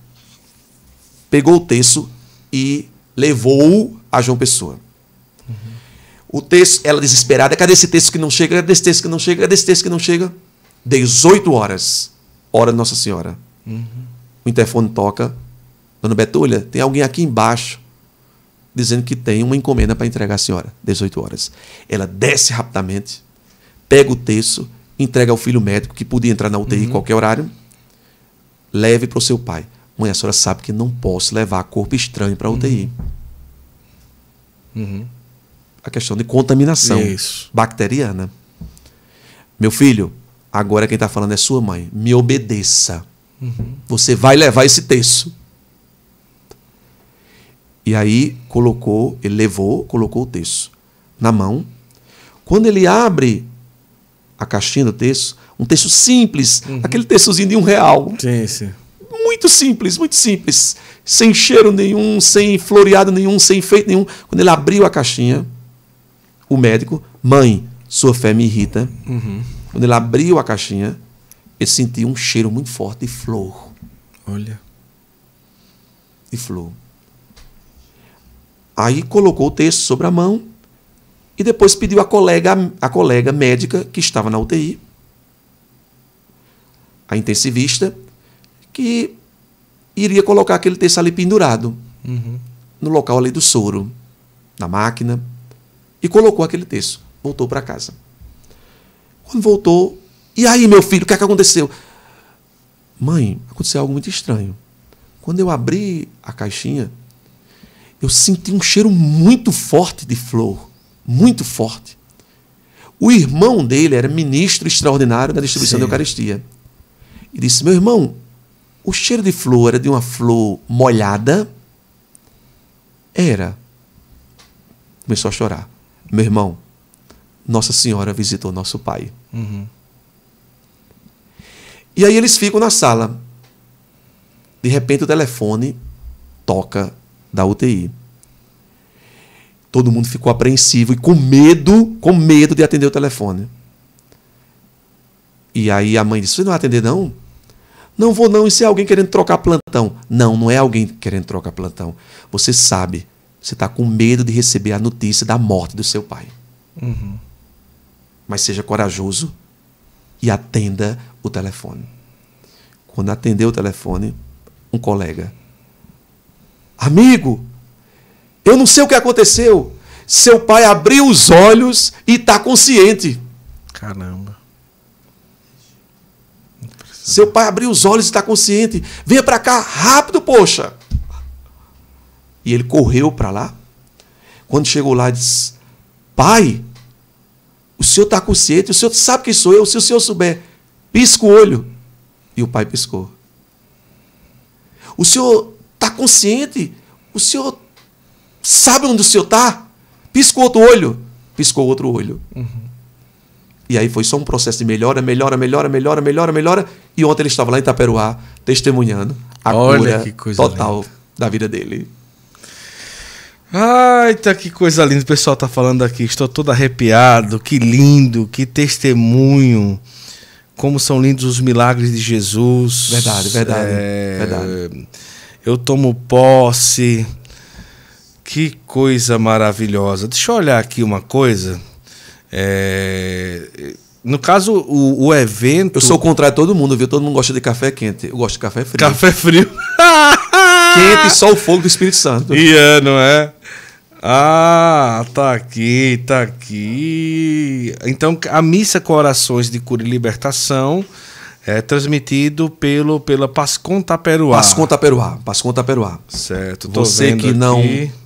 pegou o texto e levou-o a João Pessoa. Uhum. O texto, ela desesperada, cadê esse texto que não chega? Cadê esse texto que não chega? Cadê esse texto que não chega? 18 horas hora Nossa Senhora. Uhum. O interfone toca. Dona Betulha, tem alguém aqui embaixo dizendo que tem uma encomenda para entregar à senhora, 18 horas. Ela desce rapidamente, pega o texto, entrega ao filho médico, que podia entrar na UTI uhum. qualquer horário, leve para o seu pai. Mãe, a senhora sabe que não posso levar corpo estranho para a UTI. Uhum. Uhum. A questão de contaminação Isso. bacteriana. Meu filho, Agora quem está falando é sua mãe. Me obedeça. Uhum. Você vai levar esse texto. E aí colocou, ele levou, colocou o texto na mão. Quando ele abre a caixinha do texto, um texto simples, uhum. aquele textozinho de um real. Sim, sim. Muito simples, muito simples. Sem cheiro nenhum, sem floreado nenhum, sem efeito nenhum. Quando ele abriu a caixinha, o médico, mãe, sua fé me irrita. Uhum. Quando ele abriu a caixinha, ele sentiu um cheiro muito forte de flor. Olha. De flor. Aí colocou o texto sobre a mão e depois pediu à colega, à colega médica que estava na UTI, a intensivista, que iria colocar aquele texto ali pendurado uhum. no local ali do soro, na máquina, e colocou aquele texto. Voltou para casa. Quando voltou, e aí, meu filho, o que é que aconteceu? Mãe, aconteceu algo muito estranho. Quando eu abri a caixinha, eu senti um cheiro muito forte de flor, muito forte. O irmão dele era ministro extraordinário da distribuição Sim. da Eucaristia. E disse: Meu irmão, o cheiro de flor era de uma flor molhada? Era. Começou a chorar. Meu irmão, Nossa Senhora visitou nosso pai. Uhum. E aí eles ficam na sala. De repente o telefone toca da UTI. Todo mundo ficou apreensivo e com medo, com medo de atender o telefone. E aí a mãe disse: Você não vai atender, não? Não vou, não. Isso é alguém querendo trocar plantão. Não, não é alguém querendo trocar plantão. Você sabe, você está com medo de receber a notícia da morte do seu pai. Uhum mas seja corajoso e atenda o telefone. Quando atendeu o telefone, um colega. Amigo, eu não sei o que aconteceu. Seu pai abriu os olhos e está consciente. Caramba. Seu pai abriu os olhos e está consciente. Venha para cá rápido, poxa. E ele correu para lá. Quando chegou lá, disse: Pai, o senhor está consciente, o senhor sabe quem sou eu, se o senhor souber, pisca o olho. E o pai piscou. O senhor está consciente, o senhor sabe onde o senhor está? Piscou outro olho, piscou outro olho. Uhum. E aí foi só um processo de melhora, melhora, melhora, melhora, melhora, melhora. E ontem ele estava lá em Itaperuá, testemunhando a Olha cura total linda. da vida dele. Ai, tá que coisa linda. O pessoal tá falando aqui. Estou todo arrepiado. Que lindo, que testemunho. Como são lindos os milagres de Jesus. Verdade, verdade. É... verdade. Eu tomo posse. Que coisa maravilhosa. Deixa eu olhar aqui uma coisa. É... No caso, o, o, evento. Eu sou contra todo mundo, viu? Todo mundo gosta de café quente. Eu gosto de café frio. Café frio. quente, só o fogo do Espírito Santo. E yeah, é, não é? Ah, tá aqui, tá aqui. Então, a missa com orações de Cura e Libertação é transmitido pelo, pela Pascon Taperuá. Pascon Taperuá, Pascon Taperuá. Certo, Você que aqui. não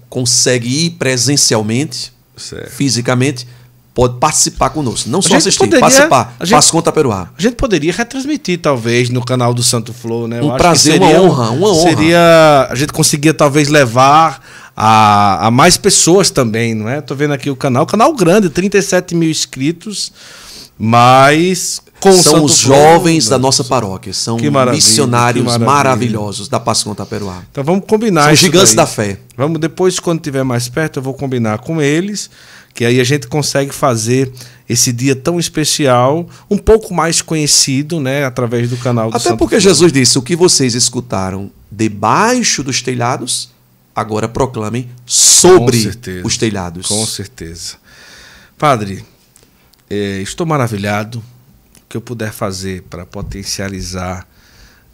consegue ir presencialmente, certo. fisicamente, pode participar conosco. Não só assistir, poderia, participar. A Passo conta peruá. A gente poderia retransmitir, talvez, no canal do Santo Flor, né? Eu um prazer, seria, uma honra, uma honra. Seria. A gente conseguia, talvez, levar a, a mais pessoas também, não é? Tô vendo aqui o canal. Canal grande, 37 mil inscritos, mas com são Santo os jovens da né? nossa paróquia, são missionários maravilhosos da Conta Peruá Então vamos combinar são gigantes daí. da fé. Vamos depois quando tiver mais perto eu vou combinar com eles que aí a gente consegue fazer esse dia tão especial, um pouco mais conhecido, né, através do canal do Até Santo porque Filho. Jesus disse: "O que vocês escutaram debaixo dos telhados, agora proclamem sobre os telhados". Com certeza. Padre, eh, estou maravilhado o que eu puder fazer para potencializar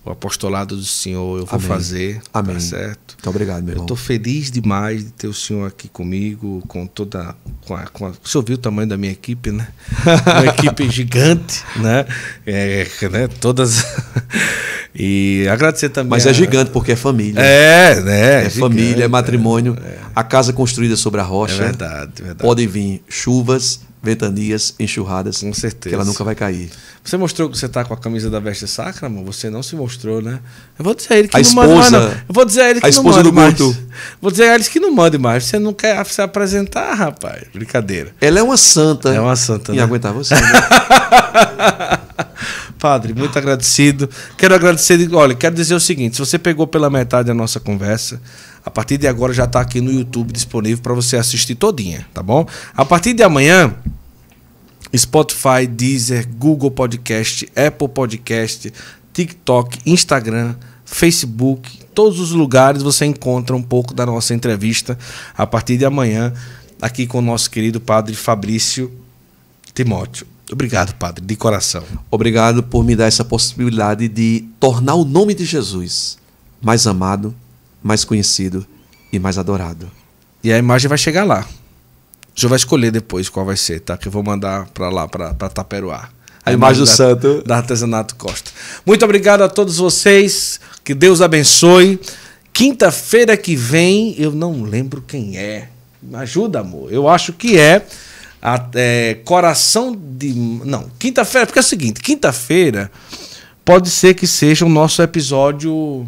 o apostolado do Senhor eu vou Amém. fazer. Tá Amém. Tá certo? Então, obrigado, meu irmão. Eu estou feliz demais de ter o Senhor aqui comigo, com toda. Com a, com a, o senhor viu o tamanho da minha equipe, né? Uma equipe gigante, né? É, né? Todas. e agradecer também. Mas é a... é gigante porque é família. É, né? É, é família, é né? matrimônio. É, a casa construída sobre a é rocha. É verdade, verdade. Podem vir chuvas, ventanias, enxurradas. Com certeza. Que ela nunca vai cair. Você mostrou que você está com a camisa da veste sacra, amor? Você não se mostrou, né? Eu vou dizer a ele que a não esposa, manda mais, Eu vou dizer a ele que a não esposa manda do mais. Guto. Vou dizer a eles que não manda mais. Você não quer se apresentar, rapaz. Brincadeira. Ela é uma santa. É uma santa, E né? aguentar você, né? Padre, muito agradecido. Quero agradecer. Olha, quero dizer o seguinte: se você pegou pela metade a nossa conversa, a partir de agora já está aqui no YouTube disponível para você assistir todinha, tá bom? A partir de amanhã, Spotify, Deezer, Google Podcast, Apple Podcast, TikTok, Instagram, Facebook, todos os lugares você encontra um pouco da nossa entrevista a partir de amanhã aqui com o nosso querido padre Fabrício Timóteo. Obrigado, padre, de coração. Obrigado por me dar essa possibilidade de tornar o nome de Jesus mais amado mais conhecido e mais adorado. E a imagem vai chegar lá. O senhor vai escolher depois qual vai ser, tá? Que eu vou mandar para lá, para Taperuá. A, imagem do da, santo. Da Artesanato Costa. Muito obrigado a todos vocês. Que Deus abençoe. Quinta-feira que vem, eu não lembro quem é. Me ajuda, amor. Eu acho que é, a, é Coração de. Não, quinta-feira, porque é o seguinte: quinta-feira pode ser que seja o nosso episódio.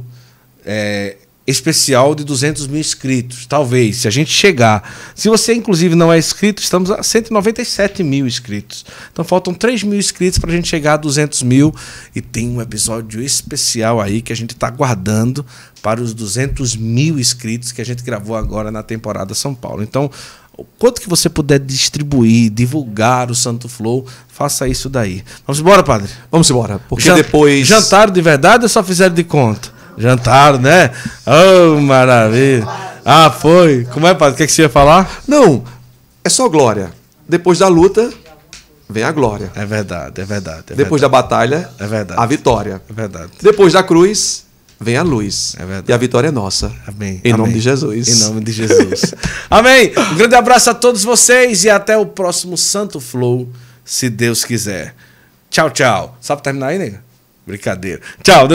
É, especial de 200 mil inscritos. Talvez, se a gente chegar. Se você, inclusive, não é inscrito, estamos a 197 mil inscritos. Então faltam 3 mil inscritos para a gente chegar a 200 mil. E tem um episódio especial aí que a gente está aguardando para os 200 mil inscritos que a gente gravou agora na temporada São Paulo. Então, o quanto que você puder distribuir, divulgar o Santo Flow, faça isso daí. Vamos embora, padre? Vamos embora. Porque depois. Jantaram de verdade ou só fizeram de conta? Jantaram, né? Oh, maravilha. Ah, foi. Como é, padre? O que, é que você ia falar? Não, é só glória. Depois da luta, vem a glória. É verdade, é verdade. É Depois verdade. da batalha, é verdade. a vitória. É verdade. Depois da cruz, vem a luz. É verdade. E a vitória é nossa. Amém. Em Amém. nome de Jesus. Em nome de Jesus. Amém. Um grande abraço a todos vocês e até o próximo Santo Flow, se Deus quiser. Tchau, tchau. Sabe terminar aí, nega? Brincadeira. Tchau.